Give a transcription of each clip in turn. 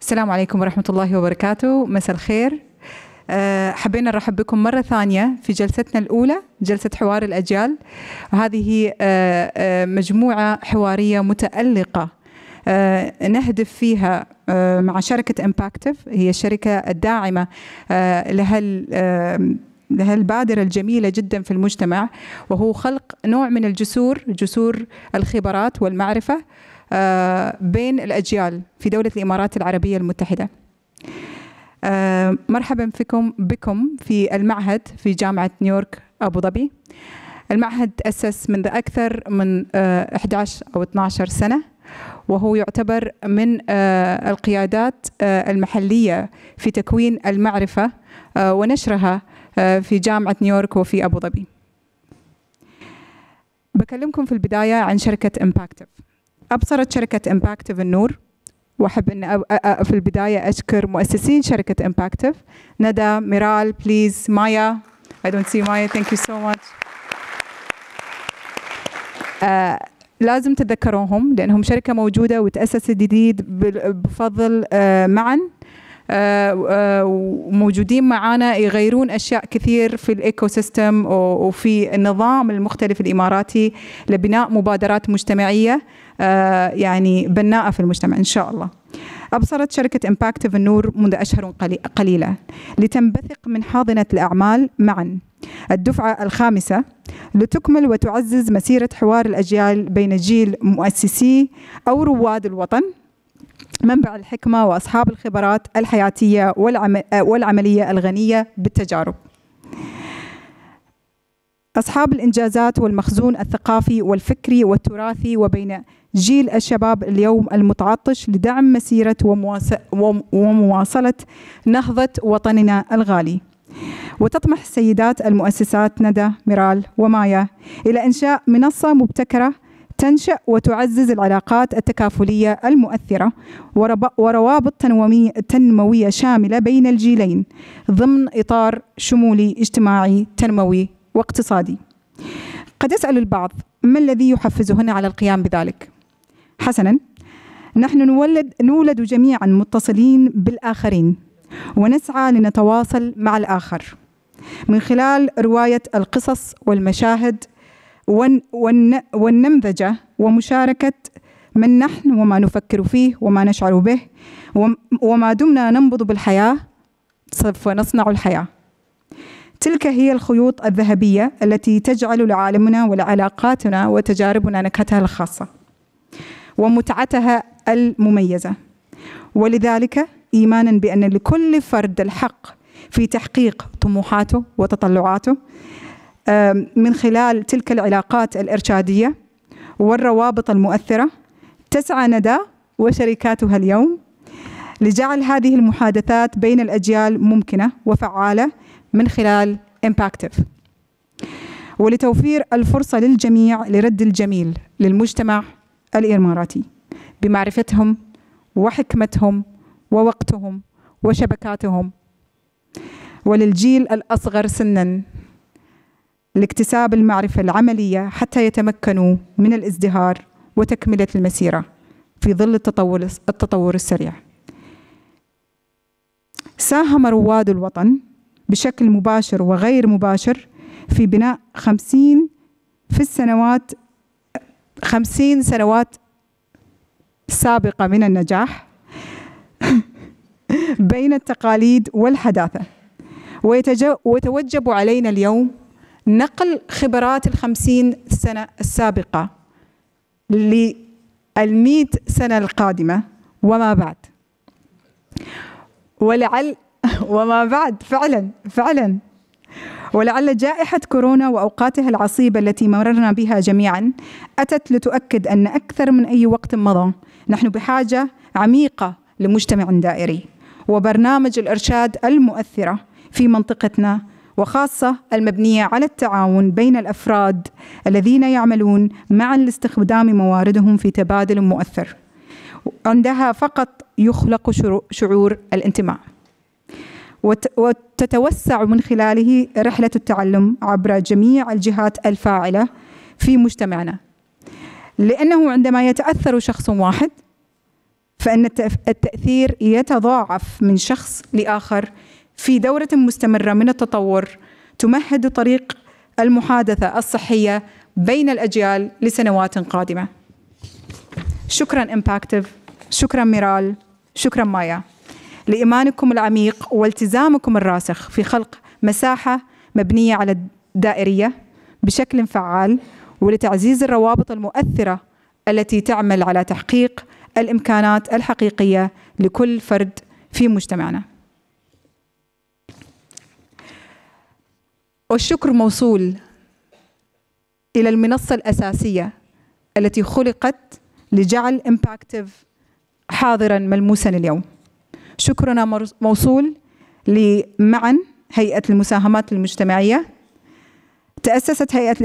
السلام عليكم ورحمة الله وبركاته مساء الخير أه، حبينا نرحب بكم مرة ثانية في جلستنا الأولى جلسة حوار الأجيال وهذه أه، أه، مجموعة حوارية متألقة نهدف فيها مع شركة امباكتيف هي الشركة الداعمة لهال لها البادرة الجميلة جدا في المجتمع وهو خلق نوع من الجسور جسور الخبرات والمعرفة آه، بين الأجيال في دولة الإمارات العربية المتحدة آه، مرحبا فيكم بكم في المعهد في جامعة نيويورك أبو ظبي المعهد تأسس منذ أكثر من 11 آه، أو 12 سنة وهو يعتبر من القيادات المحلية في تكوين المعرفة ونشرها في جامعة نيويورك وفي أبو ظبي بكلمكم في البداية عن شركة امباكتيف أبصرت شركة إمباكتيف النور واحب ان في البدايه اشكر مؤسسين شركه امباكتيف ندى ميرال بليز مايا I don't see مايا thank you so much لازم تتذكروهم لانهم شركه موجوده وتاسست جديد بفضل معا وموجودين آه، آه، معانا يغيرون اشياء كثير في الايكو سيستم وفي النظام المختلف الاماراتي لبناء مبادرات مجتمعيه آه، يعني بناءه في المجتمع ان شاء الله. أبصرت شركة إمباكتيف النور منذ أشهر قليلة لتنبثق من حاضنة الأعمال معا الدفعة الخامسة لتكمل وتعزز مسيرة حوار الأجيال بين جيل مؤسسي أو رواد الوطن منبع الحكمة وأصحاب الخبرات الحياتية آه، والعملية الغنية بالتجارب أصحاب الإنجازات والمخزون الثقافي والفكري والتراثي وبين جيل الشباب اليوم المتعطش لدعم مسيرة ومواصلة نهضة وطننا الغالي وتطمح السيدات المؤسسات ندى ميرال ومايا إلى إنشاء منصة مبتكرة تنشأ وتعزز العلاقات التكافلية المؤثرة وروابط تنموية, تنموية شاملة بين الجيلين ضمن إطار شمولي اجتماعي تنموي واقتصادي قد يسأل البعض ما الذي يحفزهن على القيام بذلك؟ حسنا نحن نولد نولد جميعا متصلين بالآخرين ونسعى لنتواصل مع الآخر من خلال رواية القصص والمشاهد والنمذجة ومشاركة من نحن وما نفكر فيه وما نشعر به وما دمنا ننبض بالحياة سوف نصنع الحياة تلك هي الخيوط الذهبية التي تجعل لعالمنا ولعلاقاتنا وتجاربنا نكهتها الخاصة ومتعتها المميزة ولذلك إيمانا بأن لكل فرد الحق في تحقيق طموحاته وتطلعاته من خلال تلك العلاقات الإرشادية والروابط المؤثرة تسعى ندى وشركاتها اليوم لجعل هذه المحادثات بين الأجيال ممكنة وفعالة من خلال امباكتيف ولتوفير الفرصة للجميع لرد الجميل للمجتمع الإماراتي بمعرفتهم وحكمتهم ووقتهم وشبكاتهم وللجيل الأصغر سنا لاكتساب المعرفة العملية حتى يتمكنوا من الازدهار وتكملة المسيرة في ظل التطور, التطور السريع ساهم رواد الوطن بشكل مباشر وغير مباشر في بناء خمسين في السنوات خمسين سنوات سابقة من النجاح بين التقاليد والحداثة ويتوجب علينا اليوم نقل خبرات الخمسين سنة السابقة للمئة سنة القادمة وما بعد ولعل وما بعد فعلا فعلا ولعل جائحة كورونا وأوقاتها العصيبة التي مررنا بها جميعا أتت لتؤكد أن أكثر من أي وقت مضى نحن بحاجة عميقة لمجتمع دائري وبرنامج الإرشاد المؤثرة في منطقتنا وخاصة المبنية على التعاون بين الأفراد الذين يعملون معا لاستخدام مواردهم في تبادل مؤثر عندها فقط يخلق شعور الانتماء وتتوسع من خلاله رحلة التعلم عبر جميع الجهات الفاعلة في مجتمعنا لأنه عندما يتأثر شخص واحد فإن التأثير يتضاعف من شخص لآخر في دوره مستمره من التطور تمهد طريق المحادثه الصحيه بين الاجيال لسنوات قادمه. شكرا امباكتيف، شكرا ميرال، شكرا مايا لايمانكم العميق والتزامكم الراسخ في خلق مساحه مبنيه على الدائريه بشكل فعال ولتعزيز الروابط المؤثره التي تعمل على تحقيق الامكانات الحقيقيه لكل فرد في مجتمعنا. والشكر موصول إلى المنصة الأساسية التي خلقت لجعل امباكتيف حاضرا ملموسا اليوم شكرنا موصول لمعا هيئة المساهمات المجتمعية تأسست هيئة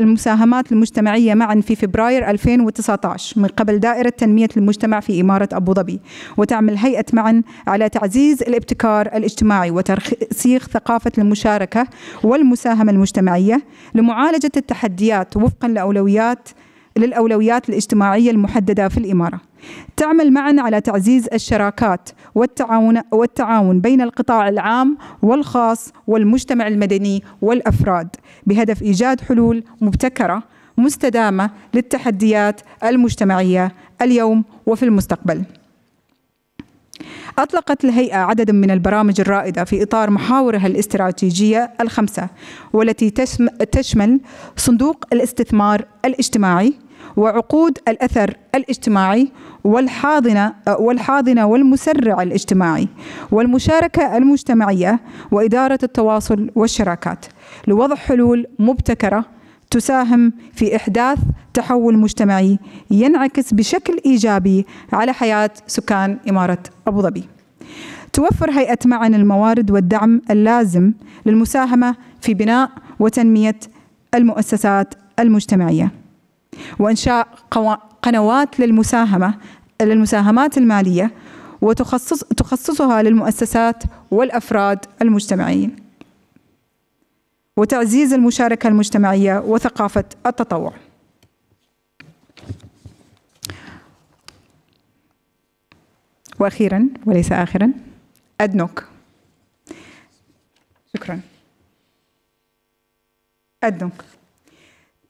المساهمات المجتمعية معا في فبراير 2019 من قبل دائرة تنمية المجتمع في إمارة أبو ظبي وتعمل هيئة معا على تعزيز الابتكار الاجتماعي وترسيخ ثقافة المشاركة والمساهمة المجتمعية لمعالجة التحديات وفقا لأولويات للأولويات الاجتماعية المحددة في الإمارة تعمل معا على تعزيز الشراكات والتعاون والتعاون بين القطاع العام والخاص والمجتمع المدني والافراد بهدف ايجاد حلول مبتكره مستدامه للتحديات المجتمعيه اليوم وفي المستقبل. أطلقت الهيئة عددا من البرامج الرائدة في إطار محاورها الاستراتيجية الخمسة والتي تشمل صندوق الاستثمار الاجتماعي وعقود الأثر الاجتماعي والحاضنة والحاضنة والمسرع الاجتماعي والمشاركة المجتمعية وإدارة التواصل والشراكات لوضع حلول مبتكرة تساهم في إحداث تحول مجتمعي ينعكس بشكل إيجابي على حياة سكان إمارة أبو ظبي. توفر هيئة معن الموارد والدعم اللازم للمساهمة في بناء وتنمية المؤسسات المجتمعيه وإنشاء قنوات للمساهمة للمساهمات المالية وتخصص تخصصها للمؤسسات والأفراد المجتمعيين وتعزيز المشاركة المجتمعية وثقافة التطوع وأخيرا وليس آخرا أدنوك شكرا أدنوك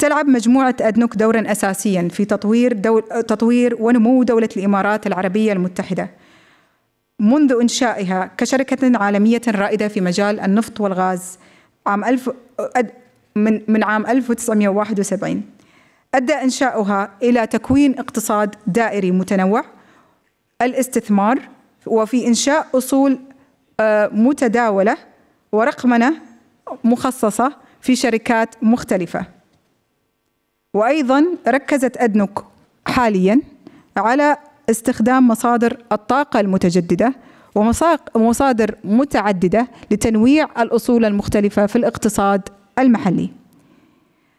تلعب مجموعة أدنوك دورا أساسيا في تطوير, دول تطوير ونمو دولة الإمارات العربية المتحدة منذ إنشائها كشركة عالمية رائدة في مجال النفط والغاز عام ألف من, من عام 1971 أدى إنشاؤها إلى تكوين اقتصاد دائري متنوع الاستثمار وفي إنشاء أصول آه، متداولة ورقمنة مخصصة في شركات مختلفة وأيضا ركزت أدنوك حاليا على استخدام مصادر الطاقة المتجددة ومصادر متعددة لتنويع الأصول المختلفة في الاقتصاد المحلي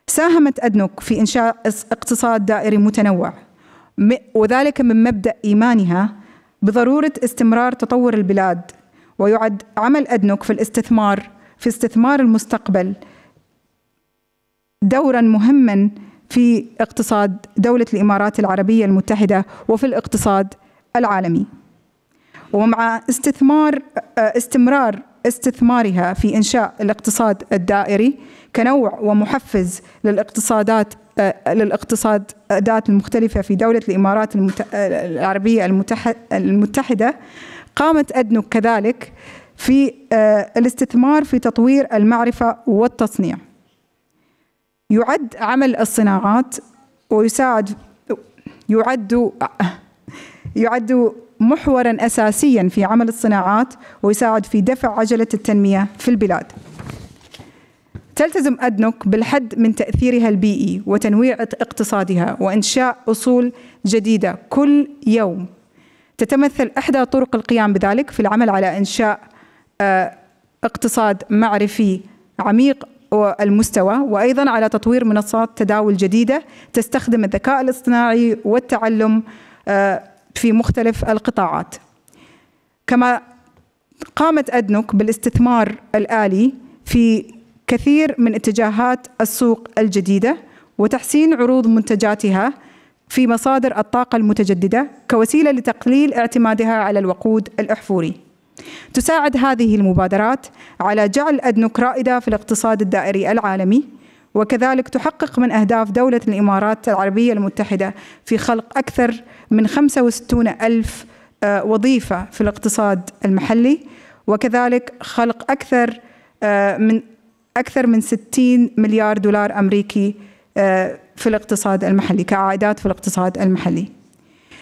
ساهمت أدنوك في إنشاء اقتصاد دائري متنوع وذلك من مبدأ إيمانها بضرورة استمرار تطور البلاد ويعد عمل أدنوك في الاستثمار في استثمار المستقبل دورا مهما في اقتصاد دولة الإمارات العربية المتحدة وفي الاقتصاد العالمي ومع استثمار آه، استمرار استثمارها في إنشاء الاقتصاد الدائري كنوع ومحفز للاقتصادات آه، للاقتصادات المختلفة في دولة الإمارات آه، العربية المتحدة قامت أدنك كذلك في الاستثمار في تطوير المعرفة والتصنيع يعد عمل الصناعات ويساعد يعد يعد محورا اساسيا في عمل الصناعات ويساعد في دفع عجله التنميه في البلاد. تلتزم أدنوك بالحد من تأثيرها البيئي وتنويع اقتصادها وإنشاء أصول جديدة كل يوم تتمثل إحدى طرق القيام بذلك في العمل على إنشاء آه، اقتصاد معرفي عميق المستوى وايضا على تطوير منصات تداول جديده تستخدم الذكاء الاصطناعي والتعلم آه، في مختلف القطاعات. كما قامت ادنوك بالاستثمار الالي في كثير من اتجاهات السوق الجديده وتحسين عروض منتجاتها في مصادر الطاقه المتجدده كوسيله لتقليل اعتمادها على الوقود الاحفوري. تساعد هذه المبادرات على جعل أدنوك رائدة في الاقتصاد الدائري العالمي وكذلك تحقق من أهداف دولة الإمارات العربية المتحدة في خلق أكثر من 65 ألف آه، وظيفة في الاقتصاد المحلي وكذلك خلق أكثر آه، من أكثر من 60 مليار دولار أمريكي آه، في الاقتصاد المحلي كعائدات في الاقتصاد المحلي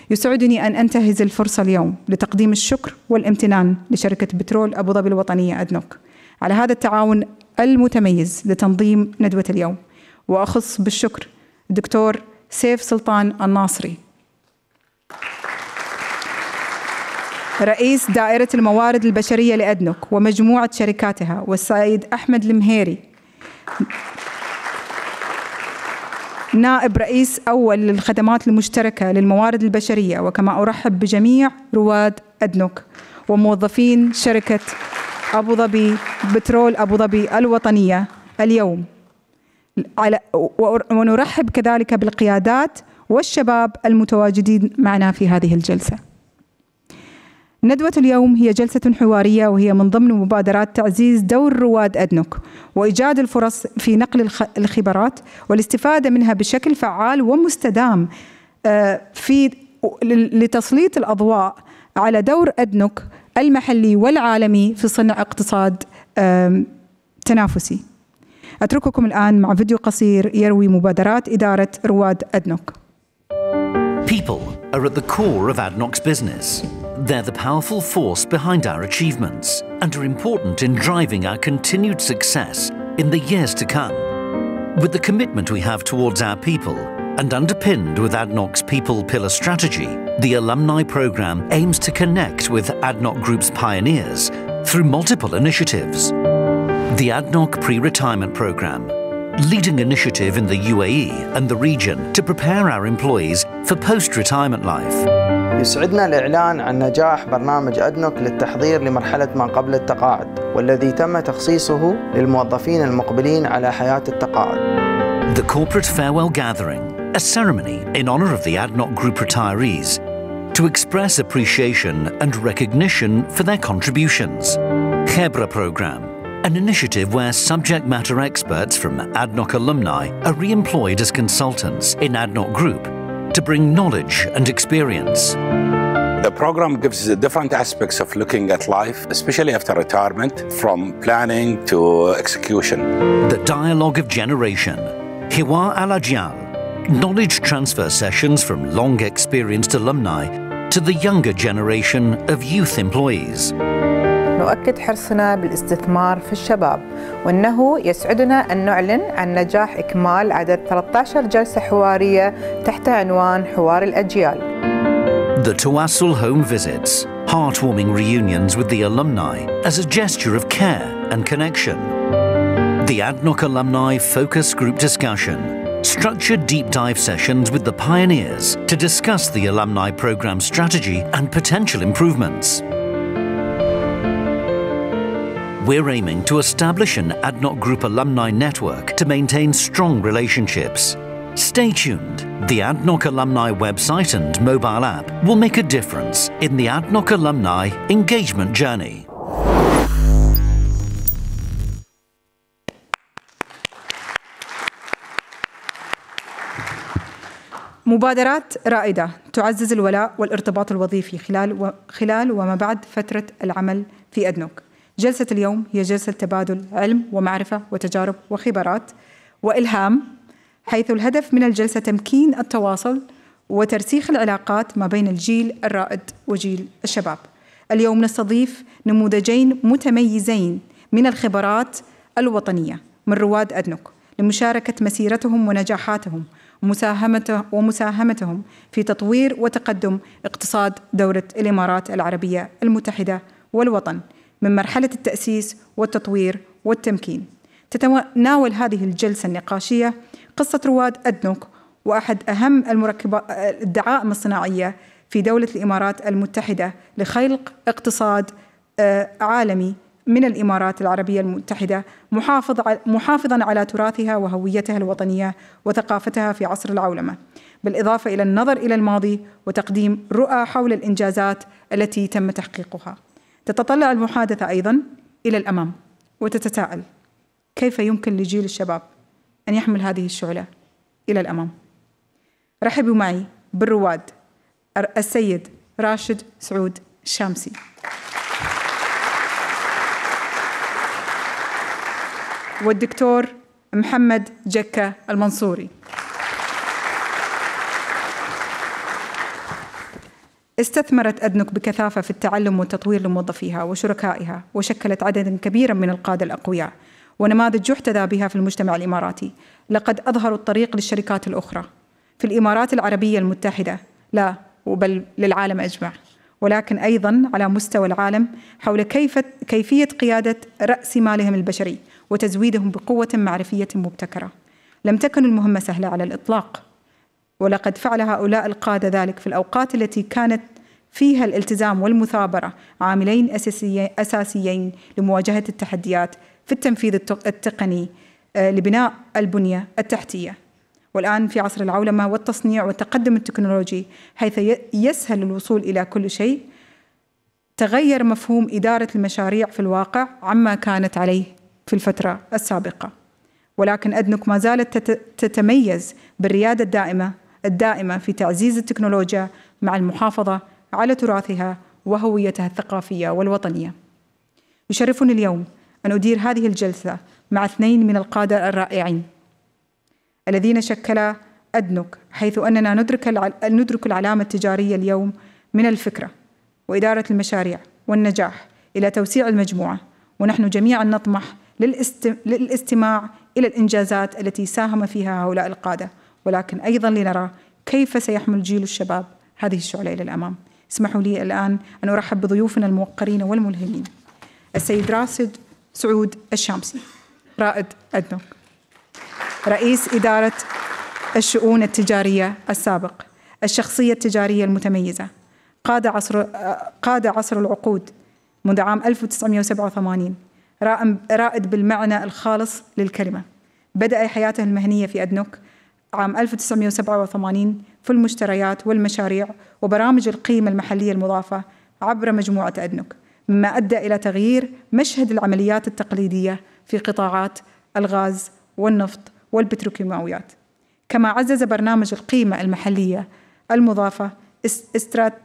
يسعدني أن أنتهز الفرصة اليوم لتقديم الشكر والامتنان لشركة بترول أبو ظبي الوطنية أدنوك على هذا التعاون المتميز لتنظيم ندوة اليوم وأخص بالشكر الدكتور سيف سلطان الناصري رئيس دائرة الموارد البشرية لأدنك ومجموعة شركاتها والسيد أحمد المهيري نائب رئيس أول للخدمات المشتركة للموارد البشرية وكما أرحب بجميع رواد أدنوك وموظفين شركة أبو ظبي بترول أبو ظبي الوطنية اليوم ونرحب كذلك بالقيادات والشباب المتواجدين معنا في هذه الجلسه ندوة اليوم هي جلسة حوارية وهي من ضمن مبادرات تعزيز دور رواد أدنك وإيجاد الفرص في نقل الخبرات والاستفادة منها بشكل فعال ومستدام آه، في لتسليط الأضواء على دور أدنك المحلي والعالمي في صنع اقتصاد تنافسي أترككم الآن مع فيديو قصير يروي مبادرات إدارة رواد أدنك People are at the core of ADNOC's business. They're the powerful force behind our achievements and are important in driving our continued success in the years to come. With the commitment we have towards our people and underpinned with ADNOC's People Pillar Strategy, the Alumni Programme aims to connect with ADNOC Group's pioneers through multiple initiatives. The ADNOC Pre-Retirement Programme leading initiative in the UAE and the region to prepare our employees for post-retirement life. يسعدنا الإعلان عن نجاح برنامج أدنوك للتحضير لمرحلة ما قبل التقاعد والذي تم تخصيصه للموظفين المقبلين على حياة التقاعد. The Corporate Farewell Gathering, a ceremony in honor of the ADNOC Group retirees to express appreciation and recognition for their contributions. Hebra Programme an initiative where subject matter experts from ADNOC alumni are re employed as consultants in ADNOC Group to bring knowledge and experience. The program gives different aspects of looking at life, especially after retirement, from planning to execution. The Dialogue of Generation, Hiwa Alajal, knowledge transfer sessions from long experienced alumni to the younger generation of youth employees. نؤكد حرصنا بالاستثمار في الشباب وأنه يسعدنا أن نعلن عن نجاح إكمال عدد 13 جلسة حوارية تحت عنوان حوار الأجيال The Tawassul home visits, heartwarming reunions with the alumni as a gesture of care and connection. The ADNOC Alumni Focus Group Discussion structured deep dive sessions with the pioneers to discuss the alumni program strategy and potential improvements we're aiming to establish an ADNOC Group alumni network to maintain strong relationships. Stay tuned. The ADNOC alumni website and mobile app will make a difference in the ADNOC alumni engagement journey. مبادرات رائدة تعزز الولاء والارتباط الوظيفي خلال خلال وما بعد فترة العمل في أدنوك جلسة اليوم هي جلسة تبادل علم ومعرفة وتجارب وخبرات وإلهام حيث الهدف من الجلسة تمكين التواصل وترسيخ العلاقات ما بين الجيل الرائد وجيل الشباب. اليوم نستضيف نموذجين متميزين من الخبرات الوطنية من رواد أدنك لمشاركة مسيرتهم ونجاحاتهم ومساهمتهم في تطوير وتقدم اقتصاد دولة الإمارات العربية المتحدة والوطن. من مرحلة التأسيس والتطوير والتمكين. تتناول هذه الجلسة النقاشية قصة رواد أدنوك وأحد أهم المركبات الدعائم الصناعية في دولة الإمارات المتحدة لخلق اقتصاد آه، عالمي من الإمارات العربية المتحدة محافظ محافظا على تراثها وهويتها الوطنية وثقافتها في عصر العولمة بالإضافة إلى النظر إلى الماضي وتقديم رؤى حول الإنجازات التي تم تحقيقها تتطلع المحادثة أيضا إلى الأمام وتتساءل كيف يمكن لجيل الشباب أن يحمل هذه الشعلة إلى الأمام رحبوا معي بالرواد السيد راشد سعود الشامسي والدكتور محمد جكة المنصوري استثمرت أدنك بكثافة في التعلم والتطوير لموظفيها وشركائها وشكلت عددا كبيرا من القادة الأقوياء ونماذج يحتذى بها في المجتمع الإماراتي لقد أظهروا الطريق للشركات الأخرى في الإمارات العربية المتحدة لا بل للعالم أجمع ولكن أيضا على مستوى العالم حول كيف كيفية قيادة رأس مالهم البشري وتزويدهم بقوة معرفية مبتكرة لم تكن المهمة سهلة على الإطلاق ولقد فعل هؤلاء القادة ذلك في الأوقات التي كانت فيها الالتزام والمثابرة عاملين أساسيين لمواجهة التحديات في التنفيذ التقني آه، لبناء البنية التحتية والآن في عصر العولمة والتصنيع والتقدم التكنولوجي حيث يسهل الوصول إلى كل شيء تغير مفهوم إدارة المشاريع في الواقع عما كانت عليه في الفترة السابقة ولكن أدنك ما زالت تتميز بالريادة الدائمة الدائمة في تعزيز التكنولوجيا مع المحافظة على تراثها وهويتها الثقافية والوطنية. يشرفني اليوم أن أدير هذه الجلسة مع اثنين من القادة الرائعين الذين شكلا أدنك حيث أننا ندرك ندرك العلامة التجارية اليوم من الفكرة وإدارة المشاريع والنجاح إلى توسيع المجموعة ونحن جميعا نطمح للاستماع إلى الإنجازات التي ساهم فيها هؤلاء القادة ولكن أيضا لنرى كيف سيحمل جيل الشباب هذه الشعلة إلى الأمام اسمحوا لي الآن أن أرحب بضيوفنا الموقرين والملهمين السيد راسد سعود الشامسي رائد أدنوك رئيس إدارة الشؤون التجارية السابق الشخصية التجارية المتميزة قاد عصر, قاد عصر العقود منذ عام 1987 رائد بالمعنى الخالص للكلمة بدأ حياته المهنية في أدنوك عام 1987 في المشتريات والمشاريع وبرامج القيمة المحلية المضافة عبر مجموعة أدنك مما أدى إلى تغيير مشهد العمليات التقليدية في قطاعات الغاز والنفط والبتروكيماويات كما عزز برنامج القيمة المحلية المضافة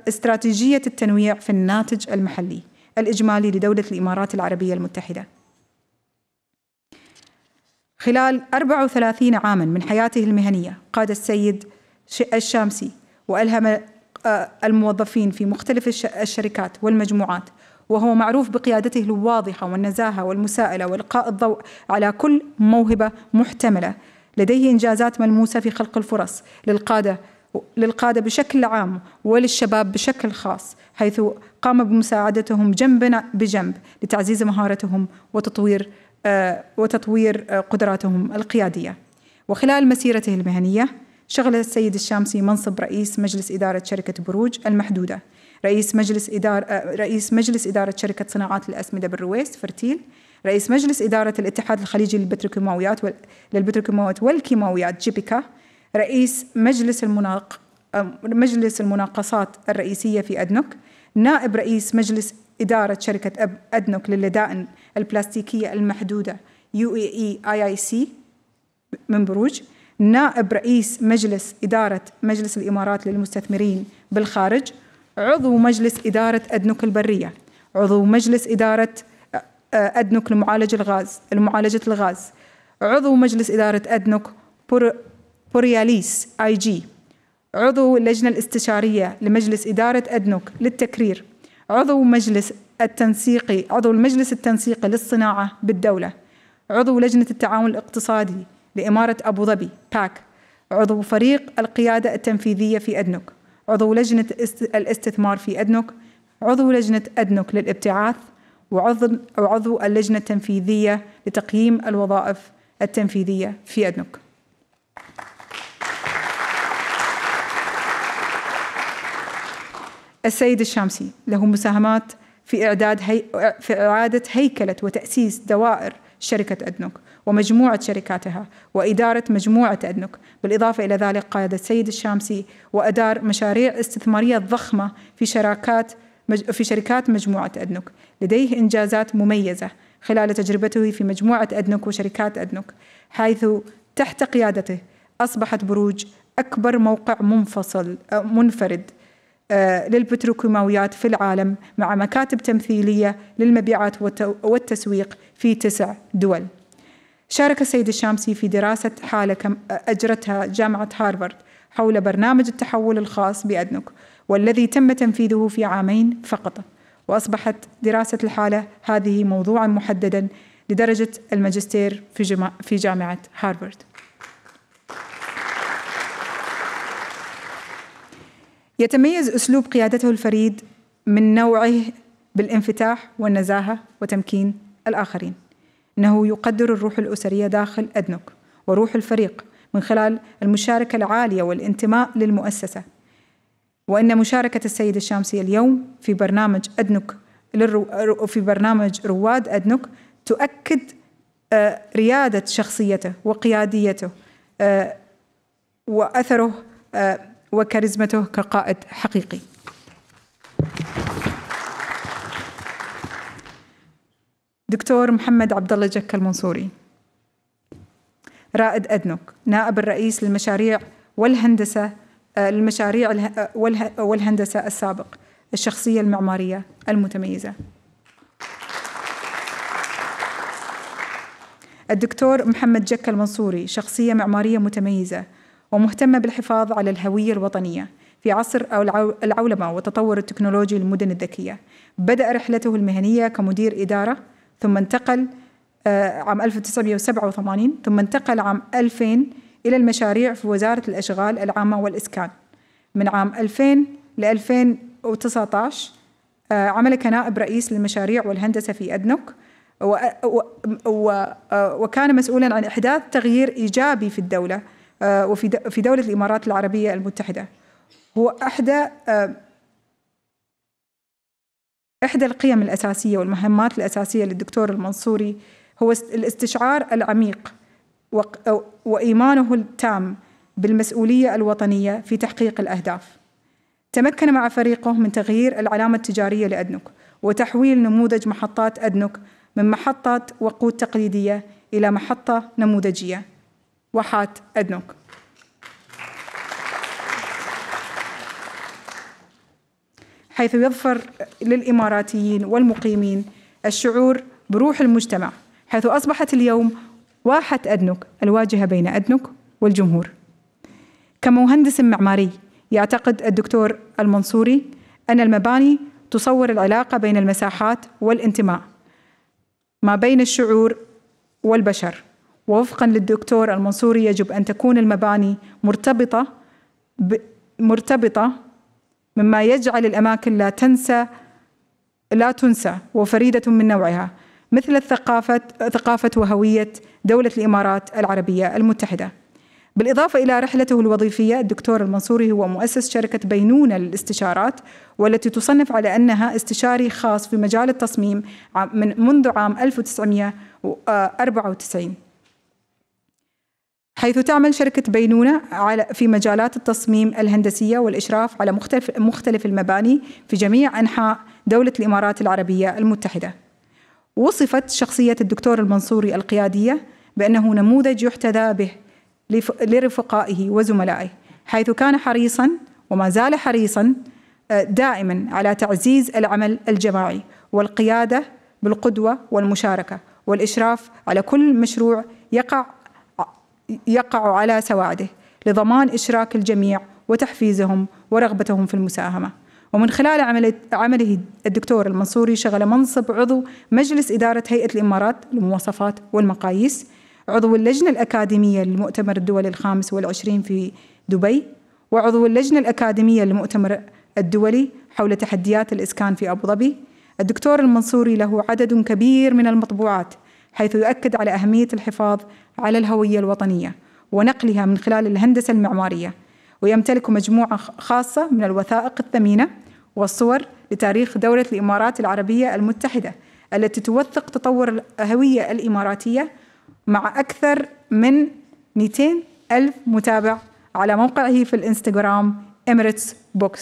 استراتيجية التنويع في الناتج المحلي الإجمالي لدولة الإمارات العربية المتحدة خلال 34 عاما من حياته المهنية قاد السيد الشامسي وألهم آه، الموظفين في مختلف الشركات والمجموعات وهو معروف بقيادته الواضحة والنزاهة والمساءلة وإلقاء الضوء على كل موهبة محتملة لديه إنجازات ملموسة في خلق الفرص للقادة للقادة بشكل عام وللشباب بشكل خاص حيث قام بمساعدتهم جنب بجنب لتعزيز مهارتهم وتطوير آه، وتطوير آه، قدراتهم القيادية وخلال مسيرته المهنية شغل السيد الشامسي منصب رئيس مجلس إدارة شركة بروج المحدودة رئيس مجلس إدارة آه، رئيس مجلس إدارة شركة صناعات الأسمدة بالرويس فرتيل رئيس مجلس إدارة الاتحاد الخليجي للبتروكيماويات للبتروكيماويات والكيماويات جيبيكا رئيس مجلس المناق مجلس المناقصات الرئيسية في أدنوك نائب رئيس مجلس إدارة شركة أدنوك للدائن البلاستيكية المحدودة UAE IIC من بروج نائب رئيس مجلس إدارة مجلس الإمارات للمستثمرين بالخارج عضو مجلس إدارة أدنك البرية عضو مجلس إدارة آه، آه، أدنك لمعالج الغاز لمعالجة الغاز عضو مجلس إدارة أدنك بور بورياليس آي جي عضو اللجنة الاستشارية لمجلس إدارة أدنك للتكرير عضو مجلس التنسيقي عضو المجلس التنسيقي للصناعة بالدولة عضو لجنة التعاون الاقتصادي لإمارة أبو ظبي باك عضو فريق القيادة التنفيذية في أدنك عضو لجنة الاستثمار في أدنك عضو لجنة أدنك للابتعاث وعضو عضو اللجنة التنفيذية لتقييم الوظائف التنفيذية في أدنك السيد الشامسي له مساهمات في إعداد هي... في إعادة هيكلة وتأسيس دوائر شركة أدنوك ومجموعة شركاتها وإدارة مجموعة أدنوك بالإضافة إلى ذلك قاد السيد الشامسي وأدار مشاريع استثمارية ضخمة في شراكات مج... في شركات مجموعة أدنوك لديه إنجازات مميزة خلال تجربته في مجموعة أدنوك وشركات أدنوك حيث تحت قيادته أصبحت بروج أكبر موقع منفصل منفرد آه، للبتروكيماويات في العالم مع مكاتب تمثيلية للمبيعات والتسويق في تسع دول شارك السيد الشامسي في دراسة حالة آه، أجرتها جامعة هارفارد حول برنامج التحول الخاص بأدنك والذي تم تنفيذه في عامين فقط وأصبحت دراسة الحالة هذه موضوعا محددا لدرجة الماجستير في جامعة هارفارد يتميز أسلوب قيادته الفريد من نوعه بالانفتاح والنزاهة وتمكين الآخرين إنه يقدر الروح الأسرية داخل أدنك وروح الفريق من خلال المشاركة العالية والانتماء للمؤسسة وإن مشاركة السيد الشامسي اليوم في برنامج أدنك للرو... في برنامج رواد أدنك تؤكد آه، ريادة شخصيته وقياديته آه، وأثره آه، وكاريزمته كقائد حقيقي دكتور محمد عبد الله جك المنصوري رائد أدنوك نائب الرئيس للمشاريع والهندسة المشاريع آه، آه، والهندسة السابق الشخصية المعمارية المتميزة الدكتور محمد جك المنصوري شخصية معمارية متميزة ومهتمة بالحفاظ على الهوية الوطنية في عصر العولمة والتطور التكنولوجي للمدن الذكية بدأ رحلته المهنية كمدير إدارة ثم انتقل آه، عام 1987 ثم انتقل عام 2000 إلى المشاريع في وزارة الأشغال العامة والإسكان من عام 2000 ل 2019 عمل كنائب رئيس للمشاريع والهندسة في أدنك آه، وكان مسؤولا عن إحداث تغيير إيجابي في الدولة آه، وفي في دولة الإمارات العربية المتحدة هو إحدى آه، إحدى القيم الأساسية والمهمات الأساسية للدكتور المنصوري هو الاستشعار العميق وإيمانه التام بالمسؤولية الوطنية في تحقيق الأهداف تمكن مع فريقه من تغيير العلامة التجارية لأدنك وتحويل نموذج محطات أدنك من محطة وقود تقليدية إلى محطة نموذجية وحات أدنوك حيث يظفر للإماراتيين والمقيمين الشعور بروح المجتمع حيث أصبحت اليوم واحة أدنك الواجهة بين أدنك والجمهور كمهندس معماري يعتقد الدكتور المنصوري أن المباني تصور العلاقة بين المساحات والانتماء ما بين الشعور والبشر ووفقا للدكتور المنصوري يجب أن تكون المباني مرتبطة ب... مرتبطة مما يجعل الأماكن لا تنسى لا تنسى وفريدة من نوعها مثل الثقافة ثقافة وهوية دولة الإمارات العربية المتحدة. بالإضافة إلى رحلته الوظيفية الدكتور المنصوري هو مؤسس شركة بينونة للاستشارات والتي تصنف على أنها استشاري خاص في مجال التصميم من منذ عام 1994 حيث تعمل شركة بينونة على في مجالات التصميم الهندسية والإشراف على مختلف مختلف المباني في جميع أنحاء دولة الإمارات العربية المتحدة. وصفت شخصية الدكتور المنصوري القيادية بأنه نموذج يحتذى به لرفقائه وزملائه، حيث كان حريصا وما زال حريصا آه، دائما على تعزيز العمل الجماعي والقيادة بالقدوة والمشاركة والإشراف على كل مشروع يقع يقع على سواعده لضمان إشراك الجميع وتحفيزهم ورغبتهم في المساهمة ومن خلال عمله الدكتور المنصوري شغل منصب عضو مجلس إدارة هيئة الإمارات للمواصفات والمقاييس عضو اللجنة الأكاديمية للمؤتمر الدولي الخامس والعشرين في دبي وعضو اللجنة الأكاديمية للمؤتمر الدولي حول تحديات الإسكان في أبو ظبي الدكتور المنصوري له عدد كبير من المطبوعات حيث يؤكد على أهمية الحفاظ على الهوية الوطنية ونقلها من خلال الهندسة المعمارية ويمتلك مجموعة خاصة من الوثائق الثمينة والصور لتاريخ دولة الإمارات العربية المتحدة التي توثق تطور الهوية الإماراتية مع أكثر من 200 ألف متابع على موقعه في الإنستغرام Emirates Books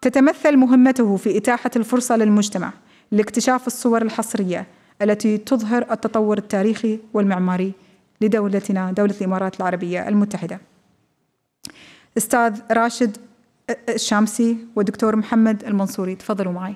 تتمثل مهمته في إتاحة الفرصة للمجتمع لاكتشاف الصور الحصرية التي تظهر التطور التاريخي والمعماري لدولتنا دولة الإمارات العربية المتحدة أستاذ راشد الشامسي ودكتور محمد المنصوري تفضلوا معي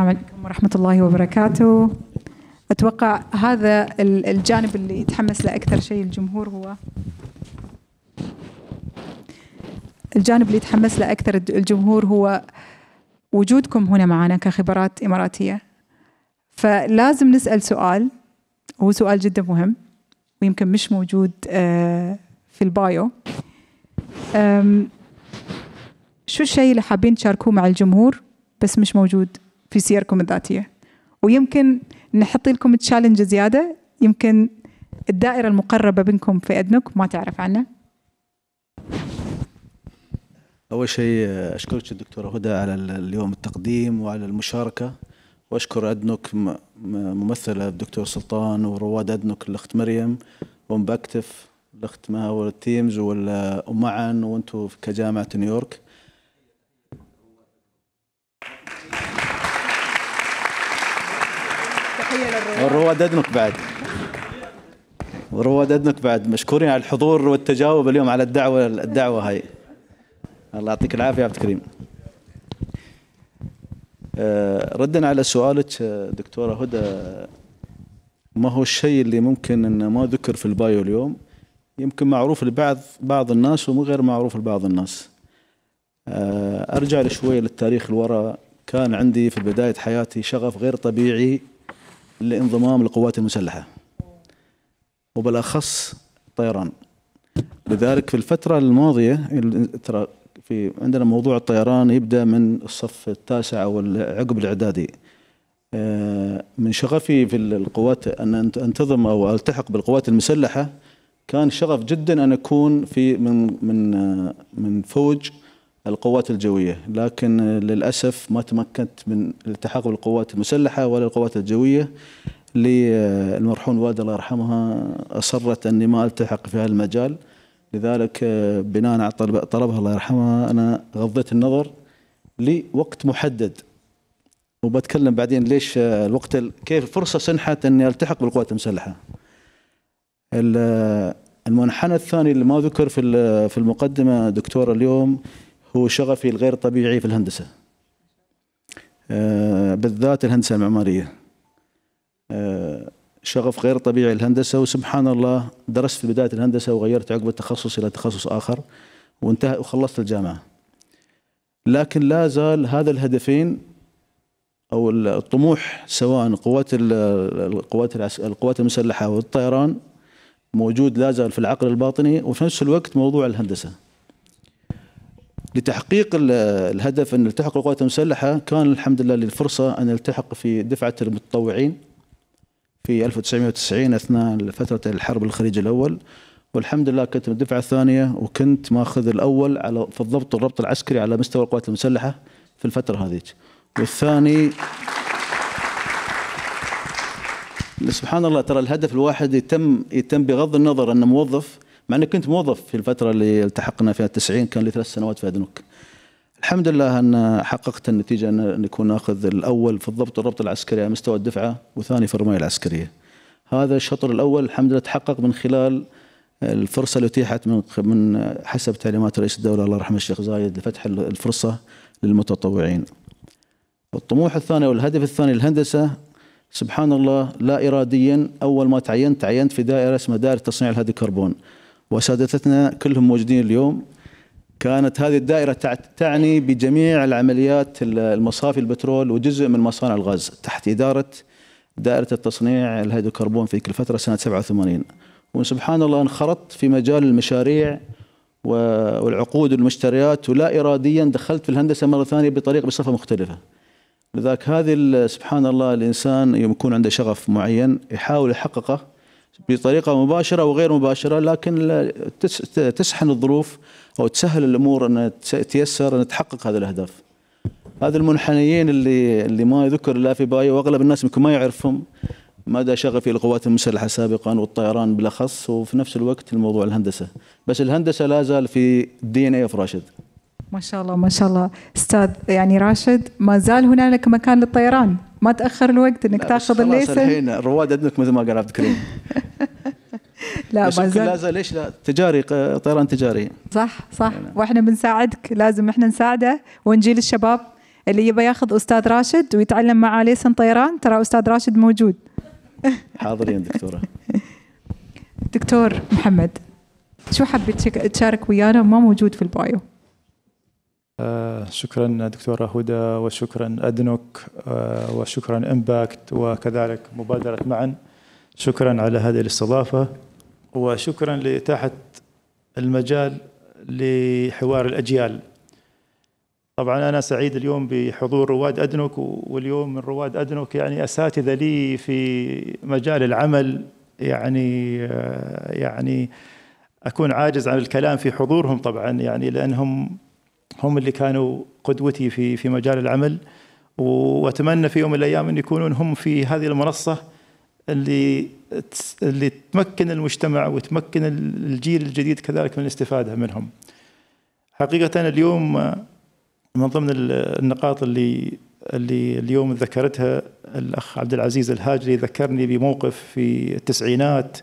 السلام عليكم ورحمة الله وبركاته أتوقع هذا الجانب اللي يتحمس له أكثر شيء الجمهور هو الجانب اللي يتحمس له أكثر الجمهور هو وجودكم هنا معنا كخبرات إماراتية فلازم نسأل سؤال هو سؤال جدا مهم ويمكن مش موجود آه، في البايو شو الشيء اللي حابين تشاركوه مع الجمهور بس مش موجود في سيركم الذاتيه ويمكن نحط لكم تشالنج زياده يمكن الدائره المقربه بينكم في ادنك ما تعرف عنه اول شيء اشكرك الدكتوره هدى على اليوم التقديم وعلى المشاركه واشكر ادنك ممثله الدكتور سلطان ورواد ادنك الاخت مريم ومبكتف الاخت مها والتيمز ولا وانتم كجامعه نيويورك تحيه للرواد والرواد اذنك بعد ورواد اذنك بعد مشكورين على الحضور والتجاوب اليوم على الدعوه الدعوه هاي الله يعطيك العافيه يا عبد الكريم آه، ردا على سؤالك آه، دكتوره هدى ما هو الشيء اللي ممكن انه ما ذكر في البايو اليوم يمكن معروف لبعض بعض الناس ومو غير معروف لبعض الناس آه، ارجع شوي للتاريخ لورا كان عندي في بدايه حياتي شغف غير طبيعي لانضمام القوات المسلحة وبالأخص الطيران لذلك في الفترة الماضية ترى في عندنا موضوع الطيران يبدأ من الصف التاسع أو عقب الإعدادي آه، من شغفي في القوات أن أنتظم أو ألتحق بالقوات المسلحة كان شغف جدا أن أكون في من من آه، من فوج القوات الجوية لكن للأسف ما تمكنت من الالتحاق بالقوات المسلحة ولا القوات الجوية للمرحوم الوالدة الله يرحمها أصرت أني ما ألتحق في هذا المجال لذلك بناء على طلبها الله يرحمها أنا غضيت النظر لوقت محدد وبتكلم بعدين ليش الوقت كيف فرصة سنحت أني ألتحق بالقوات المسلحة المنحنى الثاني اللي ما ذكر في في المقدمة دكتور اليوم هو شغفي الغير طبيعي في الهندسة آه، بالذات الهندسة المعمارية آه، شغف غير طبيعي للهندسة وسبحان الله درست في بداية الهندسة وغيرت عقب التخصص إلى تخصص آخر وانتهى وخلصت الجامعة لكن لا زال هذا الهدفين أو الطموح سواء قوات القوات القوات المسلحة والطيران موجود لا زال في العقل الباطني وفي نفس الوقت موضوع الهندسة لتحقيق الهدف ان نلتحق بالقوات المسلحه كان الحمد لله للفرصه ان نلتحق في دفعه المتطوعين في 1990 اثناء فتره الحرب الخليج الاول والحمد لله كنت من الدفعه الثانيه وكنت ماخذ الاول على في الضبط والربط العسكري على مستوى القوات المسلحه في الفتره هذيك والثاني سبحان الله ترى الهدف الواحد يتم يتم بغض النظر ان موظف مع اني كنت موظف في الفتره اللي التحقنا فيها التسعين كان لي ثلاث سنوات في ادنوك الحمد لله ان حققت النتيجه ان نكون ناخذ الاول في الضبط والربط العسكري على مستوى الدفعه وثاني في الرمايه العسكريه هذا الشطر الاول الحمد لله تحقق من خلال الفرصه اللي اتيحت من من حسب تعليمات رئيس الدوله الله يرحمه الشيخ زايد لفتح الفرصه للمتطوعين. الطموح الثاني والهدف الثاني الهندسه سبحان الله لا اراديا اول ما تعينت تعينت في دائره اسمها دائره تصنيع الهادي الكربون وسادتنا كلهم موجودين اليوم كانت هذه الدائرة تعني بجميع العمليات المصافي البترول وجزء من مصانع الغاز تحت إدارة دائرة التصنيع الهيدروكربون في كل الفترة سنة 87 وسبحان الله انخرطت في مجال المشاريع والعقود والمشتريات ولا إراديا دخلت في الهندسة مرة ثانية بطريقة بصفة مختلفة لذلك هذه سبحان الله الإنسان يكون عنده شغف معين يحاول يحققه بطريقه مباشره وغير مباشره لكن تسحن الظروف او تسهل الامور ان تيسر ان تحقق هذه الاهداف. هذا المنحنيين اللي اللي ما يذكر لا في باية واغلب الناس يمكن ما يعرفهم مدى شغفي للقوات المسلحه سابقا والطيران بالاخص وفي نفس الوقت الموضوع الهندسه، بس الهندسه لا زال في دي ان اي راشد. ما شاء الله ما شاء الله استاذ يعني راشد ما زال هنالك مكان للطيران ما تاخر الوقت انك تاخذ الليسن الحين الرواد اذنك مثل ما قال عبد الكريم لا ما زال ليش لا تجاري طيران تجاري صح صح يعني. واحنا بنساعدك لازم احنا نساعده ونجيل الشباب اللي يبى ياخذ استاذ راشد ويتعلم معاه ليسن طيران ترى استاذ راشد موجود حاضرين دكتوره دكتور محمد شو حبيت تشارك ويانا ما موجود في البايو آه، شكرا دكتورة هدى وشكرا أدنوك آه، وشكرا إمباكت وكذلك مبادرة معا شكرا على هذه الاستضافة وشكرا لإتاحة المجال لحوار الأجيال طبعا أنا سعيد اليوم بحضور رواد أدنوك واليوم من رواد أدنوك يعني أساتذة لي في مجال العمل يعني آه، يعني أكون عاجز عن الكلام في حضورهم طبعا يعني لأنهم هم اللي كانوا قدوتي في في مجال العمل واتمنى في يوم من الايام ان يكونون هم في هذه المنصه اللي اللي تمكن المجتمع وتمكن الجيل الجديد كذلك من الاستفاده منهم. حقيقه اليوم من ضمن النقاط اللي اللي اليوم ذكرتها الاخ عبد العزيز الهاجري ذكرني بموقف في التسعينات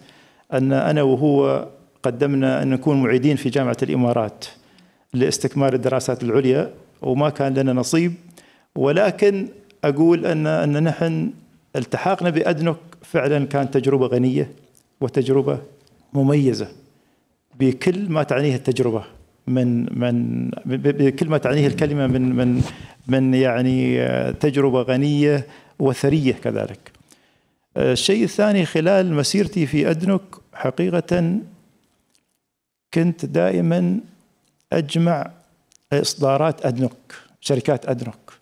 ان انا وهو قدمنا ان نكون معيدين في جامعه الامارات. لاستكمال الدراسات العليا وما كان لنا نصيب ولكن اقول ان ان نحن التحاقنا بادنك فعلا كانت تجربه غنيه وتجربه مميزه بكل ما تعنيه التجربه من من بكل ما تعنيه الكلمه من من من يعني تجربه غنيه وثريه كذلك. الشيء الثاني خلال مسيرتي في ادنك حقيقه كنت دائما اجمع اصدارات ادنوك شركات ادنوك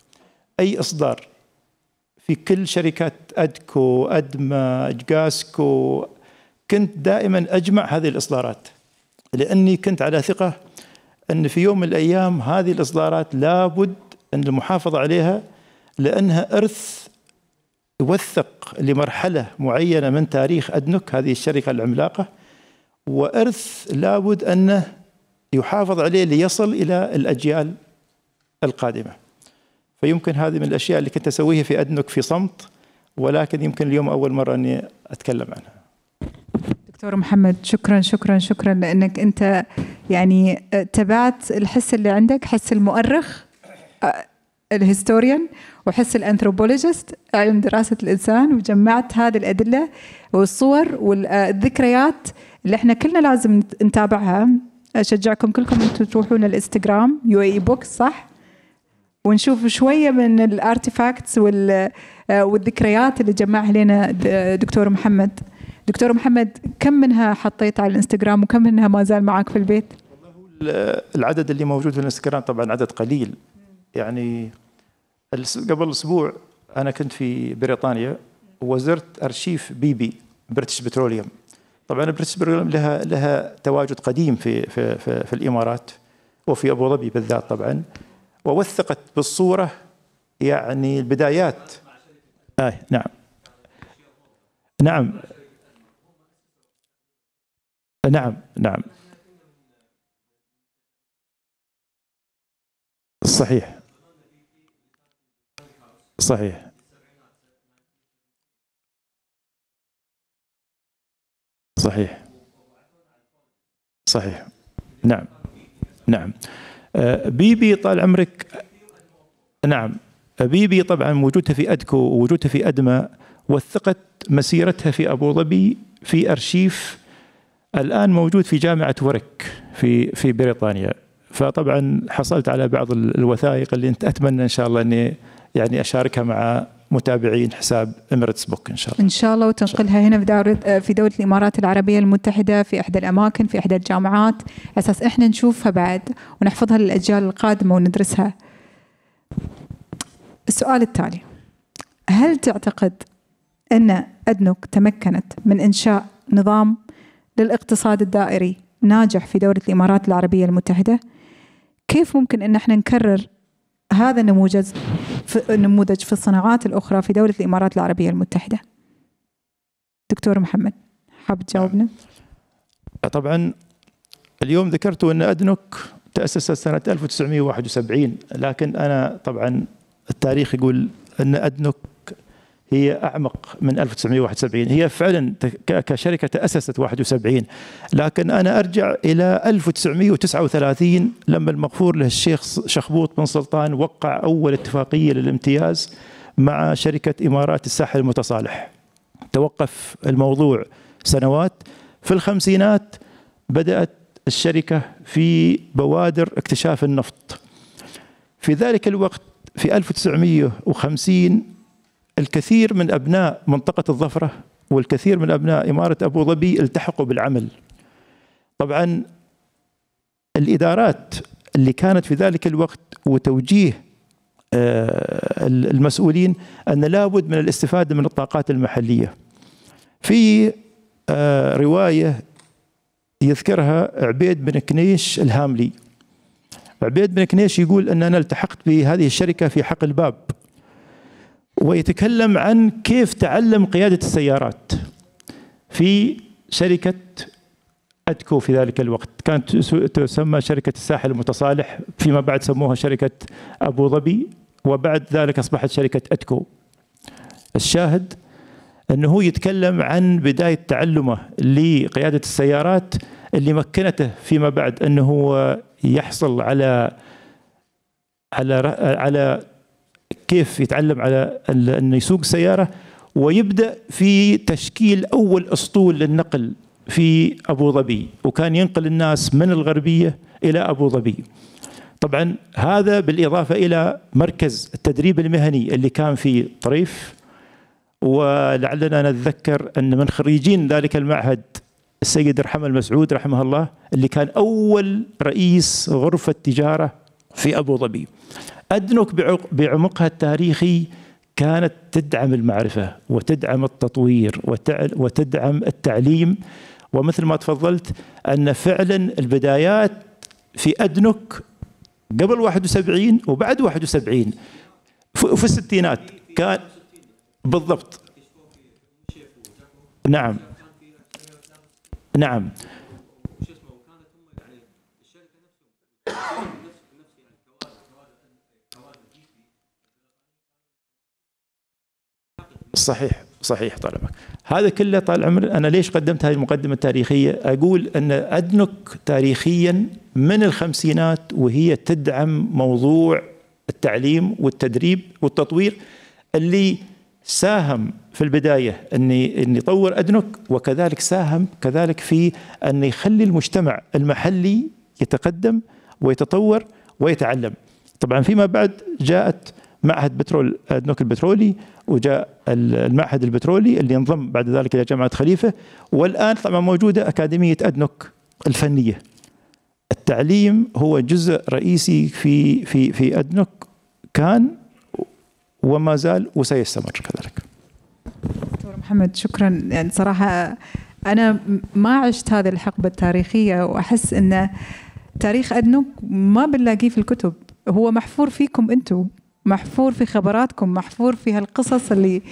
اي اصدار في كل شركات ادكو ادما جاسكو كنت دائما اجمع هذه الاصدارات لاني كنت على ثقه ان في يوم من الايام هذه الاصدارات لابد ان المحافظه عليها لانها ارث يوثق لمرحله معينه من تاريخ ادنك هذه الشركه العملاقه وارث لابد انه يحافظ عليه ليصل إلى الأجيال القادمة فيمكن هذه من الأشياء اللي كنت أسويها في أدنك في صمت ولكن يمكن اليوم أول مرة أني أتكلم عنها دكتور محمد شكرا شكرا شكرا لأنك أنت يعني تبعت الحس اللي عندك حس المؤرخ آه، الهيستوريان وحس الانثروبولوجيست علم دراسة الإنسان وجمعت هذه الأدلة والصور والذكريات اللي احنا كلنا لازم نتابعها اشجعكم كلكم انتم تروحون الانستغرام يو اي بوكس صح ونشوف شويه من الارتيفاكتس آه، والذكريات اللي جمعها لنا دكتور محمد دكتور محمد كم منها حطيت على الانستغرام وكم منها ما زال معك في البيت والله العدد اللي موجود في الانستغرام طبعا عدد قليل يعني قبل اسبوع انا كنت في بريطانيا وزرت ارشيف بي بي بريتش بتروليوم طبعا بريتس بريليوم لها لها تواجد قديم في في في, في الامارات وفي ابو ظبي بالذات طبعا ووثقت بالصوره يعني البدايات آه نعم نعم نعم نعم صحيح صحيح صحيح صحيح نعم نعم أه، بيبي طال عمرك نعم بيبي طبعا وجودها في ادكو ووجودها في ادما وثقت مسيرتها في ابو ظبي في ارشيف الان موجود في جامعه ورك في في بريطانيا فطبعا حصلت على بعض الوثائق اللي انت اتمنى ان شاء الله اني يعني اشاركها مع متابعين حساب اميرتس بوك ان شاء الله ان شاء الله وتنقلها هنا في دولة آه، في دوله الامارات العربيه المتحده في احدى الاماكن في احدى الجامعات اساس احنا نشوفها بعد ونحفظها للاجيال القادمه وندرسها السؤال التالي هل تعتقد ان ادنوك تمكنت من انشاء نظام للاقتصاد الدائري ناجح في دوله الامارات العربيه المتحده كيف ممكن ان احنا نكرر هذا النموذج في نموذج في الصناعات الأخرى في دولة الإمارات العربية المتحدة دكتور محمد حاب تجاوبنا آه، طبعا اليوم ذكرت أن ادنوك تأسست سنة 1971 لكن أنا طبعا التاريخ يقول أن ادنوك هي أعمق من 1971 هي فعلا كشركة تأسست 71 لكن أنا أرجع إلى 1939 لما المغفور له الشيخ شخبوط بن سلطان وقع أول اتفاقية للامتياز مع شركة إمارات الساحل المتصالح توقف الموضوع سنوات في الخمسينات بدأت الشركة في بوادر اكتشاف النفط في ذلك الوقت في 1950 الكثير من أبناء منطقة الظفرة والكثير من أبناء إمارة أبو ظبي التحقوا بالعمل طبعا الإدارات اللي كانت في ذلك الوقت وتوجيه آه، المسؤولين أن لابد من الاستفادة من الطاقات المحلية في آه، رواية يذكرها عبيد بن كنيش الهاملي عبيد بن كنيش يقول أن أنا التحقت بهذه الشركة في حقل باب ويتكلم عن كيف تعلم قيادة السيارات في شركة أدكو في ذلك الوقت كانت تسمى شركة الساحل المتصالح فيما بعد سموها شركة أبو ظبي وبعد ذلك أصبحت شركة أدكو الشاهد أنه هو يتكلم عن بداية تعلمه لقيادة السيارات اللي مكنته فيما بعد أنه يحصل على على على كيف يتعلم على انه يسوق سياره ويبدا في تشكيل اول اسطول للنقل في ابو ظبي وكان ينقل الناس من الغربيه الى ابو ظبي طبعا هذا بالاضافه الى مركز التدريب المهني اللي كان في طريف ولعلنا نتذكر ان من خريجين ذلك المعهد السيد رحمه المسعود رحمه الله اللي كان اول رئيس غرفه تجاره في ابو ظبي أدنك بعمقها التاريخي كانت تدعم المعرفة وتدعم التطوير وتدعم التعليم ومثل ما تفضلت أن فعلا البدايات في أدنك قبل 71 وبعد 71 في الستينات كان بالضبط نعم نعم صحيح صحيح طال عمرك هذا كله طال عمر انا ليش قدمت هذه المقدمه التاريخيه اقول ان ادنك تاريخيا من الخمسينات وهي تدعم موضوع التعليم والتدريب والتطوير اللي ساهم في البدايه اني اني اطور ادنك وكذلك ساهم كذلك في ان يخلي المجتمع المحلي يتقدم ويتطور ويتعلم طبعا فيما بعد جاءت معهد بترول ادنوك البترولي وجاء المعهد البترولي اللي انضم بعد ذلك الى جامعه خليفه والان طبعا موجوده اكاديميه ادنوك الفنيه. التعليم هو جزء رئيسي في في في ادنوك كان وما زال وسيستمر كذلك. دكتور محمد شكرا يعني صراحه انا ما عشت هذه الحقبه التاريخيه واحس ان تاريخ ادنوك ما بنلاقيه في الكتب هو محفور فيكم انتم محفور في خبراتكم محفور في هالقصص اللي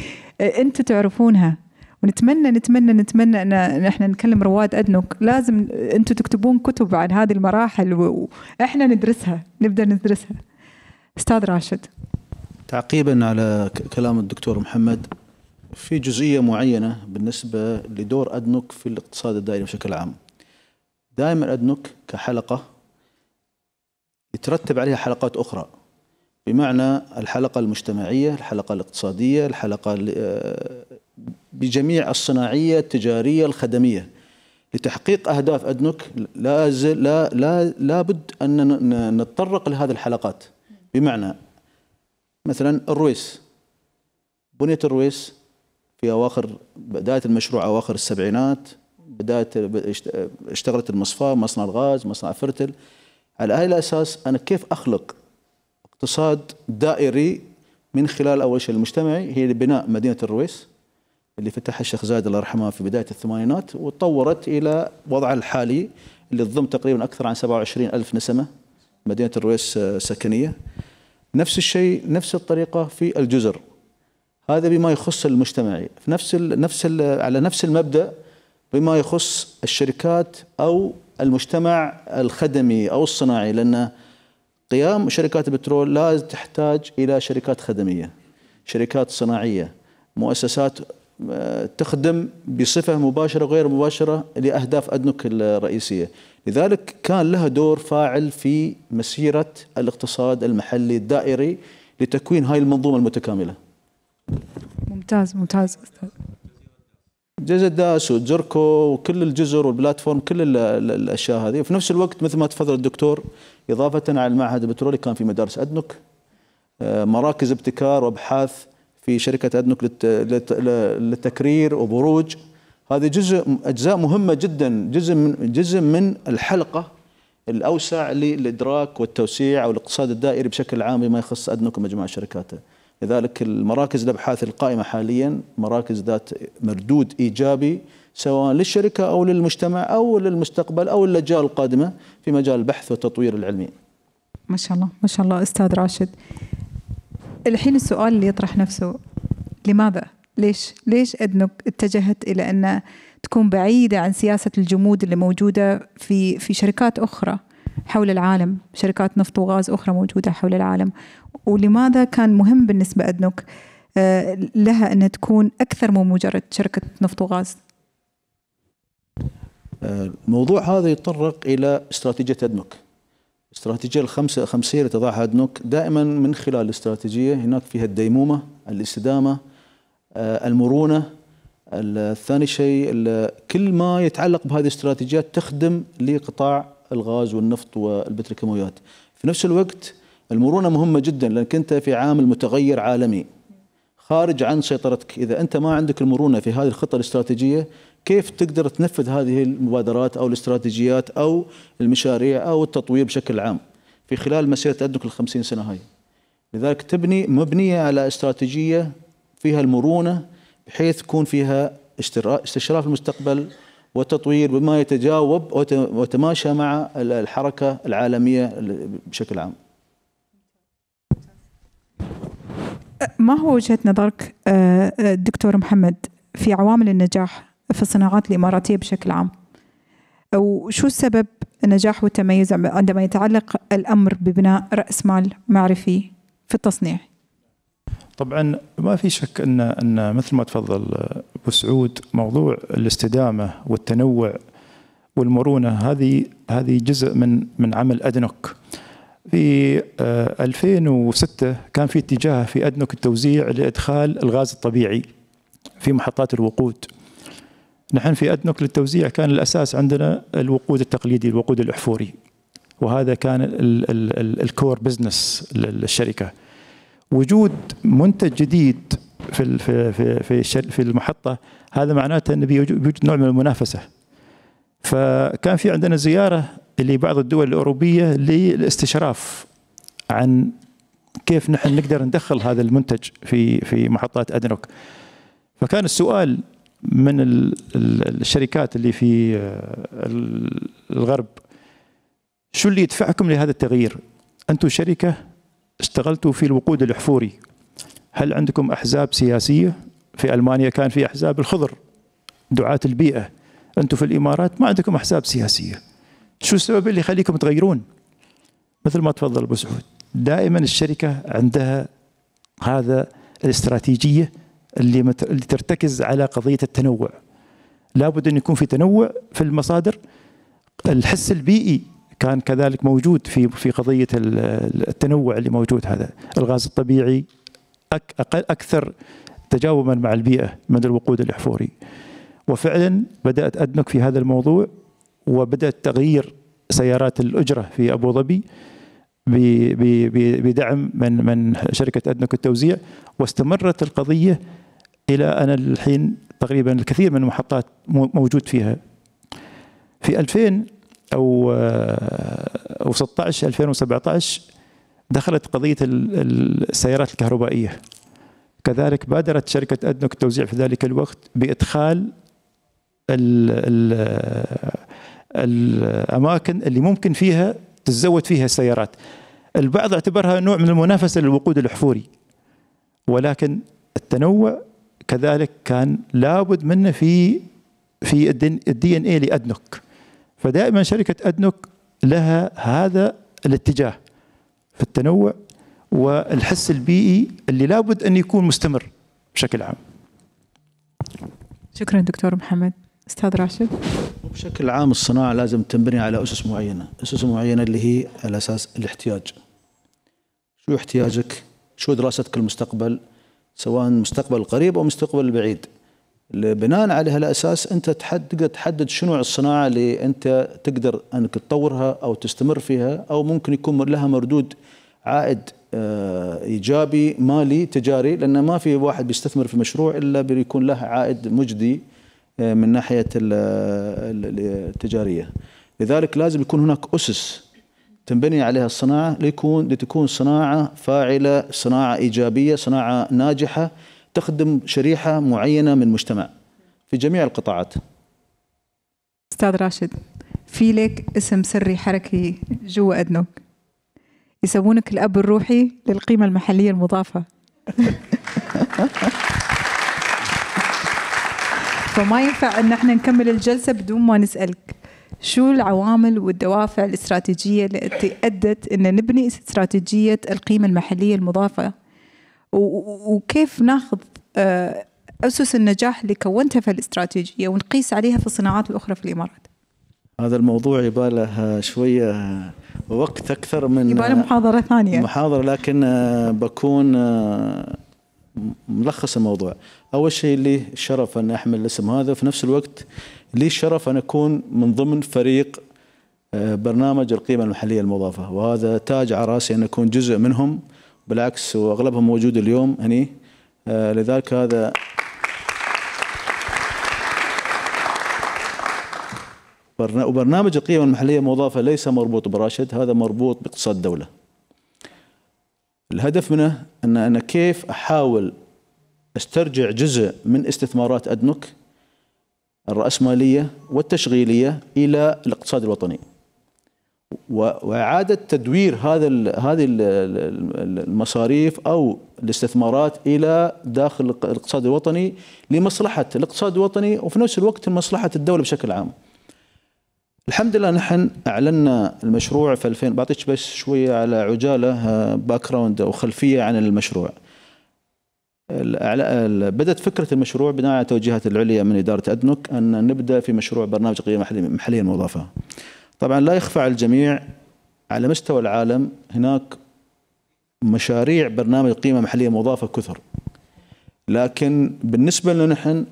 آه، انتم تعرفونها ونتمنى نتمنى نتمنى ان احنا نكلم رواد ادنك لازم انتم تكتبون كتب عن هذه المراحل واحنا ندرسها نبدا ندرسها استاذ راشد تعقيبا على كلام الدكتور محمد في جزئيه معينه بالنسبه لدور ادنك في الاقتصاد الدائري بشكل عام دائما ادنك كحلقه يترتب عليها حلقات اخرى بمعنى الحلقة المجتمعية الحلقة الاقتصادية الحلقة آه، بجميع الصناعية التجارية الخدمية لتحقيق أهداف أدنك لا, لا, لا, لا بد أن نتطرق لهذه الحلقات بمعنى مثلا الرويس بنية الرويس في أواخر بداية المشروع أواخر السبعينات بداية اشتغلت المصفاة مصنع الغاز مصنع فرتل على هذا الأساس أنا كيف أخلق اقتصاد دائري من خلال أول شيء المجتمعي هي بناء مدينة الرويس اللي فتحها الشيخ زايد الله يرحمه في بداية الثمانينات وتطورت إلى وضعها الحالي اللي تضم تقريبا أكثر عن 27 ألف نسمة مدينة الرويس آه، سكنية نفس الشيء نفس الطريقة في الجزر هذا بما يخص المجتمعي في نفس الـ نفس الـ على نفس المبدأ بما يخص الشركات أو المجتمع الخدمي أو الصناعي لأن قيام شركات البترول لا تحتاج إلى شركات خدمية شركات صناعية مؤسسات آه، تخدم بصفة مباشرة وغير مباشرة لأهداف أدنك الرئيسية لذلك كان لها دور فاعل في مسيرة الاقتصاد المحلي الدائري لتكوين هاي المنظومة المتكاملة ممتاز ممتاز أستاذ جزر داس وجركو وكل الجزر والبلاتفورم كل الاشياء هذه وفي نفس الوقت مثل ما تفضل الدكتور اضافه على المعهد البترولي كان في مدارس ادنك آه، مراكز ابتكار وابحاث في شركه ادنك للتكرير وبروج هذه جزء اجزاء مهمه جدا جزء من جزء من الحلقه الاوسع للادراك والتوسيع والاقتصاد الدائري بشكل عام بما يخص ادنك ومجموعه شركاته. لذلك المراكز الابحاث القائمه حاليا مراكز ذات مردود ايجابي سواء للشركه او للمجتمع او للمستقبل او الاجيال القادمه في مجال البحث والتطوير العلمي. ما شاء الله ما شاء الله استاذ راشد. الحين السؤال اللي يطرح نفسه لماذا؟ ليش؟ ليش أدنك اتجهت إلى أن تكون بعيدة عن سياسة الجمود اللي موجودة في في شركات أخرى؟ حول العالم شركات نفط وغاز أخرى موجودة حول العالم ولماذا كان مهم بالنسبة أدنوك آه، لها أن تكون أكثر من مجرد شركة نفط وغاز آه، الموضوع هذا يتطرق إلى استراتيجية أدنوك استراتيجية الخمسة خمسية اللي تضعها أدنوك دائما من خلال الاستراتيجية هناك فيها الديمومة الاستدامة آه، المرونة الثاني شيء كل ما يتعلق بهذه الاستراتيجيات تخدم لقطاع الغاز والنفط والبتروكيماويات في نفس الوقت المرونه مهمه جدا لانك انت في عامل متغير عالمي خارج عن سيطرتك اذا انت ما عندك المرونه في هذه الخطه الاستراتيجيه كيف تقدر تنفذ هذه المبادرات او الاستراتيجيات او المشاريع او التطوير بشكل عام في خلال مسيره عندك ال 50 سنه هاي لذلك تبني مبنيه على استراتيجيه فيها المرونه بحيث تكون فيها استشراف المستقبل وتطوير بما يتجاوب وتماشى مع الحركة العالمية بشكل عام ما هو وجهة نظرك آه، آه، دكتور محمد في عوامل النجاح في الصناعات الإماراتية بشكل عام أو شو السبب النجاح والتميز عندما يتعلق الأمر ببناء رأس مال معرفي في التصنيع طبعا ما في شك ان ان مثل ما تفضل ابو سعود موضوع الاستدامه والتنوع والمرونه هذه هذه جزء من من عمل ادنوك. في 2006 آه، كان في اتجاه في ادنوك التوزيع لادخال الغاز الطبيعي في محطات الوقود. نحن في ادنوك للتوزيع كان الاساس عندنا الوقود التقليدي، الوقود الاحفوري. وهذا كان الكور بزنس للشركه. وجود منتج جديد في في في في المحطه هذا معناته انه بيوجد نوع من المنافسه فكان في عندنا زياره لبعض الدول الاوروبيه للاستشراف عن كيف نحن نقدر ندخل هذا المنتج في في محطات ادنوك فكان السؤال من الشركات اللي في آه، الغرب شو اللي يدفعكم لهذا التغيير انتم شركه اشتغلت في الوقود الحفوري هل عندكم أحزاب سياسية في ألمانيا كان في أحزاب الخضر دعاة البيئة أنتم في الإمارات ما عندكم أحزاب سياسية شو السبب اللي يخليكم تغيرون مثل ما تفضل أبو سعود دائما الشركة عندها هذا الاستراتيجية اللي, مت... اللي ترتكز على قضية التنوع لابد أن يكون في تنوع في المصادر الحس البيئي كان كذلك موجود في في قضيه التنوع اللي موجود هذا الغاز الطبيعي اكثر تجاوبا مع البيئه من الوقود الاحفوري وفعلا بدات ادنك في هذا الموضوع وبدات تغيير سيارات الاجره في ابو ظبي بدعم من من شركه ادنك التوزيع واستمرت القضيه الى ان الحين تقريبا الكثير من المحطات موجود فيها في 2000 او آه، او 16 2017 دخلت قضيه السيارات الكهربائيه كذلك بادرت شركه ادنوك التوزيع في ذلك الوقت بادخال آه، الاماكن اللي ممكن فيها تتزود فيها السيارات البعض اعتبرها نوع من المنافسه للوقود الاحفوري ولكن التنوع كذلك كان لابد منه في في الدي ان اي لادنوك فدائما شركة أدنوك لها هذا الاتجاه في التنوع والحس البيئي اللي لابد أن يكون مستمر بشكل عام شكرا دكتور محمد استاذ راشد بشكل عام الصناعه لازم تنبني على اسس معينه اسس معينه اللي هي على اساس الاحتياج شو احتياجك شو دراستك المستقبل سواء مستقبل قريب او مستقبل بعيد بناء على هالاساس انت تحدد تحدد شنو الصناعه اللي انت تقدر انك تطورها او تستمر فيها او ممكن يكون لها مردود عائد آه، ايجابي مالي تجاري لان ما في واحد بيستثمر في مشروع الا بيكون له عائد مجدي آه، من ناحيه التجاريه لذلك لازم يكون هناك اسس تنبني عليها الصناعه ليكون لتكون صناعه فاعله صناعه ايجابيه صناعه ناجحه تخدم شريحة معينة من المجتمع في جميع القطاعات أستاذ راشد في لك اسم سري حركي جوا أذنك يسمونك الأب الروحي للقيمة المحلية المضافة فما ينفع أن احنا نكمل الجلسة بدون ما نسألك شو العوامل والدوافع الاستراتيجية التي أدت أن نبني استراتيجية القيمة المحلية المضافة وكيف ناخذ آه، أسس النجاح اللي كونتها في الاستراتيجية ونقيس عليها في الصناعات الأخرى في الإمارات هذا الموضوع يباله شوية وقت أكثر من يباله محاضرة ثانية محاضرة لكن آه، بكون آه، ملخص الموضوع أول شيء لي الشرف أن أحمل الاسم هذا وفي نفس الوقت لي الشرف أن أكون من ضمن فريق برنامج القيمة المحلية المضافة وهذا تاج على راسي أن أكون جزء منهم بالعكس واغلبهم موجود اليوم هني آه، لذلك هذا وبرنامج القيم المحليه المضافه ليس مربوط براشد هذا مربوط باقتصاد الدوله الهدف منه ان انا كيف احاول استرجع جزء من استثمارات ادنك الراسماليه والتشغيليه الى الاقتصاد الوطني واعاده تدوير هذا هذه المصاريف او الاستثمارات الى داخل الاقتصاد الوطني لمصلحه الاقتصاد الوطني وفي نفس الوقت لمصلحه الدوله بشكل عام. الحمد لله نحن اعلنا المشروع في 2000 بعطيك بس شويه على عجاله باك آه، جراوند او خلفيه عن المشروع. بدأت فكرة المشروع بناء على توجيهات العليا من إدارة أدنك أن نبدأ في مشروع برنامج قيمة محلية المضافة. طبعا لا يخفى على الجميع على مستوى العالم هناك مشاريع برنامج قيمة محلية مضافة كثر لكن بالنسبة لنا نحن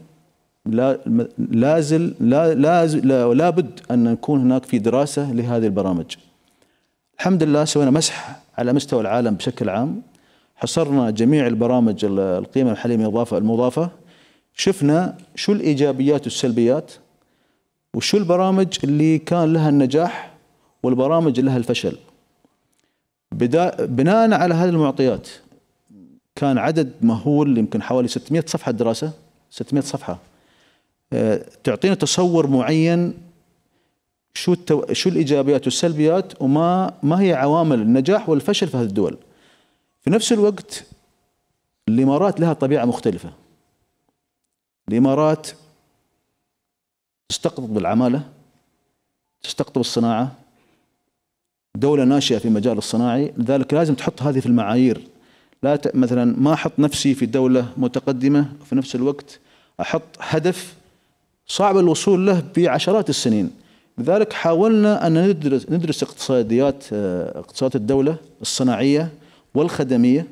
لا لازل لا لازل لا لابد ان نكون هناك في دراسه لهذه البرامج. الحمد لله سوينا مسح على مستوى العالم بشكل عام حصرنا جميع البرامج القيمه المحليه المضافه المضافه شفنا شو الايجابيات والسلبيات وشو البرامج اللي كان لها النجاح والبرامج اللي لها الفشل بناء على هذه المعطيات كان عدد مهول يمكن حوالي 600 صفحة دراسة 600 صفحة آه، تعطينا تصور معين شو التو... شو الايجابيات والسلبيات وما ما هي عوامل النجاح والفشل في هذه الدول. في نفس الوقت الامارات لها طبيعه مختلفه. الامارات تستقطب العماله تستقطب الصناعه دولة ناشئة في مجال الصناعي لذلك لازم تحط هذه في المعايير لا ت... مثلا ما أحط نفسي في دولة متقدمة وفي نفس الوقت أحط هدف صعب الوصول له بعشرات السنين لذلك حاولنا أن ندرس, ندرس اقتصاديات آه، اقتصاد الدولة الصناعية والخدمية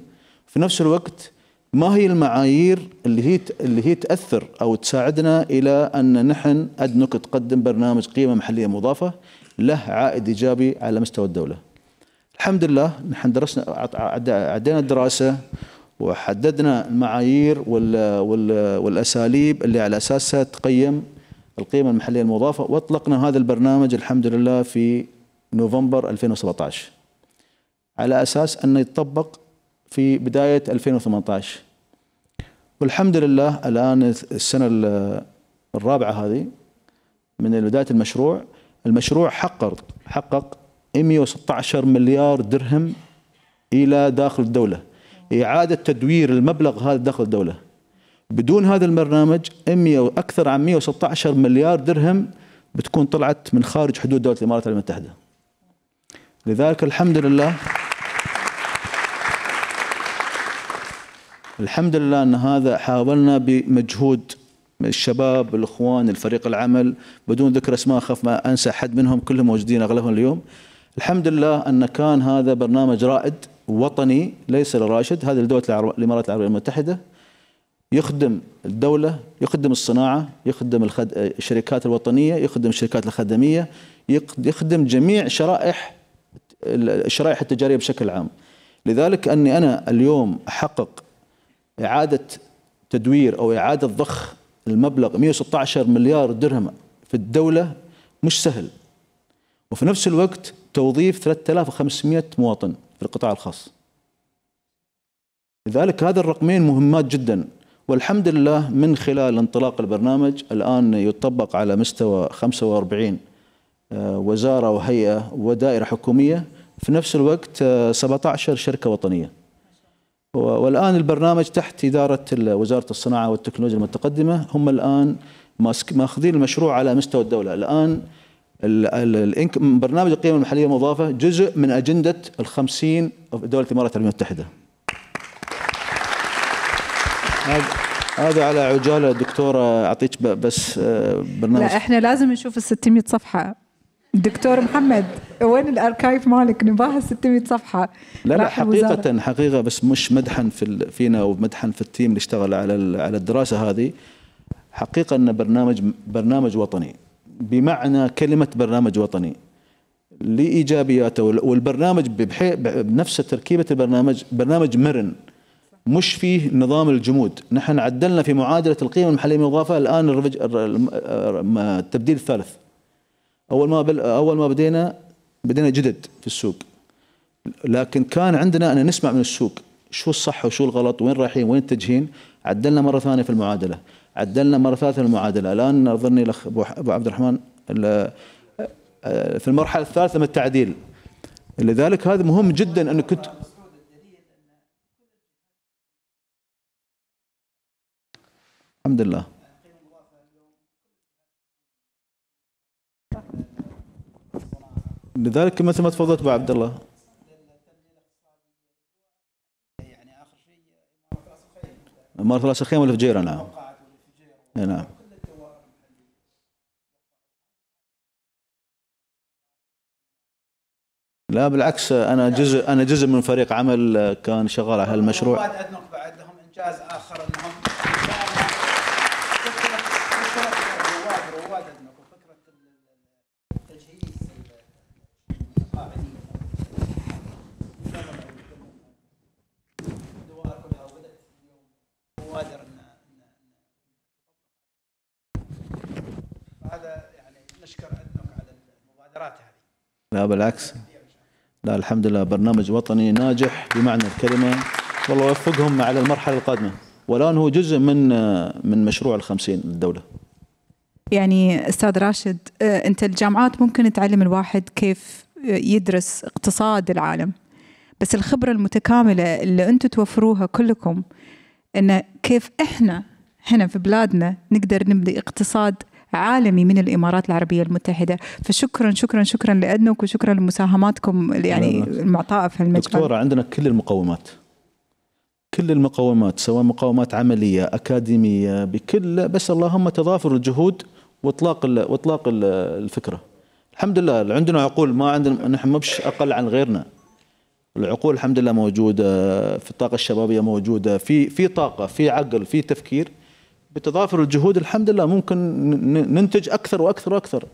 في نفس الوقت ما هي المعايير اللي هي اللي هي تاثر او تساعدنا الى ان نحن ادنك تقدم برنامج قيمه محليه مضافه له عائد ايجابي على مستوى الدوله. الحمد لله نحن درسنا عدينا الدراسه وحددنا المعايير والاساليب اللي على اساسها تقيم القيمه المحليه المضافه واطلقنا هذا البرنامج الحمد لله في نوفمبر 2017 على اساس انه يتطبق في بداية 2018 والحمد لله الآن السنة الرابعة هذه من بداية المشروع المشروع حقق حقق 116 مليار درهم إلى داخل الدولة إعادة تدوير المبلغ هذا داخل الدولة بدون هذا البرنامج 100 أكثر عن 116 مليار درهم بتكون طلعت من خارج حدود دولة الإمارات المتحدة لذلك الحمد لله الحمد لله أن هذا حاولنا بمجهود الشباب الإخوان الفريق العمل بدون ذكر أسماء أخاف ما أنسى حد منهم كلهم موجودين أغلبهم اليوم الحمد لله أن كان هذا برنامج رائد وطني ليس لراشد هذا لدولة الإمارات العربية المتحدة يخدم الدولة يخدم الصناعة يخدم الخد... الشركات الوطنية يخدم الشركات الخدمية يخدم جميع شرائح الشرائح التجارية بشكل عام لذلك أني أنا اليوم أحقق إعادة تدوير أو إعادة ضخ المبلغ 116 مليار درهم في الدولة مش سهل وفي نفس الوقت توظيف 3500 مواطن في القطاع الخاص لذلك هذا الرقمين مهمات جدا والحمد لله من خلال انطلاق البرنامج الآن يطبق على مستوى 45 آه، وزارة وهيئة ودائرة حكومية في نفس الوقت 17 آه، شركة وطنية والان البرنامج تحت اداره وزاره الصناعه والتكنولوجيا المتقدمه هم الان ماخذين المشروع على مستوى الدوله الان برنامج القيم المحليه المضافه جزء من اجنده ال 50 دوله الامارات العربيه المتحده. هذا على عجاله دكتوره اعطيك بس آه، برنامج لا احنا لازم نشوف ال 600 صفحه دكتور محمد وين الاركايف مالك نباها 600 صفحه لا لا حقيقه وزارة. حقيقه بس مش مدحا في فينا ومدحا في التيم اللي اشتغل على على الدراسه هذه حقيقه ان برنامج برنامج وطني بمعنى كلمه برنامج وطني لايجابياته والبرنامج بنفس تركيبه البرنامج برنامج مرن مش فيه نظام الجمود نحن عدلنا في معادله القيمه المحليه المضافه الان التبديل الثالث اول ما بل اول ما بدينا بدينا جدد في السوق لكن كان عندنا ان نسمع من السوق شو الصح وشو الغلط وين رايحين وين التجهين عدلنا مره ثانيه في المعادله عدلنا مره ثالثه المعادله الان اظني الاخ ابو عبد الرحمن في المرحله الثالثه من التعديل لذلك هذا مهم جدا انك كنت الحمد لله لذلك مثل ما تفضلت ابو عبد الله مرة راس الخيمة اللي في جيرة نعم إيه، نعم لا بالعكس انا جزء انا جزء من فريق عمل آه، كان شغال على هالمشروع بعد عندهم انجاز اخر انهم لا بالعكس لا الحمد لله برنامج وطني ناجح بمعنى الكلمة والله يوفقهم على المرحلة القادمة والآن هو جزء من من مشروع الخمسين للدولة يعني أستاذ راشد آه، أنت الجامعات ممكن تعلم الواحد كيف يدرس اقتصاد العالم بس الخبرة المتكاملة اللي أنتم توفروها كلكم أن كيف إحنا هنا في بلادنا نقدر نبني اقتصاد عالمي من الامارات العربيه المتحده فشكرا شكرا شكرا لادنك وشكرا لمساهماتكم يعني المعطاء في المجال دكتوره عندنا كل المقومات كل المقومات سواء مقومات عمليه اكاديميه بكل بس اللهم تضافر الجهود واطلاق واطلاق الفكره الحمد لله عندنا عقول ما عندنا نحن مش اقل عن غيرنا العقول الحمد لله موجوده في الطاقه الشبابيه موجوده في في طاقه في عقل في تفكير بتضافر الجهود الحمد لله ممكن ننتج اكثر واكثر واكثر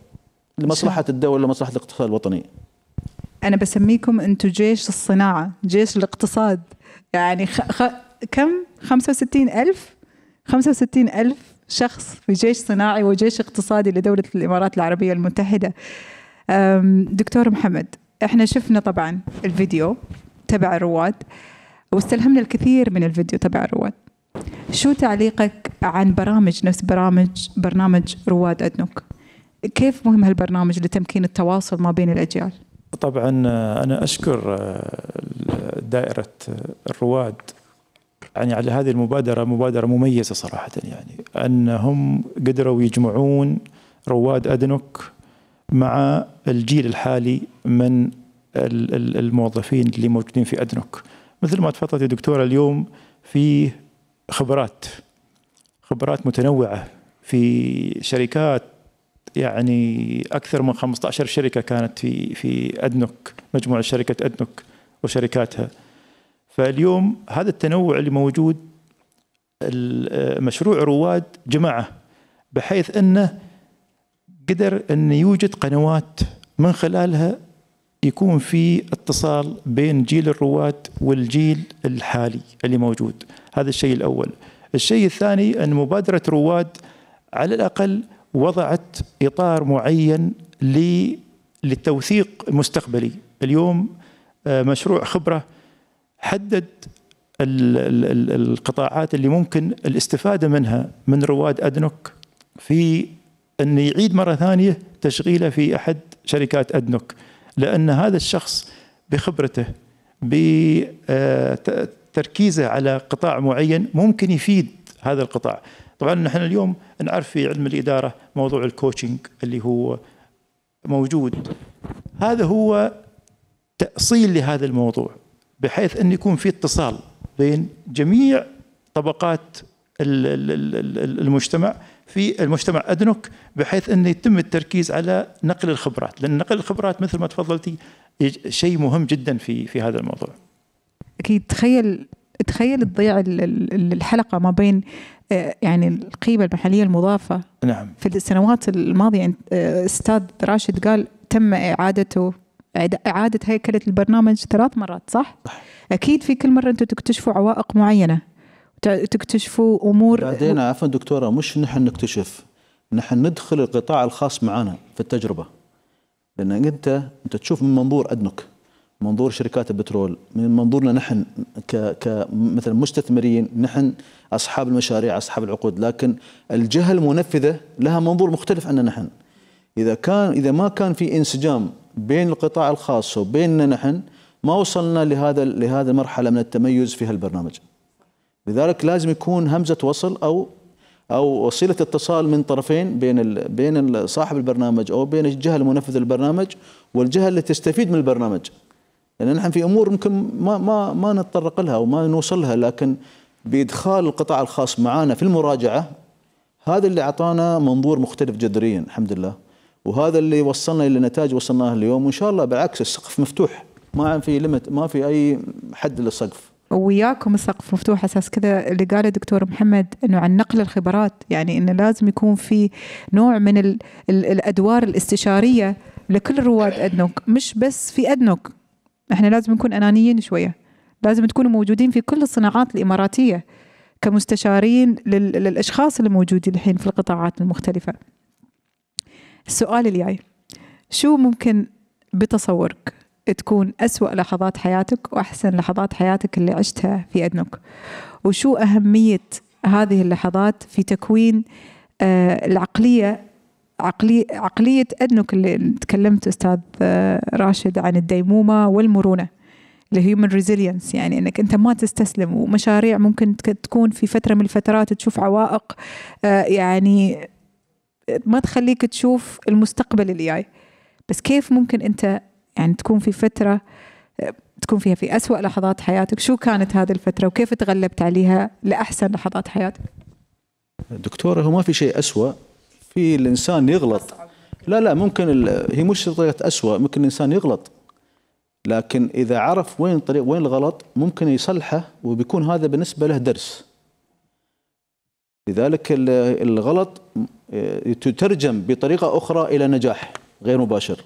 لمصلحه الدوله لمصلحه الاقتصاد الوطني انا بسميكم انتم جيش الصناعه جيش الاقتصاد يعني خ... خ... كم 65 ألف 65 ألف شخص في جيش صناعي وجيش اقتصادي لدولة الإمارات العربية المتحدة دكتور محمد احنا شفنا طبعا الفيديو تبع الرواد واستلهمنا الكثير من الفيديو تبع الرواد شو تعليقك عن برامج نفس برامج برنامج رواد أدنك كيف مهم هالبرنامج لتمكين التواصل ما بين الأجيال طبعا آه، أنا أشكر آه، دائرة آه، الرواد يعني على هذه المبادرة مبادرة مميزة صراحة يعني أنهم قدروا يجمعون رواد أدنك مع الجيل الحالي من الموظفين اللي موجودين في أدنك مثل ما تفضلت يا دكتورة اليوم فيه خبرات خبرات متنوعة في شركات يعني أكثر من 15 شركة كانت في في أدنوك مجموعة شركة أدنوك وشركاتها فاليوم هذا التنوع اللي موجود آه، مشروع رواد جماعة بحيث أنه قدر أن يوجد قنوات من خلالها يكون في اتصال بين جيل الرواد والجيل الحالي اللي موجود هذا الشيء الأول الشيء الثاني أن مبادرة رواد على الأقل وضعت إطار معين للتوثيق المستقبلي اليوم آه، مشروع خبرة حدد القطاعات اللي ممكن الاستفادة منها من رواد أدنوك في أن يعيد مرة ثانية تشغيله في أحد شركات أدنوك لأن هذا الشخص بخبرته آه، تركيزه على قطاع معين ممكن يفيد هذا القطاع طبعا نحن اليوم نعرف في علم الإدارة موضوع الكوتشنج اللي هو موجود هذا هو تأصيل لهذا الموضوع بحيث أن يكون في اتصال بين جميع طبقات المجتمع في المجتمع أدنك بحيث أن يتم التركيز على نقل الخبرات لأن نقل الخبرات مثل ما تفضلتي شيء مهم جدا في في هذا الموضوع اكيد تخيل تخيل تضيع الحلقه ما بين آه، يعني القيمه المحليه المضافه نعم في السنوات الماضيه يعني، آه، استاذ راشد قال تم اعادته إعادة هيكلة البرنامج ثلاث مرات صح؟ صح أكيد في كل مرة أنتم تكتشفوا عوائق معينة تكتشفوا أمور بعدين عفوا دكتورة مش نحن نكتشف نحن ندخل القطاع الخاص معنا في التجربة لأن أنت أنت تشوف من منظور أدنك منظور شركات البترول من منظورنا نحن كمثلا مستثمرين نحن اصحاب المشاريع اصحاب العقود لكن الجهه المنفذه لها منظور مختلف عنا نحن اذا كان اذا ما كان في انسجام بين القطاع الخاص وبيننا نحن ما وصلنا لهذا لهذه المرحله من التميز في هالبرنامج لذلك لازم يكون همزه وصل او او وسيله اتصال من طرفين بين بين صاحب البرنامج او بين الجهه المنفذه للبرنامج والجهه اللي تستفيد من البرنامج لان نحن في امور يمكن ما ما ما نتطرق لها وما نوصل لها لكن بادخال القطاع الخاص معانا في المراجعه هذا اللي اعطانا منظور مختلف جذريا الحمد لله وهذا اللي وصلنا الى نتائج وصلناها اليوم وان شاء الله بالعكس السقف مفتوح ما في ليمت ما في اي حد للسقف وياكم السقف مفتوح اساس كذا اللي قاله دكتور محمد انه عن نقل الخبرات يعني انه لازم يكون في نوع من الـ الـ الادوار الاستشاريه لكل رواد ادنوك مش بس في ادنوك احنا لازم نكون انانيين شويه لازم تكونوا موجودين في كل الصناعات الاماراتيه كمستشارين للاشخاص الموجودين الحين في القطاعات المختلفه السؤال الجاي شو ممكن بتصورك تكون أسوأ لحظات حياتك وأحسن لحظات حياتك اللي عشتها في أدنك وشو أهمية هذه اللحظات في تكوين آه، العقلية عقلي عقلية أدنك اللي تكلمت أستاذ آه، راشد عن الديمومة والمرونة الهيومن ريزيلينس يعني انك انت ما تستسلم ومشاريع ممكن تكون في فتره من الفترات تشوف عوائق آه، يعني ما تخليك تشوف المستقبل اللي جاي بس كيف ممكن انت يعني تكون في فتره آه، تكون فيها في أسوأ لحظات حياتك شو كانت هذه الفترة وكيف تغلبت عليها لأحسن لحظات حياتك دكتورة هو ما في شيء أسوأ في الانسان يغلط لا لا ممكن هي مش طريقه اسوء ممكن الانسان يغلط لكن اذا عرف وين طريق وين الغلط ممكن يصلحه وبيكون هذا بالنسبه له درس لذلك الغلط تترجم بطريقه اخرى الى نجاح غير مباشر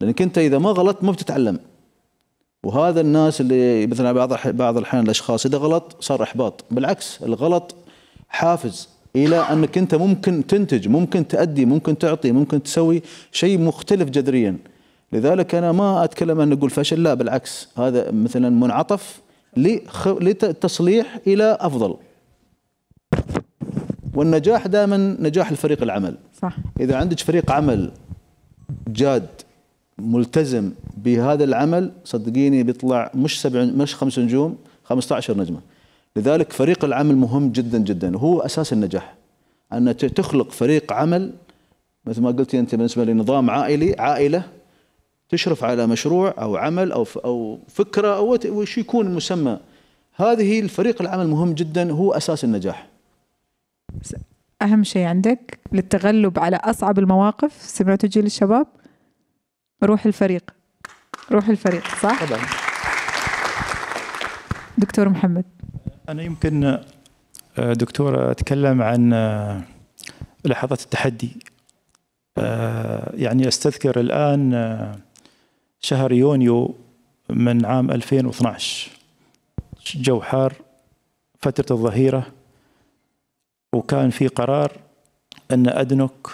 لانك انت اذا ما غلطت ما بتتعلم وهذا الناس اللي مثلا بعض بعض الاحيان الاشخاص اذا غلط صار احباط بالعكس الغلط حافز الى انك انت ممكن تنتج ممكن تؤدي ممكن تعطي ممكن تسوي شيء مختلف جذريا لذلك انا ما اتكلم ان نقول فشل لا بالعكس هذا مثلا منعطف للتصليح الى افضل والنجاح دائما نجاح الفريق العمل صح اذا عندك فريق عمل جاد ملتزم بهذا العمل صدقيني بيطلع مش سبع مش خمس نجوم 15 نجمه لذلك فريق العمل مهم جدا جدا وهو اساس النجاح ان تخلق فريق عمل مثل ما قلتي انت بالنسبه لنظام عائلي عائله تشرف على مشروع او عمل او او فكره او وش يكون المسمى هذه الفريق العمل مهم جدا هو اساس النجاح اهم شيء عندك للتغلب على اصعب المواقف سمعتوا جيل الشباب روح الفريق روح الفريق صح طبعا دكتور محمد أنا يمكن آه، دكتور أتكلم عن آه، لحظات التحدي آه، يعني أستذكر الآن شهر يونيو من عام 2012 جو حار فترة الظهيرة وكان في قرار أن أدنك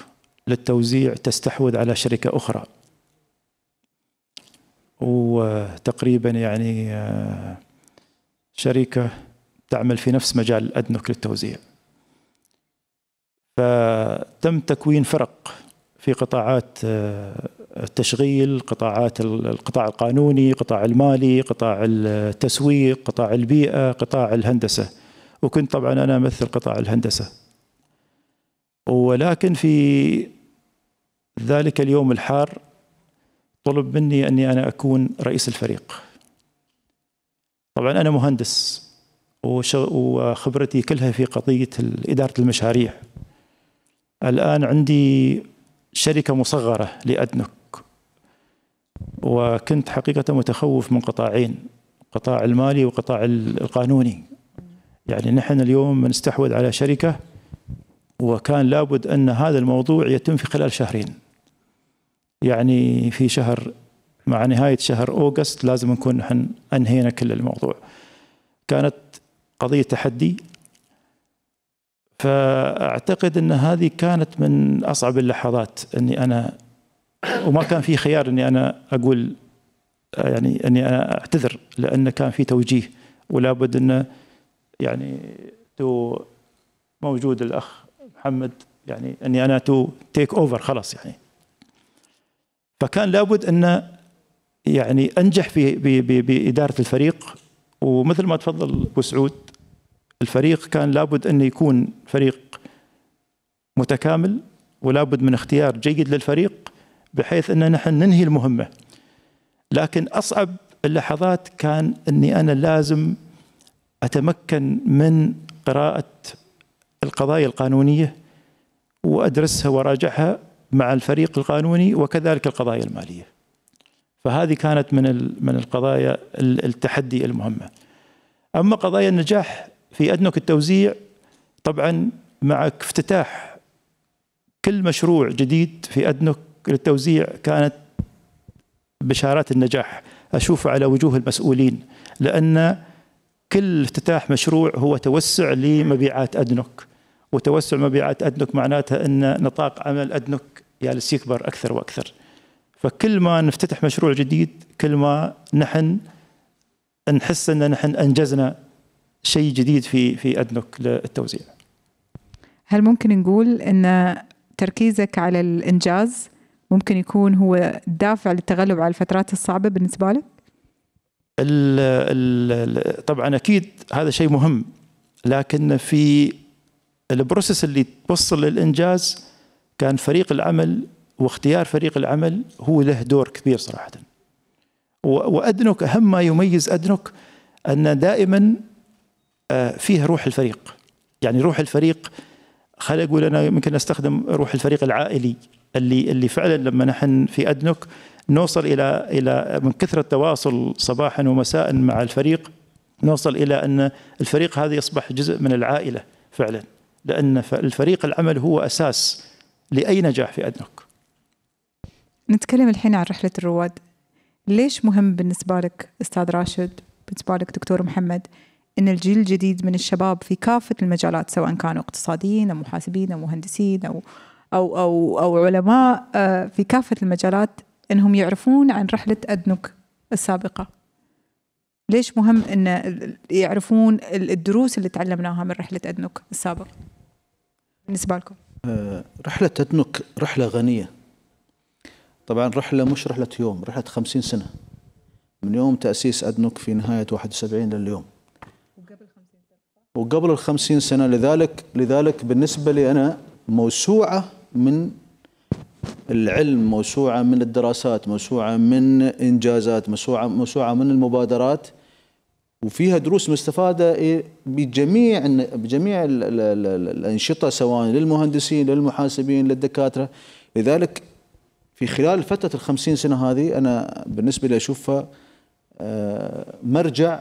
للتوزيع تستحوذ على شركة أخرى وتقريبا يعني شركة تعمل في نفس مجال الأدنك للتوزيع فتم تكوين فرق في قطاعات آه، التشغيل قطاعات القطاع القانوني قطاع المالي قطاع التسويق قطاع البيئة قطاع الهندسة وكنت طبعا أنا أمثل قطاع الهندسة ولكن في ذلك اليوم الحار طلب مني أني أنا أكون رئيس الفريق طبعا أنا مهندس وخبرتي كلها في قضية إدارة المشاريع الآن عندي شركة مصغرة لأدنك وكنت حقيقة متخوف من قطاعين القطاع المالي وقطاع القانوني يعني نحن اليوم نستحوذ على شركة وكان لابد أن هذا الموضوع يتم في خلال شهرين يعني في شهر مع نهاية شهر أوغست لازم نكون نحن أنهينا كل الموضوع كانت قضية تحدي فأعتقد أن هذه كانت من أصعب اللحظات أني أنا وما كان في خيار أني أنا أقول يعني أني أنا أعتذر لأن كان في توجيه ولا بد أن يعني تو موجود الأخ محمد يعني أني أنا تو تيك أوفر خلاص يعني فكان لابد أن يعني أنجح في بإدارة الفريق ومثل ما تفضل ابو سعود الفريق كان لابد انه يكون فريق متكامل ولابد من اختيار جيد للفريق بحيث ان نحن ننهي المهمه لكن اصعب اللحظات كان اني انا لازم اتمكن من قراءه القضايا القانونيه وادرسها وراجعها مع الفريق القانوني وكذلك القضايا الماليه فهذه كانت من من القضايا التحدي المهمه. اما قضايا النجاح في ادنك التوزيع طبعا مع افتتاح كل مشروع جديد في ادنك للتوزيع كانت بشارات النجاح اشوفها على وجوه المسؤولين لان كل افتتاح مشروع هو توسع لمبيعات ادنك وتوسع مبيعات ادنك معناتها ان نطاق عمل ادنك جالس يكبر اكثر واكثر. فكل ما نفتتح مشروع جديد كل ما نحن نحس ان نحن انجزنا شيء جديد في في ادنوك للتوزيع. هل ممكن نقول ان تركيزك على الانجاز ممكن يكون هو الدافع للتغلب على الفترات الصعبه بالنسبه لك؟ الـ الـ طبعا اكيد هذا شيء مهم لكن في البروسيس اللي توصل للانجاز كان فريق العمل واختيار فريق العمل هو له دور كبير صراحة وأدنك أهم ما يميز أدنك أن دائما آه، فيه روح الفريق يعني روح الفريق خلي أقول أنا يمكن أستخدم روح الفريق العائلي اللي اللي فعلا لما نحن في أدنك نوصل إلى إلى من كثرة التواصل صباحا ومساء مع الفريق نوصل إلى أن الفريق هذا يصبح جزء من العائلة فعلا لأن الفريق العمل هو أساس لأي نجاح في أدنك نتكلم الحين عن رحلة الرواد ليش مهم بالنسبة لك أستاذ راشد بالنسبة لك دكتور محمد أن الجيل الجديد من الشباب في كافة المجالات سواء كانوا اقتصاديين أو محاسبين أو مهندسين أو أو أو, أو علماء آه، في كافة المجالات أنهم يعرفون عن رحلة أدنك السابقة ليش مهم أن يعرفون الدروس اللي تعلمناها من رحلة أدنك السابقة بالنسبة لكم آه، رحلة أدنك رحلة غنية طبعا رحلة مش رحلة يوم رحلة خمسين سنة من يوم تأسيس أدنك في نهاية 71 لليوم وقبل 50 سنة وقبل الخمسين سنة لذلك لذلك بالنسبة لي أنا موسوعة من العلم موسوعة من الدراسات موسوعة من إنجازات موسوعة, موسوعة من المبادرات وفيها دروس مستفادة إيه؟ بجميع بجميع الأنشطة سواء للمهندسين للمحاسبين للدكاترة لذلك في خلال فتره الخمسين سنه هذه انا بالنسبه لي اشوفها آه، مرجع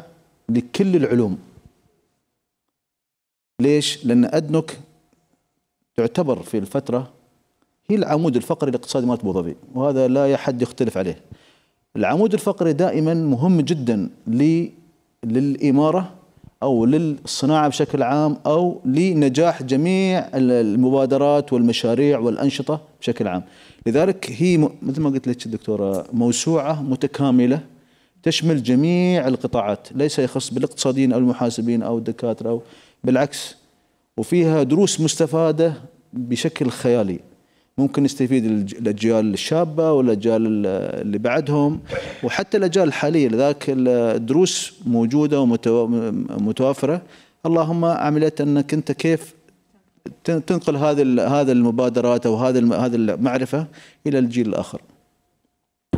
لكل العلوم ليش؟ لأن أدنك تعتبر في الفترة هي العمود الفقري الاقتصادي مالت أبو ظبي وهذا لا أحد يختلف عليه العمود الفقري دائما مهم جدا للإمارة أو للصناعة بشكل عام أو لنجاح جميع المبادرات والمشاريع والأنشطة بشكل عام لذلك هي مثل ما قلت لك الدكتوره موسوعه متكامله تشمل جميع القطاعات ليس يخص بالاقتصاديين او المحاسبين او الدكاتره او بالعكس وفيها دروس مستفاده بشكل خيالي ممكن يستفيد الاجيال الشابه والاجيال اللي بعدهم وحتى الاجيال الحاليه لذلك الدروس موجوده ومتوافره اللهم عملت انك انت كيف تنقل هذه هذه المبادرات او هذه هذه المعرفه الى الجيل الاخر.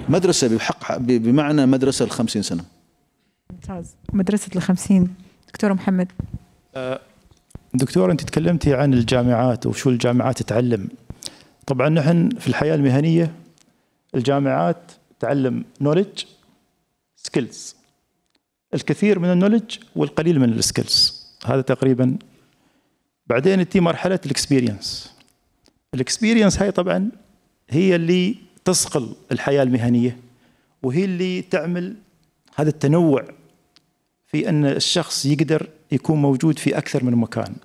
مدرسه بحق بمعنى مدرسه ال 50 سنه. ممتاز، مدرسه ال 50 دكتور محمد. أه، دكتور انت تكلمتي عن الجامعات وشو الجامعات تعلم. طبعا نحن في الحياه المهنيه الجامعات تعلم نولج سكيلز الكثير من النولج والقليل من السكيلز هذا تقريبا بعدين تجي مرحله الاكسبيرينس الاكسبيرينس هاي طبعا هي اللي تصقل الحياه المهنيه وهي اللي تعمل هذا التنوع في ان الشخص يقدر يكون موجود في اكثر من مكان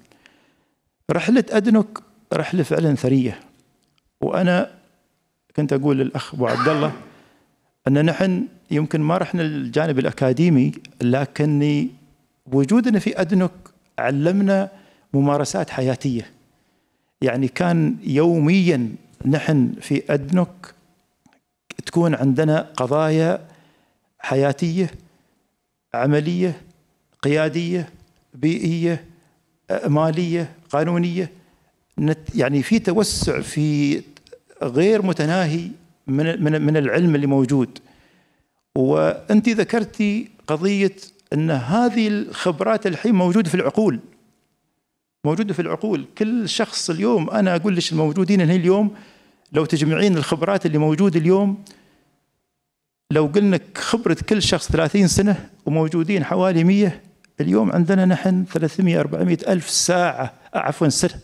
رحله ادنوك رحله فعلا ثريه وانا كنت اقول للاخ ابو عبد الله ان نحن يمكن ما رحنا الجانب الاكاديمي لكن وجودنا في ادنوك علمنا ممارسات حياتيه يعني كان يوميا نحن في ادنك تكون عندنا قضايا حياتيه عمليه قياديه بيئيه ماليه قانونيه يعني في توسع في غير متناهي من من من العلم اللي موجود وانت ذكرتي قضيه ان هذه الخبرات الحين موجوده في العقول موجودة في العقول كل شخص اليوم أنا أقول لك الموجودين هنا اليوم لو تجمعين الخبرات اللي موجودة اليوم لو قلنا خبرة كل شخص 30 سنة وموجودين حوالي 100 اليوم عندنا نحن 300 400 ألف ساعة عفوا سنة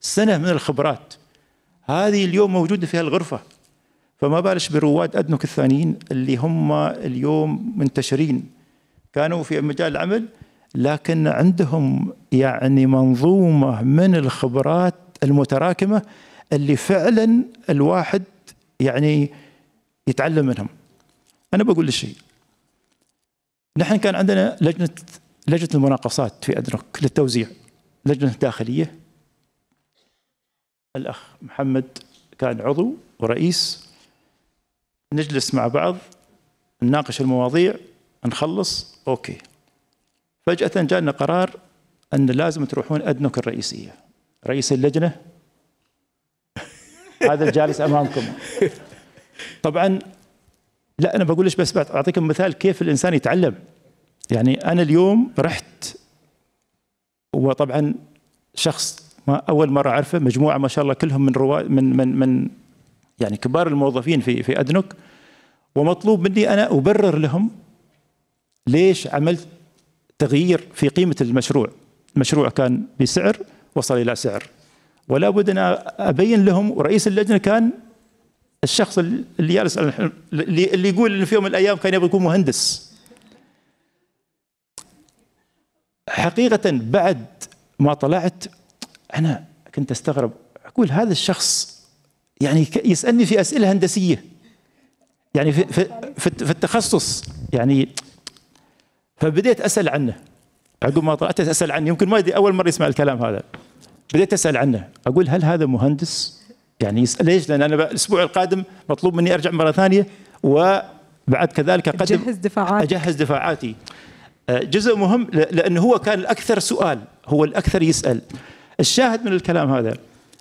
سنة من الخبرات هذه اليوم موجودة في هالغرفة فما بالش برواد أدنك الثانيين اللي هم اليوم منتشرين كانوا في مجال العمل لكن عندهم يعني منظومه من الخبرات المتراكمه اللي فعلا الواحد يعني يتعلم منهم. انا بقول شيء نحن كان عندنا لجنه لجنه المناقصات في ادرك للتوزيع لجنه داخليه الاخ محمد كان عضو ورئيس نجلس مع بعض نناقش المواضيع نخلص اوكي فجأة جاءنا قرار أن لازم تروحون أدنك الرئيسية رئيس اللجنة هذا الجالس أمامكم طبعا لا أنا بقول بس أعطيكم مثال كيف الإنسان يتعلم يعني أنا اليوم رحت وطبعا شخص ما أول مرة أعرفه مجموعة ما شاء الله كلهم من رواد من من من يعني كبار الموظفين في في أدنك ومطلوب مني أنا أبرر لهم ليش عملت تغيير في قيمه المشروع المشروع كان بسعر وصل الى سعر ولا بد ان ابين لهم ورئيس اللجنه كان الشخص اللي جالس اللي يقول انه في يوم من الايام كان يبغى يكون مهندس حقيقه بعد ما طلعت انا كنت استغرب اقول هذا الشخص يعني يسالني في اسئله هندسيه يعني في في في التخصص يعني فبديت اسال عنه عقب ما طلعت اسال عنه يمكن ما يدري اول مره يسمع الكلام هذا بديت اسال عنه اقول هل هذا مهندس؟ يعني يسأل ليش؟ لان انا الاسبوع القادم مطلوب مني ارجع مره ثانيه وبعد كذلك اقدم اجهز دفاعاتي اجهز دفاعاتي آه، جزء مهم لانه هو كان الاكثر سؤال هو الاكثر يسال الشاهد من الكلام هذا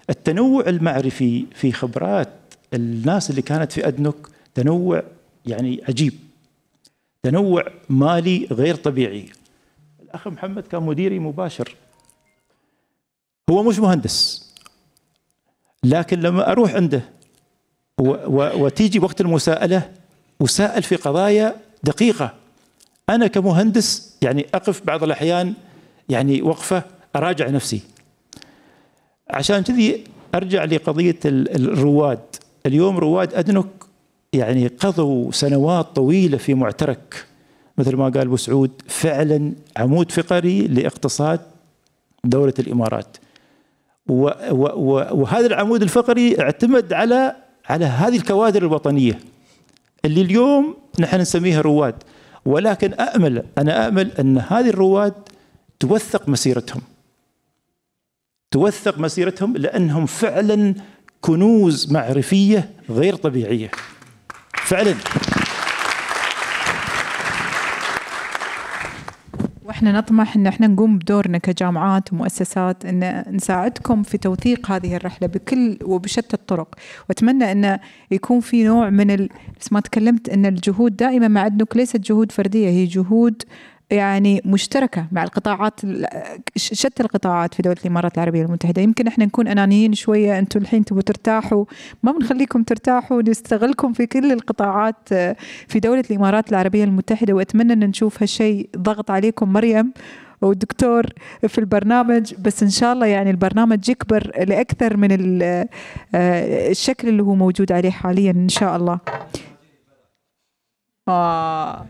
التنوع المعرفي في خبرات الناس اللي كانت في ادنك تنوع يعني عجيب تنوع مالي غير طبيعي الأخ محمد كان مديري مباشر هو مش مهندس لكن لما أروح عنده وتيجي وقت المساءلة وسائل في قضايا دقيقة أنا كمهندس يعني أقف بعض الأحيان يعني وقفة أراجع نفسي عشان كذي أرجع لقضية الرواد اليوم رواد أدنك يعني قضوا سنوات طويله في معترك مثل ما قال ابو سعود فعلا عمود فقري لاقتصاد دوله الامارات و و و وهذا العمود الفقري اعتمد على على هذه الكوادر الوطنيه اللي اليوم نحن نسميها رواد ولكن امل انا امل ان هذه الرواد توثق مسيرتهم توثق مسيرتهم لانهم فعلا كنوز معرفيه غير طبيعيه فعلا واحنا نطمح ان احنا نقوم بدورنا كجامعات ومؤسسات ان نساعدكم في توثيق هذه الرحله بكل وبشتى الطرق، واتمنى ان يكون في نوع من ال... بس ما تكلمت ان الجهود دائما مع ليست جهود فرديه هي جهود يعني مشتركه مع القطاعات شتى القطاعات في دوله الامارات العربيه المتحده يمكن احنا نكون انانيين شويه انتم الحين تبوا ترتاحوا ما بنخليكم ترتاحوا نستغلكم في كل القطاعات آه، في دوله الامارات العربيه المتحده واتمنى ان نشوف هالشيء ضغط عليكم مريم والدكتور في البرنامج بس ان شاء الله يعني البرنامج يكبر لاكثر من آه، الشكل اللي هو موجود عليه حاليا ان شاء الله آه.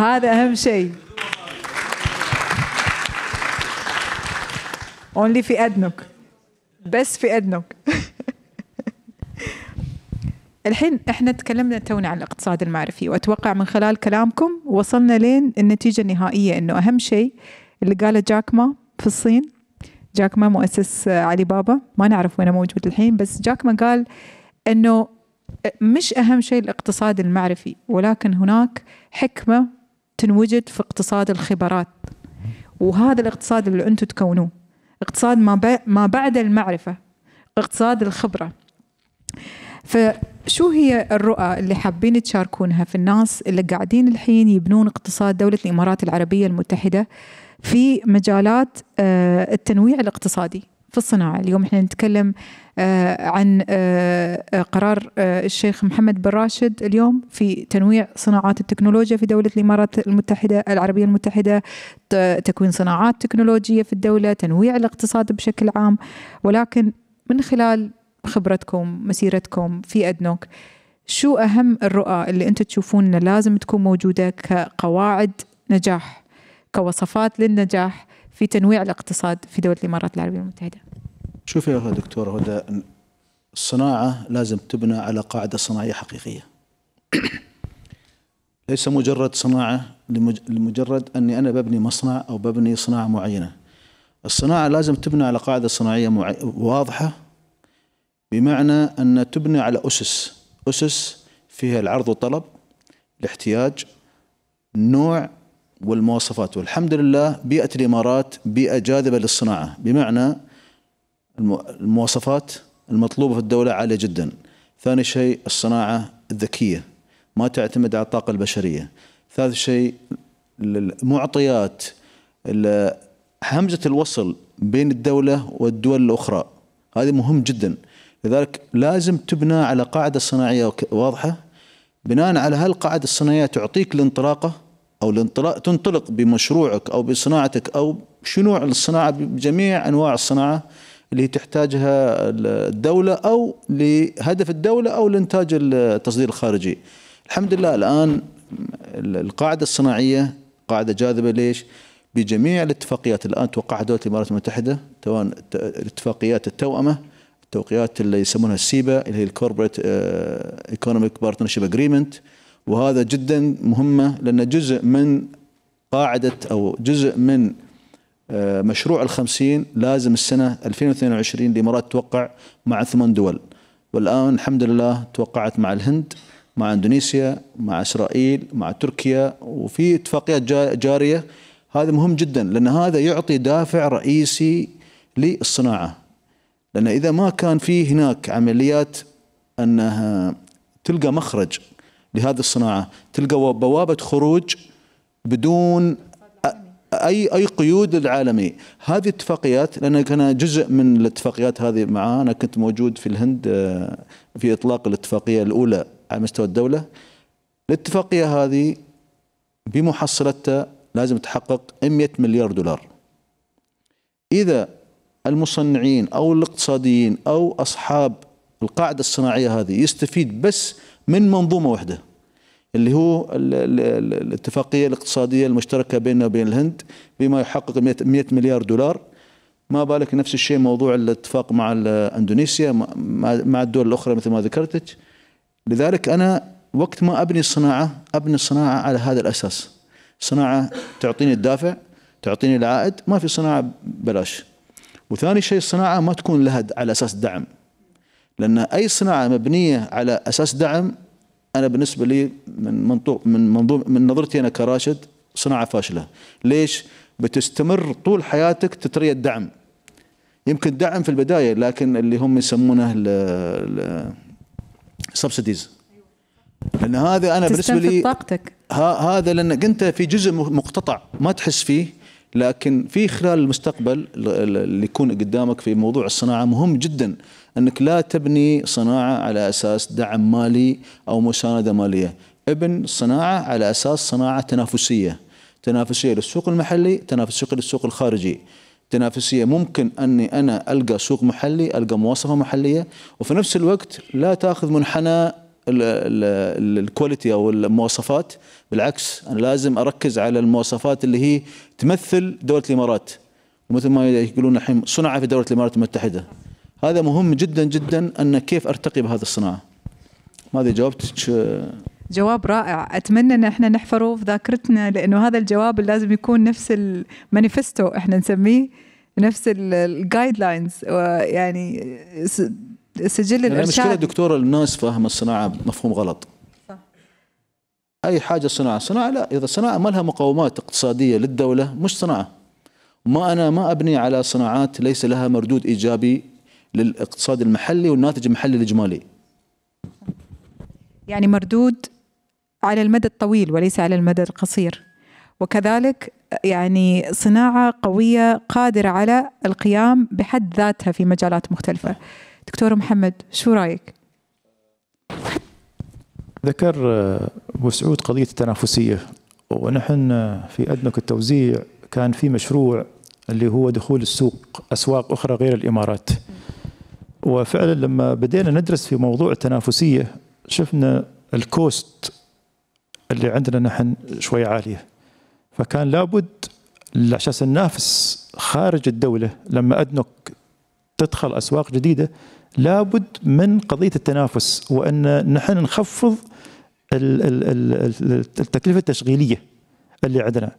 هذا اهم شيء اونلي في ادنك بس في ادنك الحين احنا تكلمنا تونا عن الاقتصاد المعرفي واتوقع من خلال كلامكم وصلنا لين النتيجه النهائيه انه اهم شيء اللي قاله جاك ما في الصين جاك ما مؤسس علي بابا ما نعرف وين موجود الحين بس جاك ما قال انه مش اهم شيء الاقتصاد المعرفي ولكن هناك حكمه تنوجد في اقتصاد الخبرات وهذا الاقتصاد اللي أنتم تكونوه اقتصاد ما, ما بعد المعرفة اقتصاد الخبرة فشو هي الرؤى اللي حابين تشاركونها في الناس اللي قاعدين الحين يبنون اقتصاد دولة الإمارات العربية المتحدة في مجالات آه، التنويع الاقتصادي في الصناعة اليوم احنا نتكلم آه، عن آه، آه، قرار الشيخ محمد بن راشد اليوم في تنويع صناعات التكنولوجيا في دولة الإمارات المتحدة العربية المتحدة تكوين صناعات تكنولوجية في الدولة تنويع الاقتصاد بشكل عام ولكن من خلال خبرتكم مسيرتكم في أدنوك شو أهم الرؤى اللي أنتم تشوفون إن لازم تكون موجودة كقواعد نجاح كوصفات للنجاح في تنويع الاقتصاد في دولة الإمارات العربية المتحدة شوف يا دكتور هدى الصناعة لازم تبنى على قاعدة صناعية حقيقية ليس مجرد صناعة لمجرد أني أنا ببني مصنع أو ببني صناعة معينة الصناعة لازم تبنى على قاعدة صناعية واضحة بمعنى أن تبنى على أسس أسس فيها العرض والطلب الاحتياج النوع والمواصفات والحمد لله بيئة الإمارات بيئة جاذبة للصناعة بمعنى المواصفات المطلوبة في الدولة عالية جدا ثاني شيء الصناعة الذكية ما تعتمد على الطاقة البشرية ثالث شيء المعطيات همزة الوصل بين الدولة والدول الأخرى هذا مهم جدا لذلك لازم تبنى على قاعدة صناعية واضحة بناء على هالقاعدة الصناعية تعطيك الانطلاقة أو الانطلاق تنطلق بمشروعك أو بصناعتك أو شنوع الصناعة بجميع أنواع الصناعة اللي تحتاجها الدولة أو لهدف الدولة أو لإنتاج التصدير الخارجي الحمد لله الآن القاعدة الصناعية قاعدة جاذبة ليش؟ بجميع الاتفاقيات الآن توقعها دولة الإمارات المتحدة سواء التوأمة التوقيات اللي يسمونها السيبا اللي هي الكوربريت ايكونوميك بارتنرشيب اجريمنت وهذا جدا مهمه لان جزء من قاعده او جزء من آه، مشروع الخمسين لازم السنة 2022 الإمارات توقع مع ثمان دول والآن الحمد لله توقعت مع الهند مع اندونيسيا مع اسرائيل مع تركيا وفي اتفاقيات جاريه هذا مهم جدا لان هذا يعطي دافع رئيسي للصناعه لان اذا ما كان في هناك عمليات انها تلقى مخرج لهذه الصناعه تلقى بوابه خروج بدون اي اي قيود العالميه هذه اتفاقيات لان انا جزء من الاتفاقيات هذه معاه انا كنت موجود في الهند آه، في اطلاق الاتفاقيه الاولى على مستوى الدوله الاتفاقيه هذه بمحصلتها لازم تحقق 100 مليار دولار اذا المصنعين او الاقتصاديين او اصحاب القاعده الصناعيه هذه يستفيد بس من منظومه واحده اللي هو الاتفاقية الاقتصادية المشتركة بيننا وبين الهند بما يحقق 100 مليار دولار ما بالك نفس الشيء موضوع الاتفاق مع اندونيسيا مع الدول الاخرى مثل ما ذكرتك لذلك انا وقت ما ابني الصناعه ابني الصناعه على هذا الاساس صناعه تعطيني الدافع تعطيني العائد ما في صناعه بلاش وثاني شيء الصناعه ما تكون لها على اساس دعم لان اي صناعه مبنيه على اساس دعم انا بالنسبه لي من منطوق من منظوم من نظرتي انا كراشد صناعه فاشله ليش بتستمر طول حياتك تتري الدعم يمكن دعم في البدايه لكن اللي هم يسمونه سبسيديز لان هذا انا بالنسبه لي طاقتك هذا لانك انت في جزء مقتطع ما تحس فيه لكن في خلال المستقبل اللي يكون قدامك في موضوع الصناعه مهم جدا انك لا تبني صناعه على اساس دعم مالي او مسانده ماليه، ابن صناعه على اساس صناعه تنافسيه، تنافسيه للسوق المحلي، تنافسيه للسوق الخارجي. تنافسيه ممكن اني انا القى سوق محلي، القى مواصفه محليه، وفي نفس الوقت لا تاخذ منحنى الكواليتي او المواصفات بالعكس انا لازم اركز على المواصفات اللي هي تمثل دوله الامارات ومثل ما يقولون الحين صنع في دوله الامارات المتحده هذا مهم جدا جدا أن كيف أرتقي بهذه الصناعة ماذا جاوبتك جواب رائع أتمنى أن احنا نحفره في ذاكرتنا لأنه هذا الجواب لازم يكون نفس المانيفستو احنا نسميه نفس الجايد لاينز يعني سجل يعني الارشاد المشكله دكتوره الناس فاهمه الصناعه مفهوم غلط صح. اي حاجه صناعه صناعه لا اذا صناعه ما لها مقومات اقتصاديه للدوله مش صناعه ما انا ما ابني على صناعات ليس لها مردود ايجابي للاقتصاد المحلي والناتج المحلي الإجمالي يعني مردود على المدى الطويل وليس على المدى القصير وكذلك يعني صناعة قوية قادرة على القيام بحد ذاتها في مجالات مختلفة دكتور محمد شو رأيك؟ ذكر أبو آه، سعود قضية التنافسية ونحن آه، في أدنك التوزيع كان في مشروع اللي هو دخول السوق أسواق أخرى غير الإمارات وفعلا لما بدينا ندرس في موضوع التنافسيه شفنا الكوست اللي عندنا نحن شوي عاليه فكان لابد عشان ننافس خارج الدوله لما ادنك تدخل اسواق جديده لابد من قضيه التنافس وان نحن نخفض التكلفه التشغيليه اللي عندنا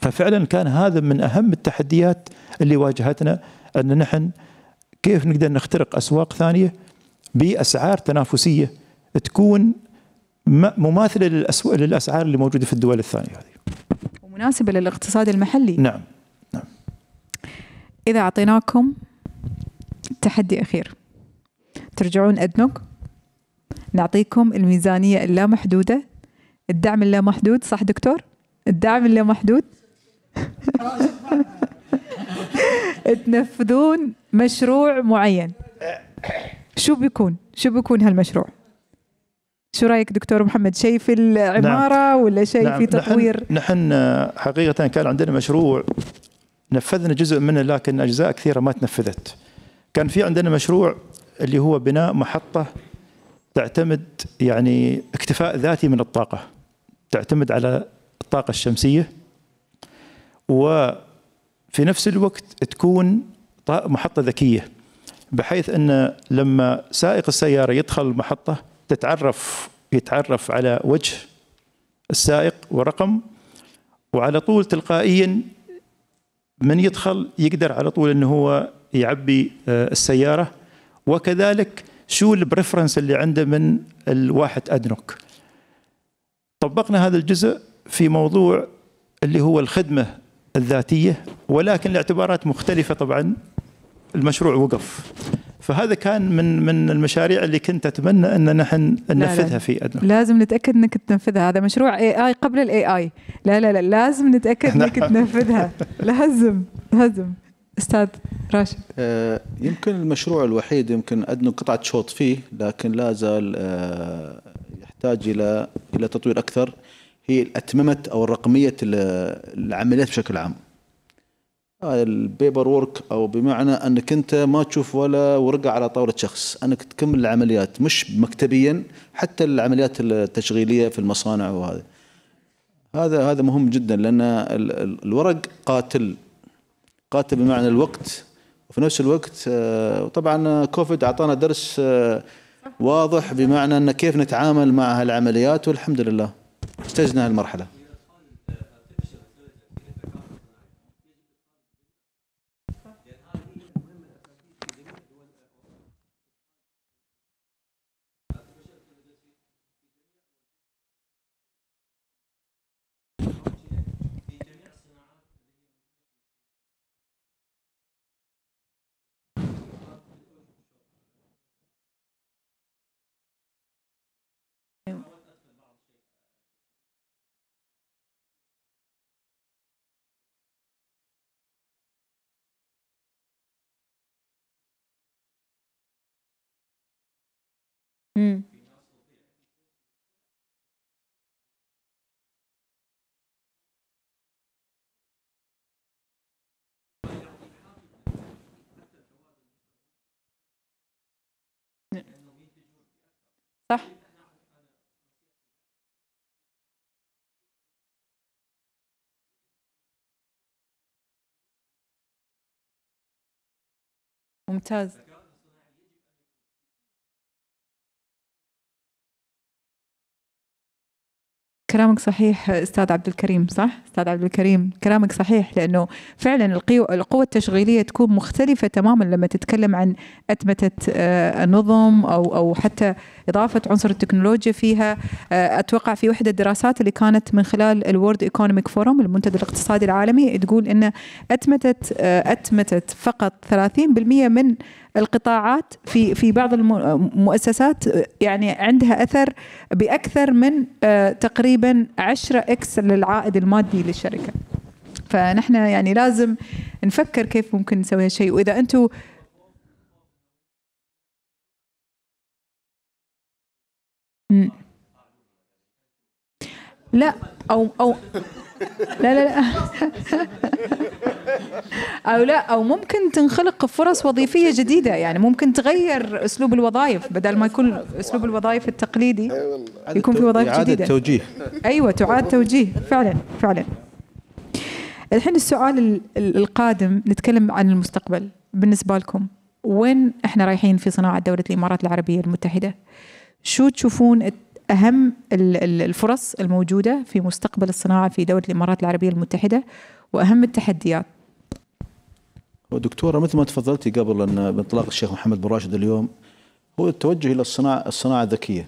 ففعلا كان هذا من اهم التحديات اللي واجهتنا ان نحن كيف نقدر نخترق اسواق ثانيه باسعار تنافسيه تكون مماثله للأسوأ للاسعار اللي موجوده في الدول الثانيه هذه. ومناسبه للاقتصاد المحلي. نعم نعم. اذا اعطيناكم تحدي اخير ترجعون ادنك نعطيكم الميزانيه اللامحدوده الدعم اللامحدود صح دكتور؟ الدعم اللامحدود تنفذون مشروع معين شو بيكون شو بيكون هالمشروع شو رايك دكتور محمد شيء في العماره نعم. ولا شيء نعم. في تطوير نحن, نحن حقيقه كان عندنا مشروع نفذنا جزء منه لكن اجزاء كثيره ما تنفذت كان في عندنا مشروع اللي هو بناء محطه تعتمد يعني اكتفاء ذاتي من الطاقه تعتمد على الطاقه الشمسيه و في نفس الوقت تكون محطة ذكية بحيث أن لما سائق السيارة يدخل المحطة تتعرف يتعرف على وجه السائق ورقم وعلى طول تلقائيا من يدخل يقدر على طول أنه هو يعبي آه، السيارة وكذلك شو البريفرنس اللي عنده من الواحد أدنوك طبقنا هذا الجزء في موضوع اللي هو الخدمة الذاتية ولكن لاعتبارات مختلفة طبعا المشروع وقف فهذا كان من من المشاريع اللي كنت اتمنى ان نحن ننفذها في ادنى لازم نتاكد انك تنفذها هذا مشروع اي اي قبل الاي اي لا لا لا لازم نتاكد انك تنفذها لازم لازم استاذ راشد آه يمكن المشروع الوحيد يمكن ادنى قطعه شوط فيه لكن لا زال آه يحتاج الى الى تطوير اكثر هي أتممت أو رقمية العمليات بشكل عام هذا البيبر وورك أو بمعنى أنك أنت ما تشوف ولا ورقة على طاولة شخص أنك تكمل العمليات مش مكتبيا حتى العمليات التشغيلية في المصانع وهذا هذا هذا مهم جدا لأن الورق قاتل قاتل بمعنى الوقت وفي نفس الوقت آه، وطبعا كوفيد أعطانا درس آه، واضح بمعنى أن كيف نتعامل مع هالعمليات والحمد لله احتجنا المرحلة صح. ممتاز. كلامك صحيح استاذ عبد الكريم صح استاذ عبد الكريم كلامك صحيح لانه فعلا القوه التشغيليه تكون مختلفه تماما لما تتكلم عن اتمته آه، النظم او او حتى اضافه عنصر التكنولوجيا فيها آه، اتوقع في وحده الدراسات اللي كانت من خلال الورد ايكونوميك فورم المنتدى الاقتصادي العالمي تقول ان اتمتت آه، اتمتت فقط 30% من القطاعات في في بعض المؤسسات يعني عندها اثر باكثر من آه، تقريبا 10 اكس للعائد المادي للشركه فنحن يعني لازم نفكر كيف ممكن نسوي هالشيء واذا انتم لا او او لا لا لا او لا او ممكن تنخلق فرص وظيفيه جديده يعني ممكن تغير اسلوب الوظائف بدل ما يكون اسلوب الوظائف التقليدي أيوة يكون في وظائف جديده توجيه ايوه تعاد توجيه فعلا فعلا الحين السؤال القادم نتكلم عن المستقبل بالنسبه لكم وين احنا رايحين في صناعه دوله الامارات العربيه المتحده شو تشوفون أهم الفرص الموجودة في مستقبل الصناعة في دولة الإمارات العربية المتحدة وأهم التحديات دكتوره مثل ما تفضلتي قبل ان باطلاق الشيخ محمد بن راشد اليوم هو التوجه الى الصناعه الصناعه الذكيه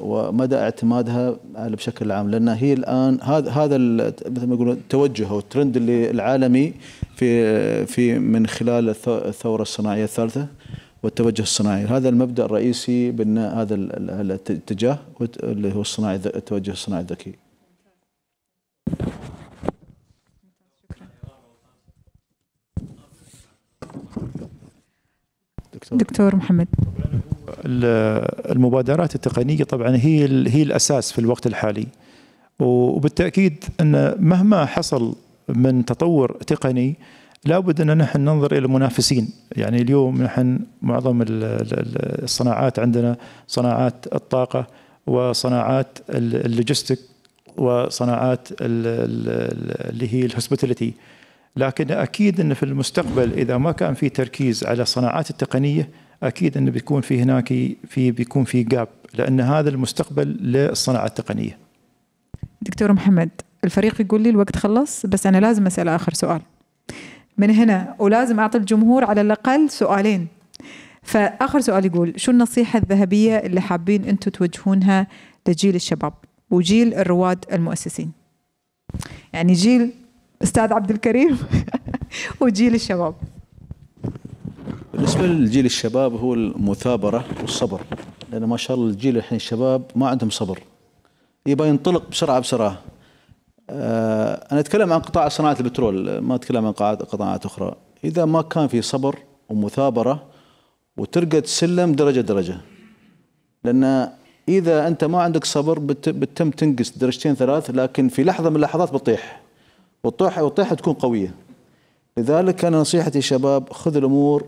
ومدى اعتمادها بشكل عام لان هي الان هذا هذا مثل ما يقولون التوجه او الترند اللي العالمي في في من خلال الثوره الصناعيه الثالثه والتوجه الصناعي هذا المبدا الرئيسي بان هذا الاتجاه اللي هو الصناعي التوجه الصناعي الذكي دكتور, دكتور محمد المبادرات التقنيه طبعا هي هي الاساس في الوقت الحالي وبالتاكيد ان مهما حصل من تطور تقني لابد ان نحن ننظر الى المنافسين يعني اليوم نحن معظم الصناعات عندنا صناعات الطاقه وصناعات اللوجستيك وصناعات اللي هي الهوسبيتاليتي لكن اكيد ان في المستقبل اذا ما كان في تركيز على الصناعات التقنيه اكيد انه بيكون في هناك في بيكون في جاب لان هذا المستقبل للصناعه التقنيه. دكتور محمد الفريق يقول لي الوقت خلص بس انا لازم اسال اخر سؤال. من هنا ولازم اعطي الجمهور على الاقل سؤالين. فاخر سؤال يقول شو النصيحه الذهبيه اللي حابين انتم توجهونها لجيل الشباب وجيل الرواد المؤسسين؟ يعني جيل استاذ عبد الكريم وجيل الشباب بالنسبه للجيل الشباب هو المثابره والصبر لان ما شاء الله الجيل الحين الشباب ما عندهم صبر يبغى ينطلق بسرعه بسرعه آه، انا اتكلم عن قطاع صناعه البترول ما اتكلم عن قطاعات اخرى اذا ما كان في صبر ومثابره وترقد سلم درجه درجه لان اذا انت ما عندك صبر بتم تنقص درجتين ثلاث لكن في لحظه من اللحظات بتطيح والطيحة والطيحة تكون قوية لذلك كان نصيحتي شباب خذ الأمور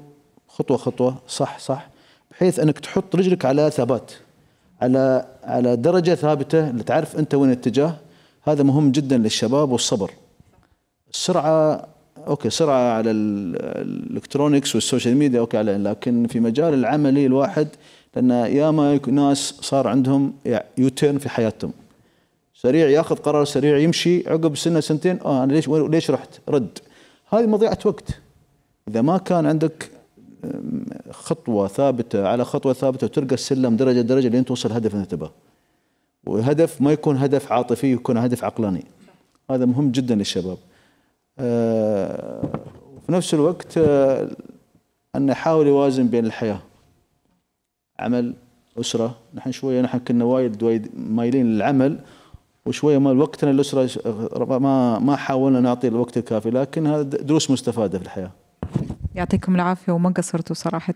خطوة خطوة صح صح بحيث أنك تحط رجلك على ثبات على على درجة ثابتة اللي تعرف أنت وين الاتجاه هذا مهم جدا للشباب والصبر السرعة أوكي سرعة على الإلكترونيكس والسوشيال ميديا أوكي على لكن في مجال العملي الواحد لأن ياما ناس صار عندهم يوتيرن في حياتهم سريع ياخذ قرار سريع يمشي عقب سنه سنتين اه انا ليش ليش رحت؟ رد هذه مضيعه وقت اذا ما كان عندك خطوه ثابته على خطوه ثابته وترقى السلم درجه درجه لين توصل هدف انت تبغاه وهدف ما يكون هدف عاطفي يكون هدف عقلاني. هذا مهم جدا للشباب. آه، وفي نفس الوقت آه، أن يحاول يوازن بين الحياة عمل أسرة نحن شوية نحن كنا وايد وايد مايلين للعمل وشويه ما وقتنا الاسره ما ما حاولنا نعطي الوقت الكافي لكن هذا دروس مستفاده في الحياه يعطيكم العافيه وما قصرتوا صراحه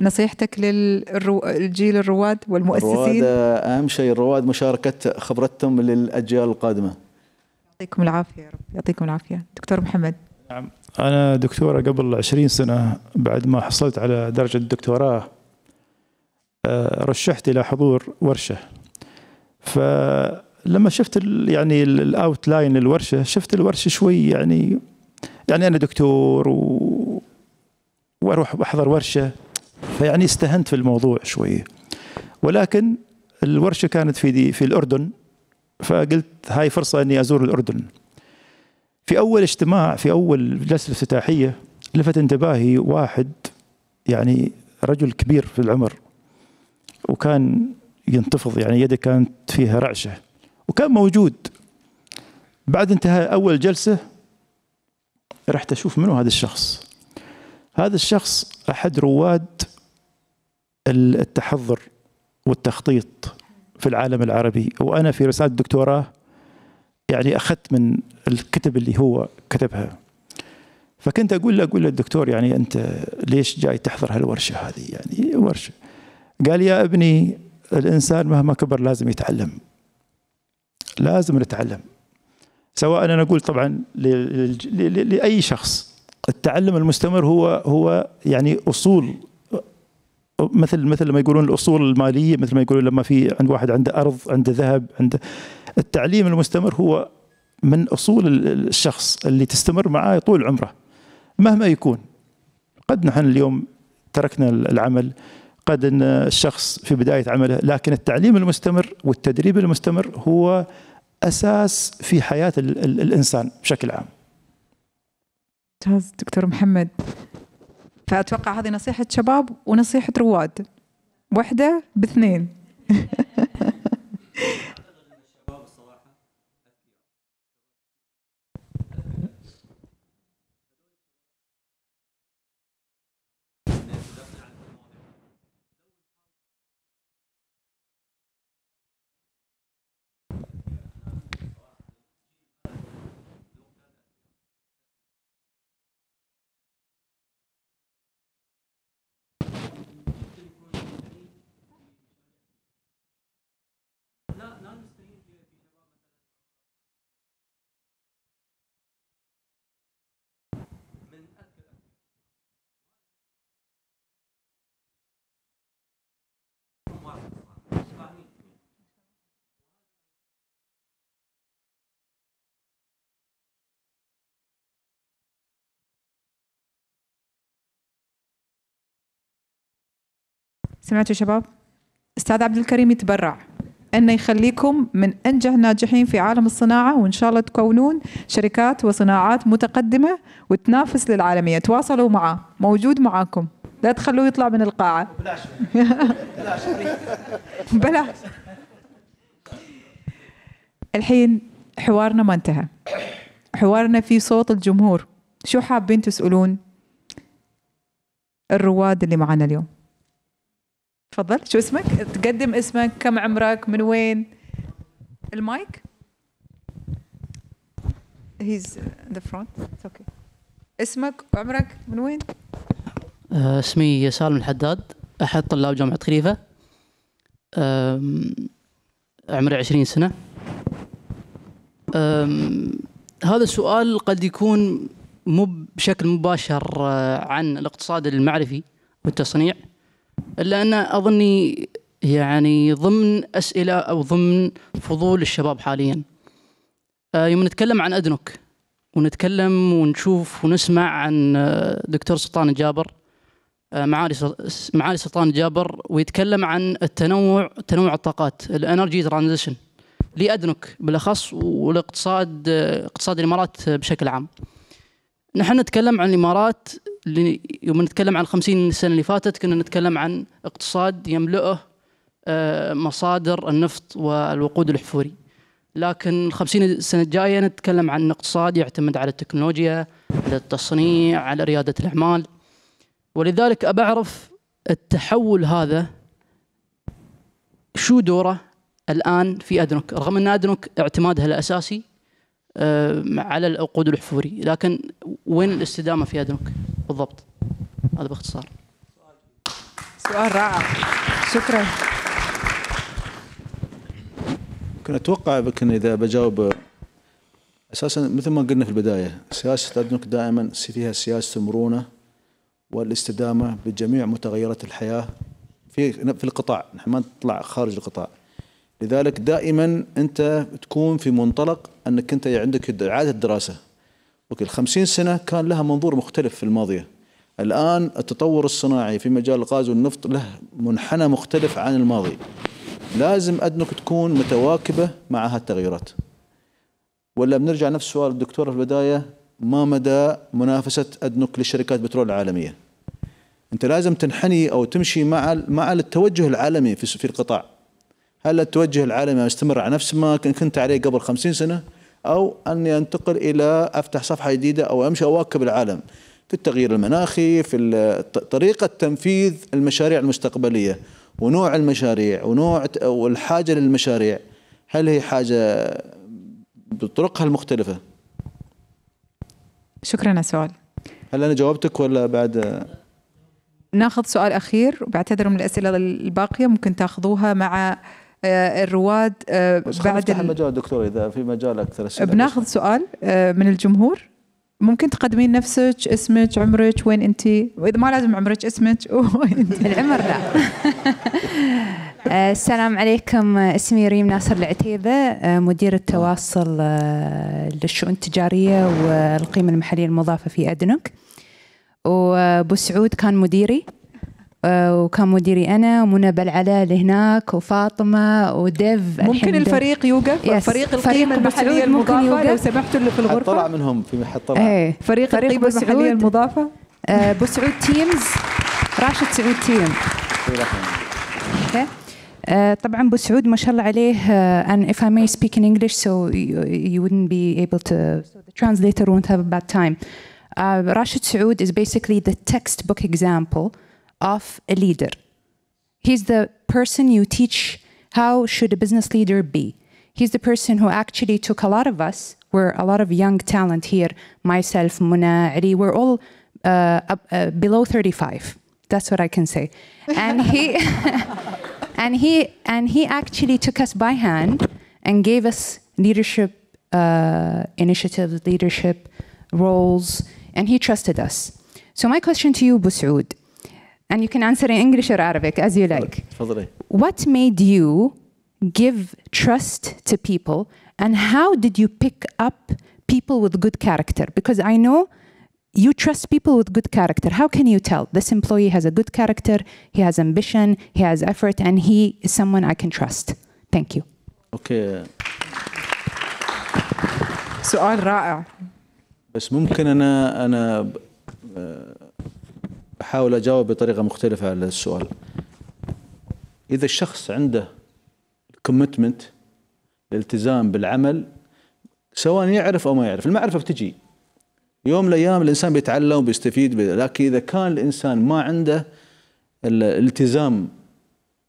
نصيحتك للجيل الرواد والمؤسسين الرواد آه، اهم شيء الرواد مشاركه خبرتهم للاجيال القادمه يعطيكم العافيه يا رب يعطيكم العافيه دكتور محمد نعم انا دكتوره قبل 20 سنه بعد ما حصلت على درجه الدكتوراه آه، رشحت الى حضور ورشه ف لما شفت يعني الاوت لاين الورشه شفت الورشه شوي يعني يعني انا دكتور و... واروح احضر ورشه فيعني استهنت في الموضوع شوي ولكن الورشه كانت في دي في الاردن فقلت هاي فرصه اني ازور الاردن في اول اجتماع في اول جلسه افتتاحيه لفت انتباهي واحد يعني رجل كبير في العمر وكان ينتفض يعني يده كانت فيها رعشه وكان موجود بعد انتهاء أول جلسة رحت أشوف منو هذا الشخص هذا الشخص أحد رواد التحضر والتخطيط في العالم العربي وأنا في رسالة الدكتوراه يعني أخذت من الكتب اللي هو كتبها فكنت أقول له أقول له الدكتور يعني أنت ليش جاي تحضر هالورشة هذه يعني ورشة قال يا ابني الإنسان مهما كبر لازم يتعلم لازم نتعلم سواء انا اقول طبعا لاي شخص التعلم المستمر هو هو يعني اصول مثل مثل ما يقولون الاصول الماليه مثل ما يقولون لما في عند واحد عنده ارض عنده ذهب عنده التعليم المستمر هو من اصول الشخص اللي تستمر معاه طول عمره مهما يكون قد نحن اليوم تركنا العمل قد ان الشخص في بدايه عمله لكن التعليم المستمر والتدريب المستمر هو اساس في حياه الـ الـ الانسان بشكل عام. ممتاز دكتور محمد فاتوقع هذه نصيحه شباب ونصيحه رواد واحده باثنين سمعتوا يا شباب استاذ عبد الكريم يتبرع انه يخليكم من انجح الناجحين في عالم الصناعه وان شاء الله تكونون شركات وصناعات متقدمه وتنافس للعالميه تواصلوا معه موجود معاكم لا تخلوه يطلع من القاعه بلاش بلاش بلاش الحين حوارنا ما انتهى حوارنا في صوت الجمهور شو حابين تسألون الرواد اللي معنا اليوم تفضل شو اسمك تقدم اسمك كم عمرك من وين المايك هيز ذا فرونت اوكي اسمك وعمرك من وين آه، اسمي سالم الحداد احد طلاب جامعه خليفه عمري 20 سنه هذا السؤال قد يكون مو بشكل مباشر آه، عن الاقتصاد المعرفي والتصنيع الا ان اظني يعني ضمن اسئله او ضمن فضول الشباب حاليا آه، يوم نتكلم عن ادنك ونتكلم ونشوف ونسمع عن آه، دكتور سلطان الجابر آه، معالي معالي سلطان الجابر ويتكلم عن التنوع تنوع الطاقات الانرجي ترانزيشن لادنك بالاخص والاقتصاد اقتصاد الامارات بشكل عام. نحن نتكلم عن الامارات يوم نتكلم عن 50 سنة اللي فاتت كنا نتكلم عن اقتصاد يملؤه آه، مصادر النفط والوقود الحفوري لكن الخمسين سنة الجاية نتكلم عن اقتصاد يعتمد على التكنولوجيا على التصنيع على ريادة الأعمال ولذلك أبى أعرف التحول هذا شو دوره الآن في أدنوك رغم أن أدنوك اعتمادها الأساسي آه، على العقود الاحفوري لكن وين الاستدامه في أدنك بالضبط هذا باختصار سؤال رائع شكرا كنت اتوقع يمكن اذا بجاوب اساسا مثل ما قلنا في البدايه سياسه أدنك دائما فيها سياسه المرونه والاستدامه بجميع متغيرات الحياه في في القطاع نحن ما نطلع خارج القطاع لذلك دائما أنت تكون في منطلق أنك أنت يعني عندك إعادة دراسه. اوكي الخمسين سنة كان لها منظور مختلف في الماضية الآن التطور الصناعي في مجال الغاز والنفط له منحنى مختلف عن الماضي لازم أدنك تكون متواكبة مع هالتغيرات ولا بنرجع نفس سؤال الدكتور في البداية ما مدى منافسة أدنك لشركات بترول العالمية أنت لازم تنحني أو تمشي مع مع التوجه العالمي في القطاع هل التوجه العالمي استمر على نفس ما كنت عليه قبل خمسين سنة أو أني أنتقل إلى أفتح صفحة جديدة أو أمشي أواكب العالم في التغيير المناخي في طريقة تنفيذ المشاريع المستقبلية ونوع المشاريع ونوع والحاجة للمشاريع هل هي حاجة بطرقها المختلفة شكرا على السؤال هل أنا جاوبتك ولا بعد ناخذ سؤال أخير وبعتذر من الأسئلة الباقية ممكن تاخذوها مع آه، الرواد آه، بس بعد المجال دكتور اذا في مجال اكثر بناخذ سؤال آه، من الجمهور ممكن تقدمين نفسك اسمك عمرك وين انت واذا ما لازم عمرك اسمك العمر لا السلام عليكم اسمي ريم ناصر العتيبه مدير التواصل للشؤون التجاريه والقيمه المحليه المضافه في ادنك وابو سعود كان مديري آه، وكان مديري انا ومنى بلعلال هناك وفاطمه وديف ممكن الفريق يوقف يس. فريق القيمه المحليه المضافه لو سمحتوا اللي في الغرفه طلع منهم في محطة ايه. فريق, فريق القيمه المحليه المضافه آه بوسعود تيمز راشد سعود تيم okay. Uh, طبعا سعود ما شاء الله عليه ان آه، and if I may speak in English so you, wouldn't be able to ترانسليتر وونت translator won't have a bad time. از بيسيكلي ذا is basically the textbook example of a leader. He's the person you teach how should a business leader be. He's the person who actually took a lot of us, we're a lot of young talent here, myself, Muna, Ali, we're all uh, uh, below 35. That's what I can say. And he, and he, and he actually took us by hand and gave us leadership uh, initiatives, leadership roles, and he trusted us. So my question to you, Busoud, and you can answer in English or Arabic as you like. What made you give trust to people and how did you pick up people with good character? Because I know you trust people with good character. How can you tell this employee has a good character, he has ambition, he has effort, and he is someone I can trust? Thank you. Okay. سؤال رائع بس ممكن انا انا أحاول أجاوب بطريقة مختلفة على السؤال إذا الشخص عنده كوميتمنت الالتزام بالعمل سواء يعرف أو ما يعرف المعرفة بتجي يوم من الأيام الإنسان بيتعلم وبيستفيد لكن إذا كان الإنسان ما عنده الالتزام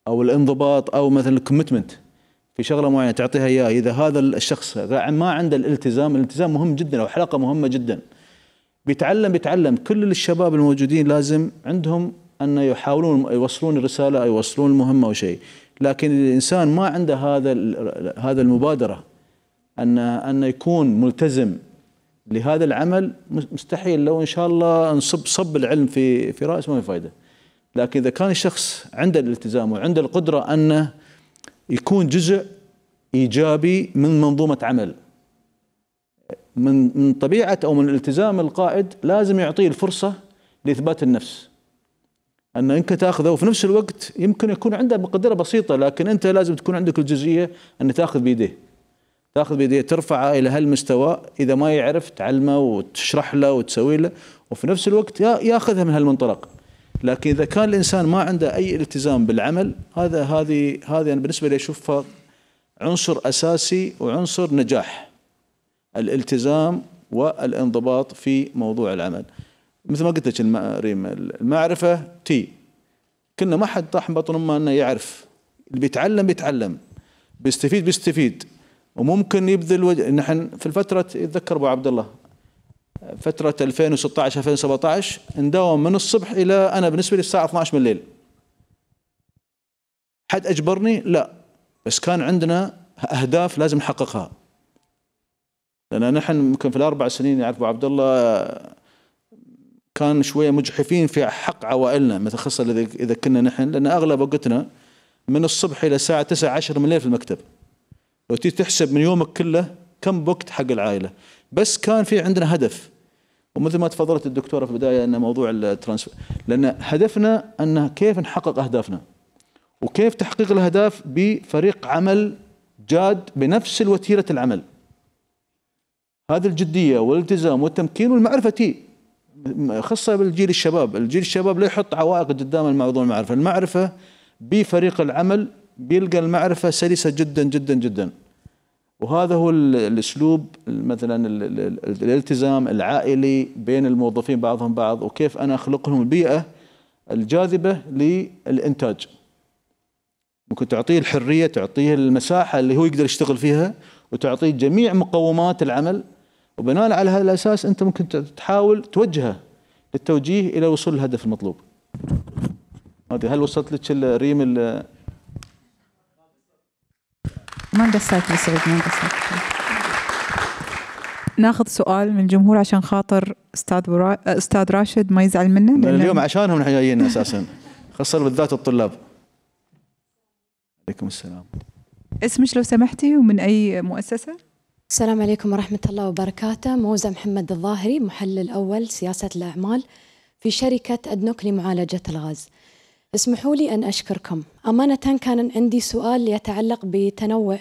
أو الانضباط أو مثلا الكوميتمنت في شغله معينه تعطيها اياه اذا هذا الشخص ما عنده الالتزام الالتزام مهم جدا او حلقه مهمه جدا بيتعلم بيتعلم كل الشباب الموجودين لازم عندهم أن يحاولون يوصلون الرسالة أو يوصلون المهمة أو شيء لكن الإنسان ما عنده هذا هذا المبادرة أن أن يكون ملتزم لهذا العمل مستحيل لو إن شاء الله نصب صب العلم في في رأسه ما في فايدة لكن إذا كان الشخص عنده الالتزام وعنده القدرة أنه يكون جزء إيجابي من منظومة عمل من من طبيعه او من التزام القائد لازم يعطيه الفرصه لاثبات النفس ان انت تاخذه وفي نفس الوقت يمكن يكون عنده مقدره بسيطه لكن انت لازم تكون عندك الجزئيه ان تاخذ بيديه تاخذ بيديه ترفعه الى هالمستوى اذا ما يعرف تعلمه وتشرح له وتسوي له وفي نفس الوقت ياخذها من هالمنطلق لكن اذا كان الانسان ما عنده اي التزام بالعمل هذا هذه هذه انا بالنسبه لي اشوفها عنصر اساسي وعنصر نجاح الالتزام والانضباط في موضوع العمل مثل ما قلت لك ريم المعرفه تي كنا ما حد طاح بطن امه انه يعرف اللي بيتعلم بيتعلم بيستفيد بيستفيد وممكن يبذل وجه نحن في الفتره يتذكر ابو عبد الله فتره 2016 2017 نداوم من الصبح الى انا بالنسبه لي الساعه 12 من الليل. حد اجبرني؟ لا بس كان عندنا اهداف لازم نحققها لان نحن ممكن في الاربع سنين يعرف ابو عبد الله كان شويه مجحفين في حق عوائلنا مثل خاصه اذا كنا نحن لان اغلب وقتنا من الصبح الى الساعه 9 10 من الليل في المكتب لو تيجي تحسب من يومك كله كم وقت حق العائله بس كان في عندنا هدف ومثل ما تفضلت الدكتوره في البدايه ان موضوع الترانسفير لان هدفنا ان كيف نحقق اهدافنا وكيف تحقيق الاهداف بفريق عمل جاد بنفس الوتيره العمل هذه الجديه والالتزام والتمكين والمعرفه تي خاصه بالجيل الشباب، الجيل الشباب لا يحط عوائق قدام الموضوع المعرفه، المعرفه بفريق العمل بيلقى المعرفه سلسه جدا جدا جدا. وهذا هو الاسلوب مثلا الالتزام العائلي بين الموظفين بعضهم بعض وكيف انا اخلق لهم البيئه الجاذبه للانتاج. ممكن تعطيه الحريه، تعطيه المساحه اللي هو يقدر يشتغل فيها وتعطيه جميع مقومات العمل وبناء على هذا الاساس انت ممكن تحاول توجهه للتوجيه الى وصول الهدف المطلوب. هل وصلت لك الريم ما قصيت بسعود ما قصيت ناخذ سؤال من الجمهور عشان خاطر استاذ برا... استاذ راشد ما يزعل منه لأن... اليوم عشانهم نحن جايين اساسا خاصه بالذات الطلاب عليكم السلام اسمك لو سمحتي ومن اي مؤسسه؟ السلام عليكم ورحمة الله وبركاته موزة محمد الظاهري محلل أول سياسة الأعمال في شركة أدنوك لمعالجة الغاز اسمحوا لي أن أشكركم أمانة كان عندي سؤال يتعلق بتنوع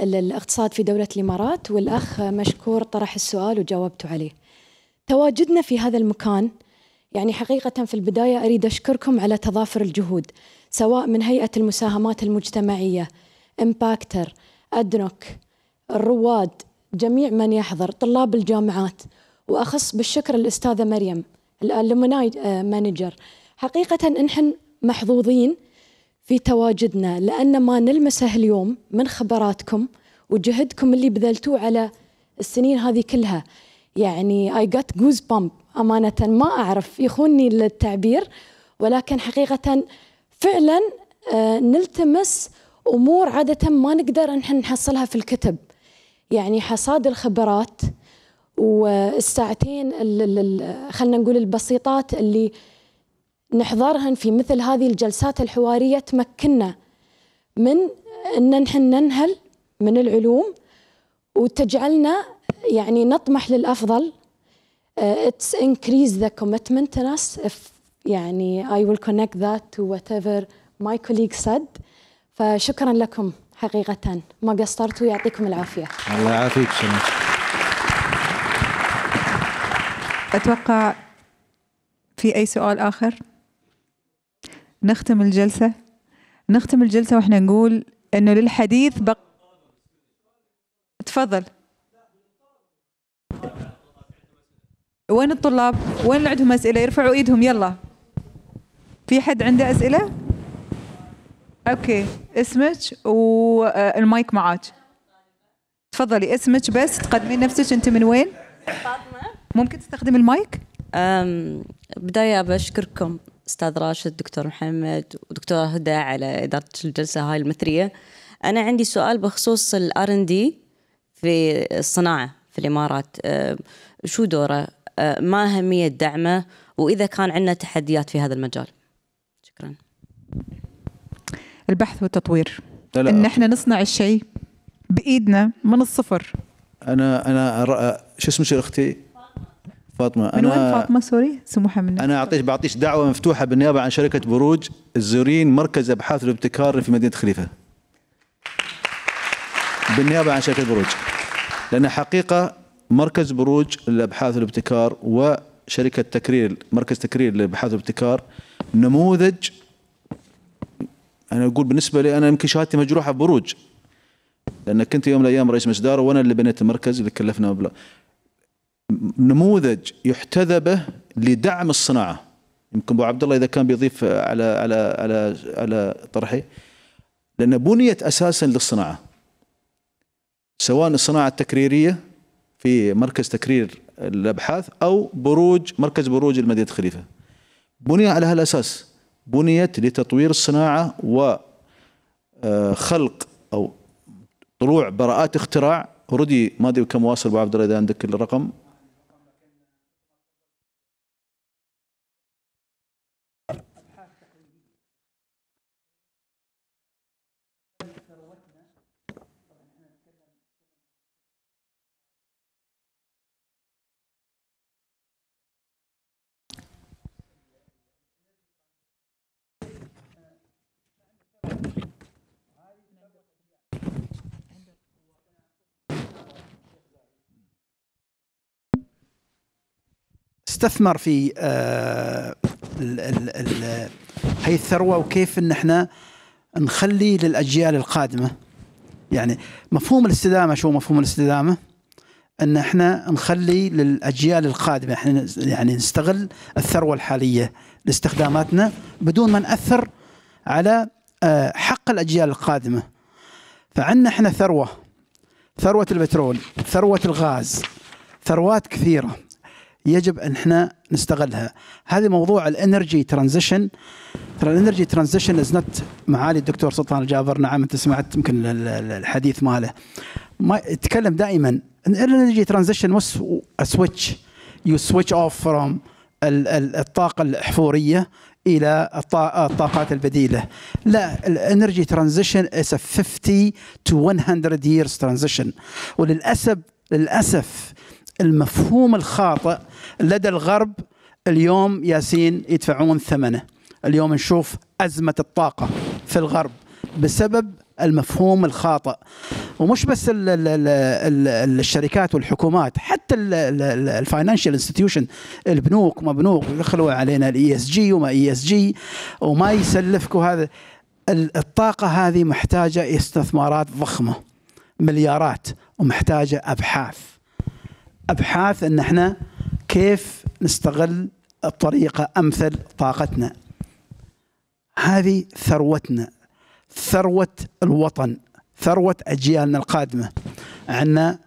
الاقتصاد في دولة الإمارات والأخ مشكور طرح السؤال وجاوبت عليه تواجدنا في هذا المكان يعني حقيقة في البداية أريد أشكركم على تضافر الجهود سواء من هيئة المساهمات المجتمعية إمباكتر أدنوك الرواد جميع من يحضر طلاب الجامعات واخص بالشكر الاستاذه مريم الالومناي مانجر آه، حقيقه نحن محظوظين في تواجدنا لان ما نلمسه اليوم من خبراتكم وجهدكم اللي بذلتوه على السنين هذه كلها يعني اي جت جوز بامب امانه ما اعرف يخونني للتعبير ولكن حقيقه فعلا آه، نلتمس امور عاده ما نقدر نحن نحصلها في الكتب يعني حصاد الخبرات والساعتين خلينا نقول البسيطات اللي نحضرهن في مثل هذه الجلسات الحوارية تمكننا من أن نحن ننهل من العلوم وتجعلنا يعني نطمح للأفضل uh, it's increase the commitment in us if يعني I will connect that to whatever my colleague said فشكرا لكم حقيقة ما قصرتوا ويعطيكم العافية الله يعافيك شمس أتوقع في أي سؤال آخر نختم الجلسة نختم الجلسة وإحنا نقول أنه للحديث بق تفضل وين الطلاب وين اللي عندهم أسئلة يرفعوا إيدهم يلا في حد عنده أسئلة؟ اوكي اسمك والمايك آه، معك تفضلي اسمك بس تقدمين نفسك انت من وين فاطمه ممكن تستخدمي المايك بدايه بشكركم استاذ راشد دكتور محمد ودكتوره هدى على اداره الجلسه هاي المثريه انا عندي سؤال بخصوص الار ان دي في الصناعه في الامارات شو دوره ما اهميه دعمه واذا كان عندنا تحديات في هذا المجال شكرا البحث والتطوير لا لا ان احنا نصنع الشيء بايدنا من الصفر انا انا شو اسمك اختي فاطمه انا من وين فاطمه سوري سموحه منك انا اعطيك بعطيك دعوه مفتوحه بالنيابه عن شركه بروج الزورين مركز ابحاث والابتكار في مدينه خليفه بالنيابه عن شركه بروج لان حقيقه مركز بروج للابحاث والابتكار وشركه تكرير مركز تكرير للابحاث والابتكار نموذج انا اقول بالنسبه لي انا يمكن شهادتي مجروحه ببروج لان كنت يوم من الايام رئيس مجلس اداره وانا اللي بنيت المركز اللي كلفنا مبلغ نموذج يحتذى به لدعم الصناعه يمكن ابو عبد الله اذا كان بيضيف على على على على طرحي لان بنيت اساسا للصناعه سواء الصناعه التكريريه في مركز تكرير الابحاث او بروج مركز بروج المدينه خليفه بني على هالاساس بنيت لتطوير الصناعة وخلق آه، أو طلوع براءات اختراع ردي ما ادري كم واصل ابو عبد الله اذا عندك الرقم نستثمر في هي آه، الثروه وكيف ان احنا نخلي للاجيال القادمه يعني مفهوم الاستدامه شو مفهوم الاستدامه؟ ان احنا نخلي للاجيال القادمه احنا يعني نستغل الثروه الحاليه لاستخداماتنا بدون ما ناثر على آه، حق الاجيال القادمه. فعندنا احنا ثروه ثروه البترول، ثروه الغاز، ثروات كثيره يجب ان احنا نستغلها هذا موضوع الانرجي ترانزيشن ترى الانرجي ترانزيشن از نت معالي الدكتور سلطان الجابر نعم انت سمعت يمكن الحديث ماله ما يتكلم دائما الانرجي ترانزيشن مس سويتش يو سويتش اوف فروم الطاقه الاحفوريه الى الطاقات البديله لا الانرجي ترانزيشن از 50 تو 100 ييرز ترانزيشن وللاسف للاسف المفهوم الخاطئ لدى الغرب اليوم ياسين يدفعون ثمنه اليوم نشوف أزمة الطاقة في الغرب بسبب المفهوم الخاطئ ومش بس الـ الـ الـ الشركات والحكومات حتى الفاينانشال انستتيوشن البنوك ما بنوك دخلوا علينا الاي اس e جي وما اي اس جي وما يسلفك هذا الطاقه هذه محتاجه استثمارات ضخمه مليارات ومحتاجه ابحاث ابحاث ان احنا كيف نستغل الطريقة أمثل طاقتنا هذه ثروتنا ثروة الوطن ثروة أجيالنا القادمة عندنا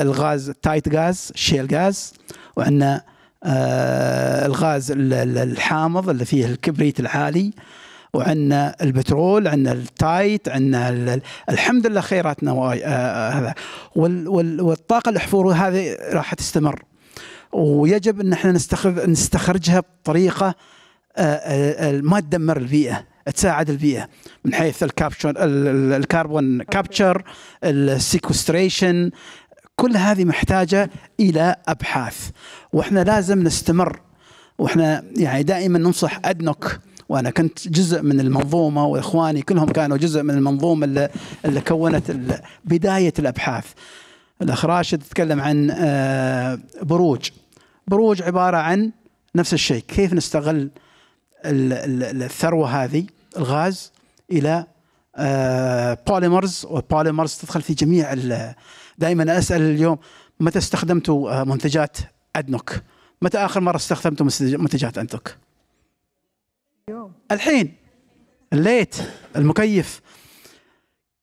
الغاز تايت غاز شيل غاز وعندنا آه، الغاز الحامض اللي فيه الكبريت العالي وعندنا البترول عندنا التايت عندنا الحمد لله خيراتنا آه، آه، هذا والطاقه الاحفوريه هذه راح تستمر ويجب ان احنا نستخرجها بطريقه آه، ما تدمر البيئه تساعد البيئه من حيث الكابشن الكربون كابتشر السيكوستريشن كل هذه محتاجه الى ابحاث واحنا لازم نستمر واحنا يعني دائما ننصح ادنوك وانا كنت جزء من المنظومه واخواني كلهم كانوا جزء من المنظومه اللي, اللي كونت بدايه الابحاث الاخ راشد تكلم عن آه، بروج بروج عباره عن نفس الشيء كيف نستغل الثروه هذه الغاز الى بوليمرز آه، والبوليمرز تدخل في جميع دائما اسال اليوم متى استخدمتوا آه، منتجات ادنوك؟ متى اخر مره استخدمتوا منتجات انتوك؟ الحين الليت المكيف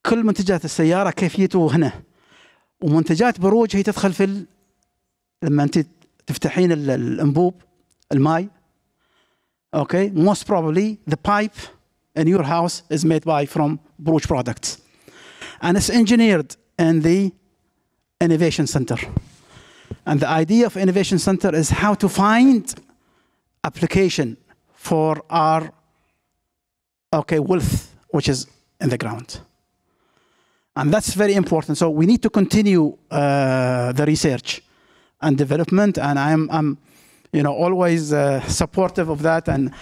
كل منتجات السياره كيفيته هنا ومنتجات بروج هي تدخل في لما انت تفتحين الانبوب الماي اوكي موست بروبلي ذا بايب ان يور هاوس از ميد باي فروم بروج برودكتس and it's engineered in the innovation center and the idea of innovation center is how to find application for our okay wealth which is in the ground and that's very important so we need to continue uh, the research and development and i'm, I'm you know always uh, supportive of that and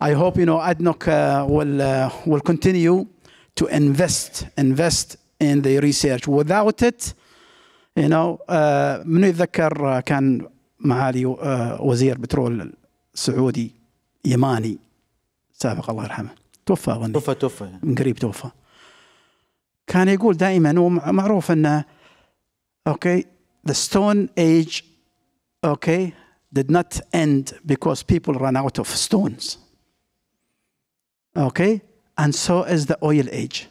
i hope you know adnoc uh, will uh, will continue to invest invest in the research without it you know من يتذكر كان معالي وزير بترول سعودي يماني سابق الله يرحمه توفى اظن توفى توفى من قريب توفى كان يقول دائما ومعروف انه اوكي the stone age اوكي did not end because people ran out of stones okay and so is the oil age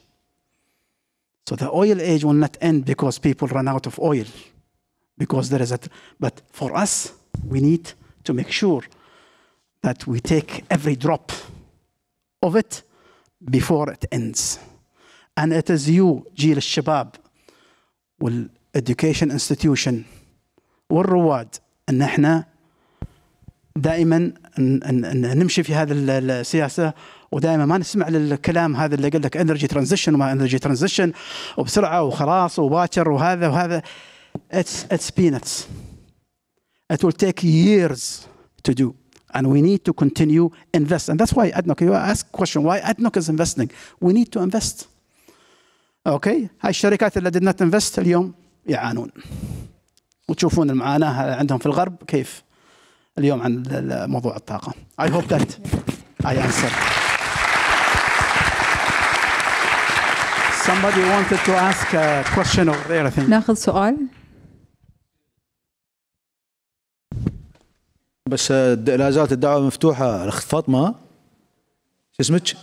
so the oil age will not end because people run out of oil because there is a but for us we need to make sure that we take every drop of it before it ends. And it is you جيل الشباب education institution والرواد ان احنا دائما نمشي في هذه السياسه ودائما ما نسمع للكلام هذا اللي يقول لك انرجي ترانزيشن وما انرجي ترانزيشن وبسرعه وخلاص وباكر وهذا وهذا اتس اتس بينتس It will take years to do. And we need to continue invest. And that's why ADNOC, you ask question, why ADNOC is investing? We need to invest. Okay, هاي الشركات اللي did not invest اليوم يعانون وتشوفون المعاناة عندهم في الغرب كيف اليوم عن موضوع الطاقة I hope that I answer. Somebody wanted to ask a question over there I think ناخذ سؤال بس لا زالت الدعوه مفتوحه الاخت فاطمه شو اسمك؟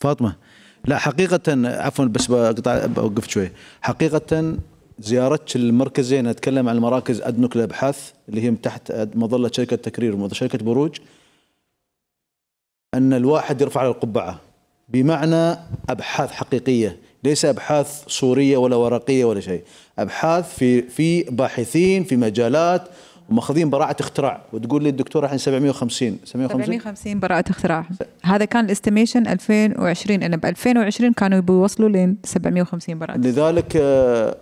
فاطمه لا حقيقه عفوا بس بقطع بوقف شوي حقيقه زيارتك المركزين اتكلم عن المراكز ادنك الابحاث اللي هي تحت مظله شركه تكرير شركه بروج ان الواحد يرفع على القبعه بمعنى ابحاث حقيقيه ليس ابحاث صوريه ولا ورقيه ولا شيء ابحاث في في باحثين في مجالات وماخذين براعه اختراع وتقول لي الدكتور الحين 750 750 750 براءه اختراع هذا كان الاستيميشن 2020 انه ب 2020 كانوا بيوصلوا لين 750 براءه لذلك آه،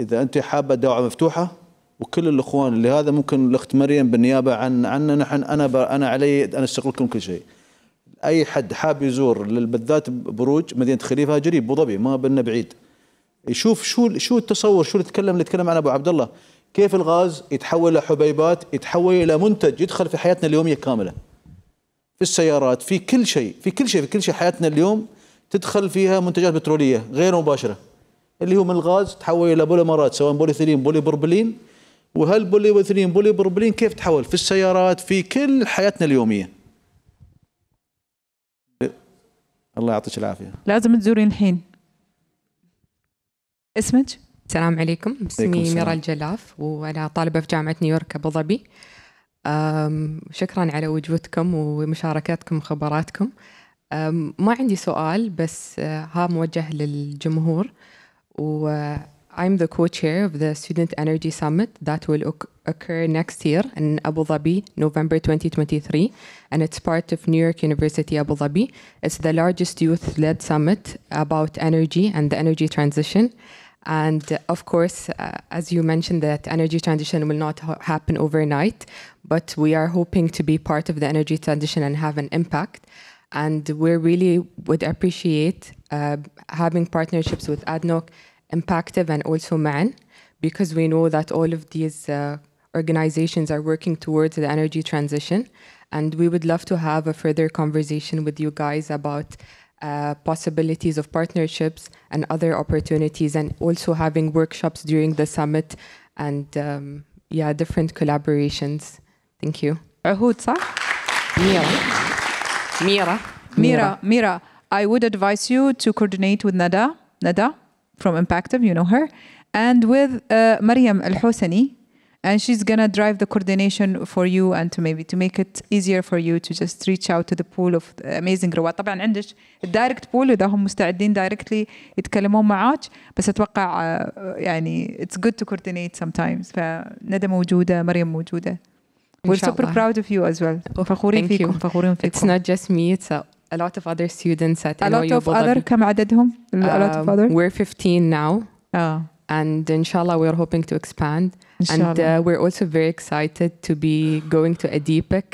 اذا انت حابه دعوه مفتوحه وكل الاخوان اللي هذا ممكن الاخت مريم بالنيابه عن عنا نحن انا انا علي انا اشتغل لكم كل شيء اي حد حاب يزور بالذات بروج مدينه خليفه قريب ابو ظبي ما بالنا بعيد يشوف شو شو التصور شو اللي تكلم اللي تكلم عن ابو عبد الله كيف الغاز يتحول لحبيبات يتحول الى منتج يدخل في حياتنا اليوميه كامله في السيارات في كل شيء في كل شيء في كل شيء حياتنا اليوم تدخل فيها منتجات بتروليه غير مباشره اللي هو من الغاز تحول الى بوليمرات سواء بوليثيلين بولي بربلين وهالبوليوثيلين بولي بربلين كيف تحول في السيارات في كل حياتنا اليوميه الله يعطيك العافيه لازم تزورين الحين اسمك السلام عليكم اسمي ميرا الجلاف وانا طالبه في جامعه نيويورك ابو ظبي شكرا على وجودكم ومشاركاتكم وخبراتكم ما عندي سؤال بس ها موجه للجمهور و I'm the co-chair of the Student Energy Summit that will occur next year in Abu Dhabi, November 2023, and it's part of New York University Abu Dhabi. It's the largest youth-led summit about energy and the energy transition. And uh, of course, uh, as you mentioned, that energy transition will not ha happen overnight, but we are hoping to be part of the energy transition and have an impact. And we really would appreciate uh, having partnerships with ADNOC, Impactive, and also MAN, because we know that all of these uh, organizations are working towards the energy transition. And we would love to have a further conversation with you guys about uh, possibilities of partnerships and other opportunities, and also having workshops during the summit and um, yeah, different collaborations. Thank you. Ahud, Mira. Mira. Mira. Mira. I would advise you to coordinate with Nada, Nada from Impactive, you know her, and with uh, Mariam Al Hosani and she's gonna drive the coordination for you and to maybe to make it easier for you to just reach out to the pool of amazing رواد طبعا عندك الدايركت بول اذا هم مستعدين دايركتلي يتكلمون معك بس اتوقع يعني it's good to coordinate sometimes فندى موجوده مريم موجوده We're super proud of you as well. Oh, فخورين فيكم فخورين فيكم. It's not just me, it's a, a lot of other students at A lot of other كم عددهم؟ A lot of um, other. We're 15 now. اه and inshallah we are hoping to expand inshallah. and uh, we're also very excited to be going to adipic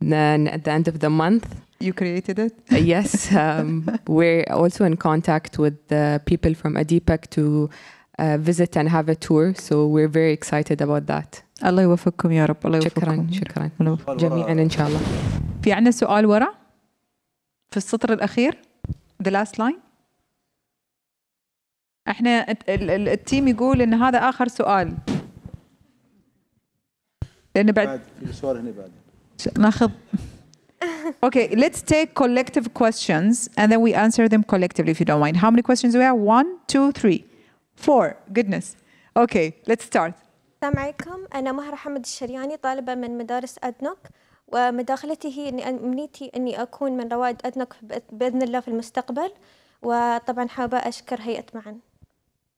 then at the end of the month you created it uh, yes um, we're also in contact with the people from Adipak to uh, visit and have a tour so we're very excited about that الله يوفقكم يا رب الله يوفقكم شكرا شكرا جميعا ان شاء الله في عندنا سؤال ورا في السطر الاخير the last line احنا التيم يقول ان هذا اخر سؤال لان بعد في سؤال هنا بعد ناخذ okay let's take collective questions and then we answer them collectively if you don't mind how many questions we have one two three four goodness okay let's start السلام عليكم انا مهر حمد الشرياني طالبه من مدارس ادنك ومداخلتي هي اني امنيتي اني اكون من رواد ادنك باذن الله في المستقبل وطبعا حابه اشكر هيئه معن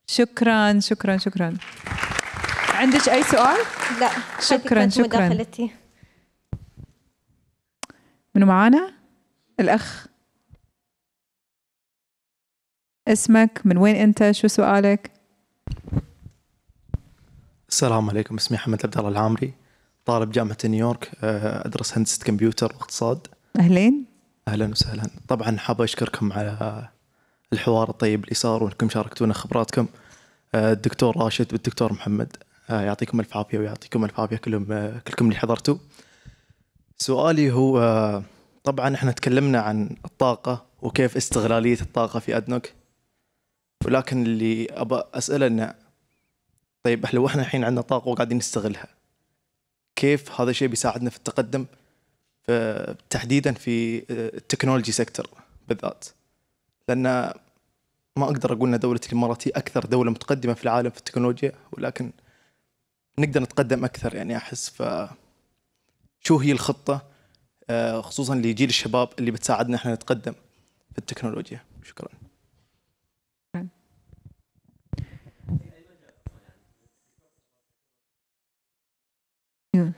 شكرا شكرا شكرا عندك اي سؤال لا شكرا شكرا مداخلتي منو معانا الاخ اسمك من وين انت شو سؤالك السلام عليكم اسمي محمد عبد الله العامري طالب جامعه نيويورك آه، ادرس هندسه كمبيوتر واقتصاد اهلين اهلا وسهلا طبعا حاب اشكركم على الحوار الطيب اللي صار وانكم شاركتونا خبراتكم آه، الدكتور راشد والدكتور محمد آه، يعطيكم الف عافيه ويعطيكم الف عافيه كلهم آه، كلكم اللي حضرتوا. سؤالي هو طبعا احنا تكلمنا عن الطاقه وكيف استغلاليه الطاقه في ادنوك ولكن اللي ابى اساله انه طيب لو احنا الحين عندنا طاقه وقاعدين نستغلها كيف هذا الشيء بيساعدنا في التقدم تحديدا في التكنولوجي سيكتور بالذات لان ما اقدر اقول ان دوله الاماراتي اكثر دوله متقدمه في العالم في التكنولوجيا ولكن نقدر نتقدم اكثر يعني احس ف شو هي الخطه آه، خصوصا لجيل الشباب اللي بتساعدنا احنا نتقدم في التكنولوجيا شكرا Yeah. نعم.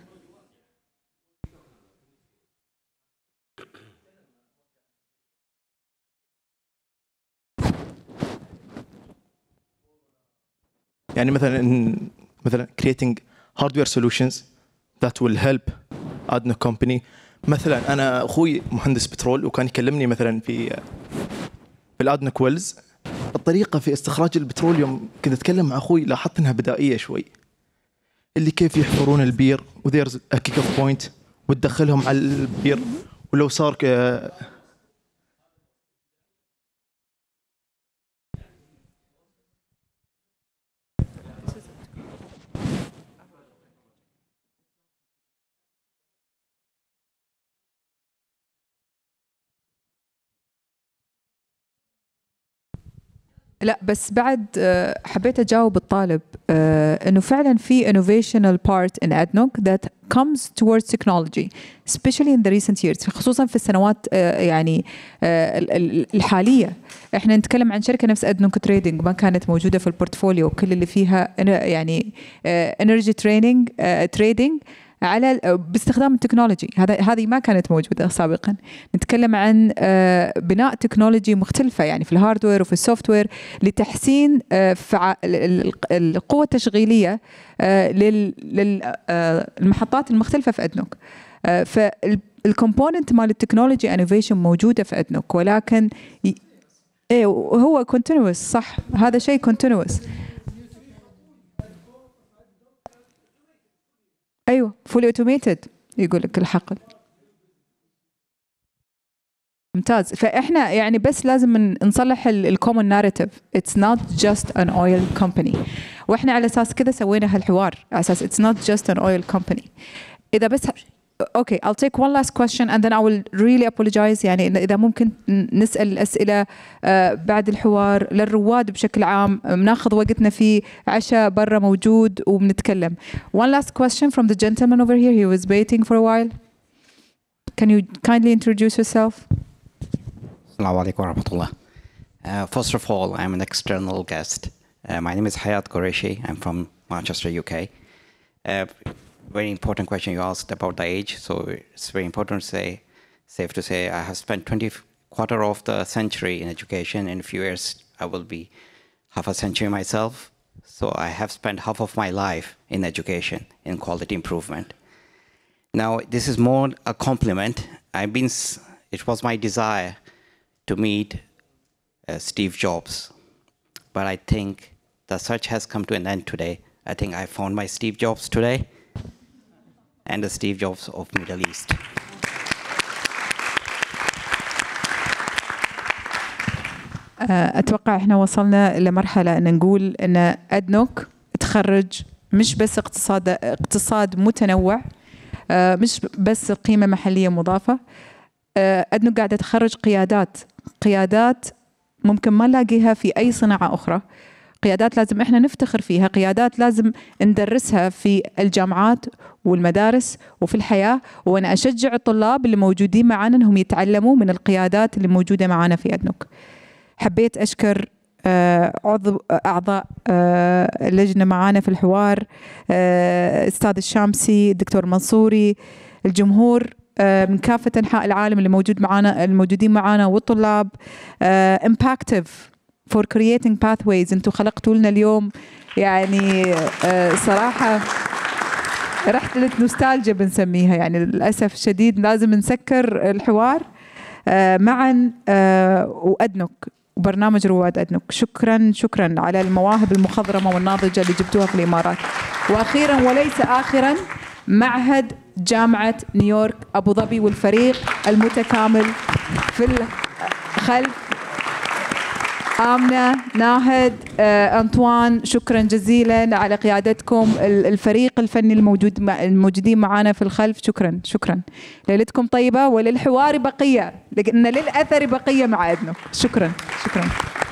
يعني مثلا مثلا creating hardware solutions that will help ادنا company مثلا انا اخوي مهندس بترول وكان يكلمني مثلا في بالادنا كويلز الطريقه في استخراج البترول يوم كنت اتكلم مع اخوي لاحظت انها بدائيه شوي اللي كيف يحفرون البير وذيرز كيك اوف بوينت وتدخلهم على البير ولو صار لا بس بعد آه، حبيت اجاوب الطالب آه، انه فعلا في innovational part in ADNOC that comes towards technology especially in the recent years خصوصا في السنوات آه، يعني الحاليه احنا نتكلم عن شركه نفس ادنوك تريدنج ما كانت موجوده في البورتفوليو كل اللي فيها يعني انرجي تريننج تريدنج على باستخدام التكنولوجي هذا هذه ما كانت موجوده سابقا نتكلم عن آه، بناء تكنولوجي مختلفه يعني في الهاردوير وفي السوفت وير لتحسين آه، القوه التشغيليه آه، للمحطات المختلفه في ادنوك فالكومبوننت مال التكنولوجي انوفيشن موجوده في ادنوك ولكن ايه هو كونتينوس صح هذا شيء كونتينوس ايوه فولي اوتوميتد يقول لك الحقل ممتاز فاحنا يعني بس لازم نصلح الكومن ناريتيف اتس نوت جاست ان اويل كومباني واحنا على اساس كذا سوينا هالحوار على اساس اتس نوت جاست ان اويل كومباني اذا بس اوكي I'll take one last question and then I will really apologize يعني اذا ممكن نسال الاسئله بعد الحوار للرواد بشكل عام بناخذ وقتنا في عشاء برا موجود وبنتكلم. One last question from the gentleman over here he was waiting for a while. Can you kindly introduce yourself? السلام عليكم ورحمه الله. Uh, first of all, I'm an external guest. Uh, my name is Hayat Qureshi. I'm from Manchester, UK. Uh, very important question you asked about the age. So it's very important to say, safe to say, I have spent 20 quarter of the century in education. In a few years, I will be half a century myself. So I have spent half of my life in education, in quality improvement. Now, this is more a compliment. I've been, it was my desire to meet uh, Steve Jobs, but I think the search has come to an end today. I think I found my Steve Jobs today. and the Steve Jobs of Middle East. Uh, اتوقع احنا وصلنا لمرحله ان نقول ان ادنوك تخرج مش بس اقتصاد اقتصاد متنوع uh, مش بس قيمه محليه مضافه uh, ادنوك قاعده تخرج قيادات قيادات ممكن ما نلاقيها في اي صناعه اخرى قيادات لازم احنا نفتخر فيها قيادات لازم ندرسها في الجامعات والمدارس وفي الحياة وأنا أشجع الطلاب اللي موجودين معنا أنهم يتعلموا من القيادات اللي موجودة معنا في أدنك حبيت أشكر آه، عضو آه، اعضاء آه، اللجنه معانا في الحوار استاذ الشامسي الدكتور منصوري الجمهور من كافه انحاء العالم اللي موجود معانا الموجودين معانا والطلاب امباكتيف for creating pathways انتوا خلقتوا لنا اليوم يعني آه، صراحة رحلة نوستالجيا بنسميها يعني للأسف الشديد لازم نسكر الحوار آه، معا آه، وأدنك وبرنامج رواد أدنك شكرا شكرا على المواهب المخضرمة والناضجة اللي جبتوها في الإمارات وأخيرا وليس آخرا معهد جامعة نيويورك أبو ظبي والفريق المتكامل في خلف آمنة ناهد آه، أنطوان شكرا جزيلا على قيادتكم الفريق الفني الموجود الموجودين معنا في الخلف شكرا شكرا ليلتكم طيبة وللحوار بقية لأن للأثر بقية مع أذنك شكرا شكرا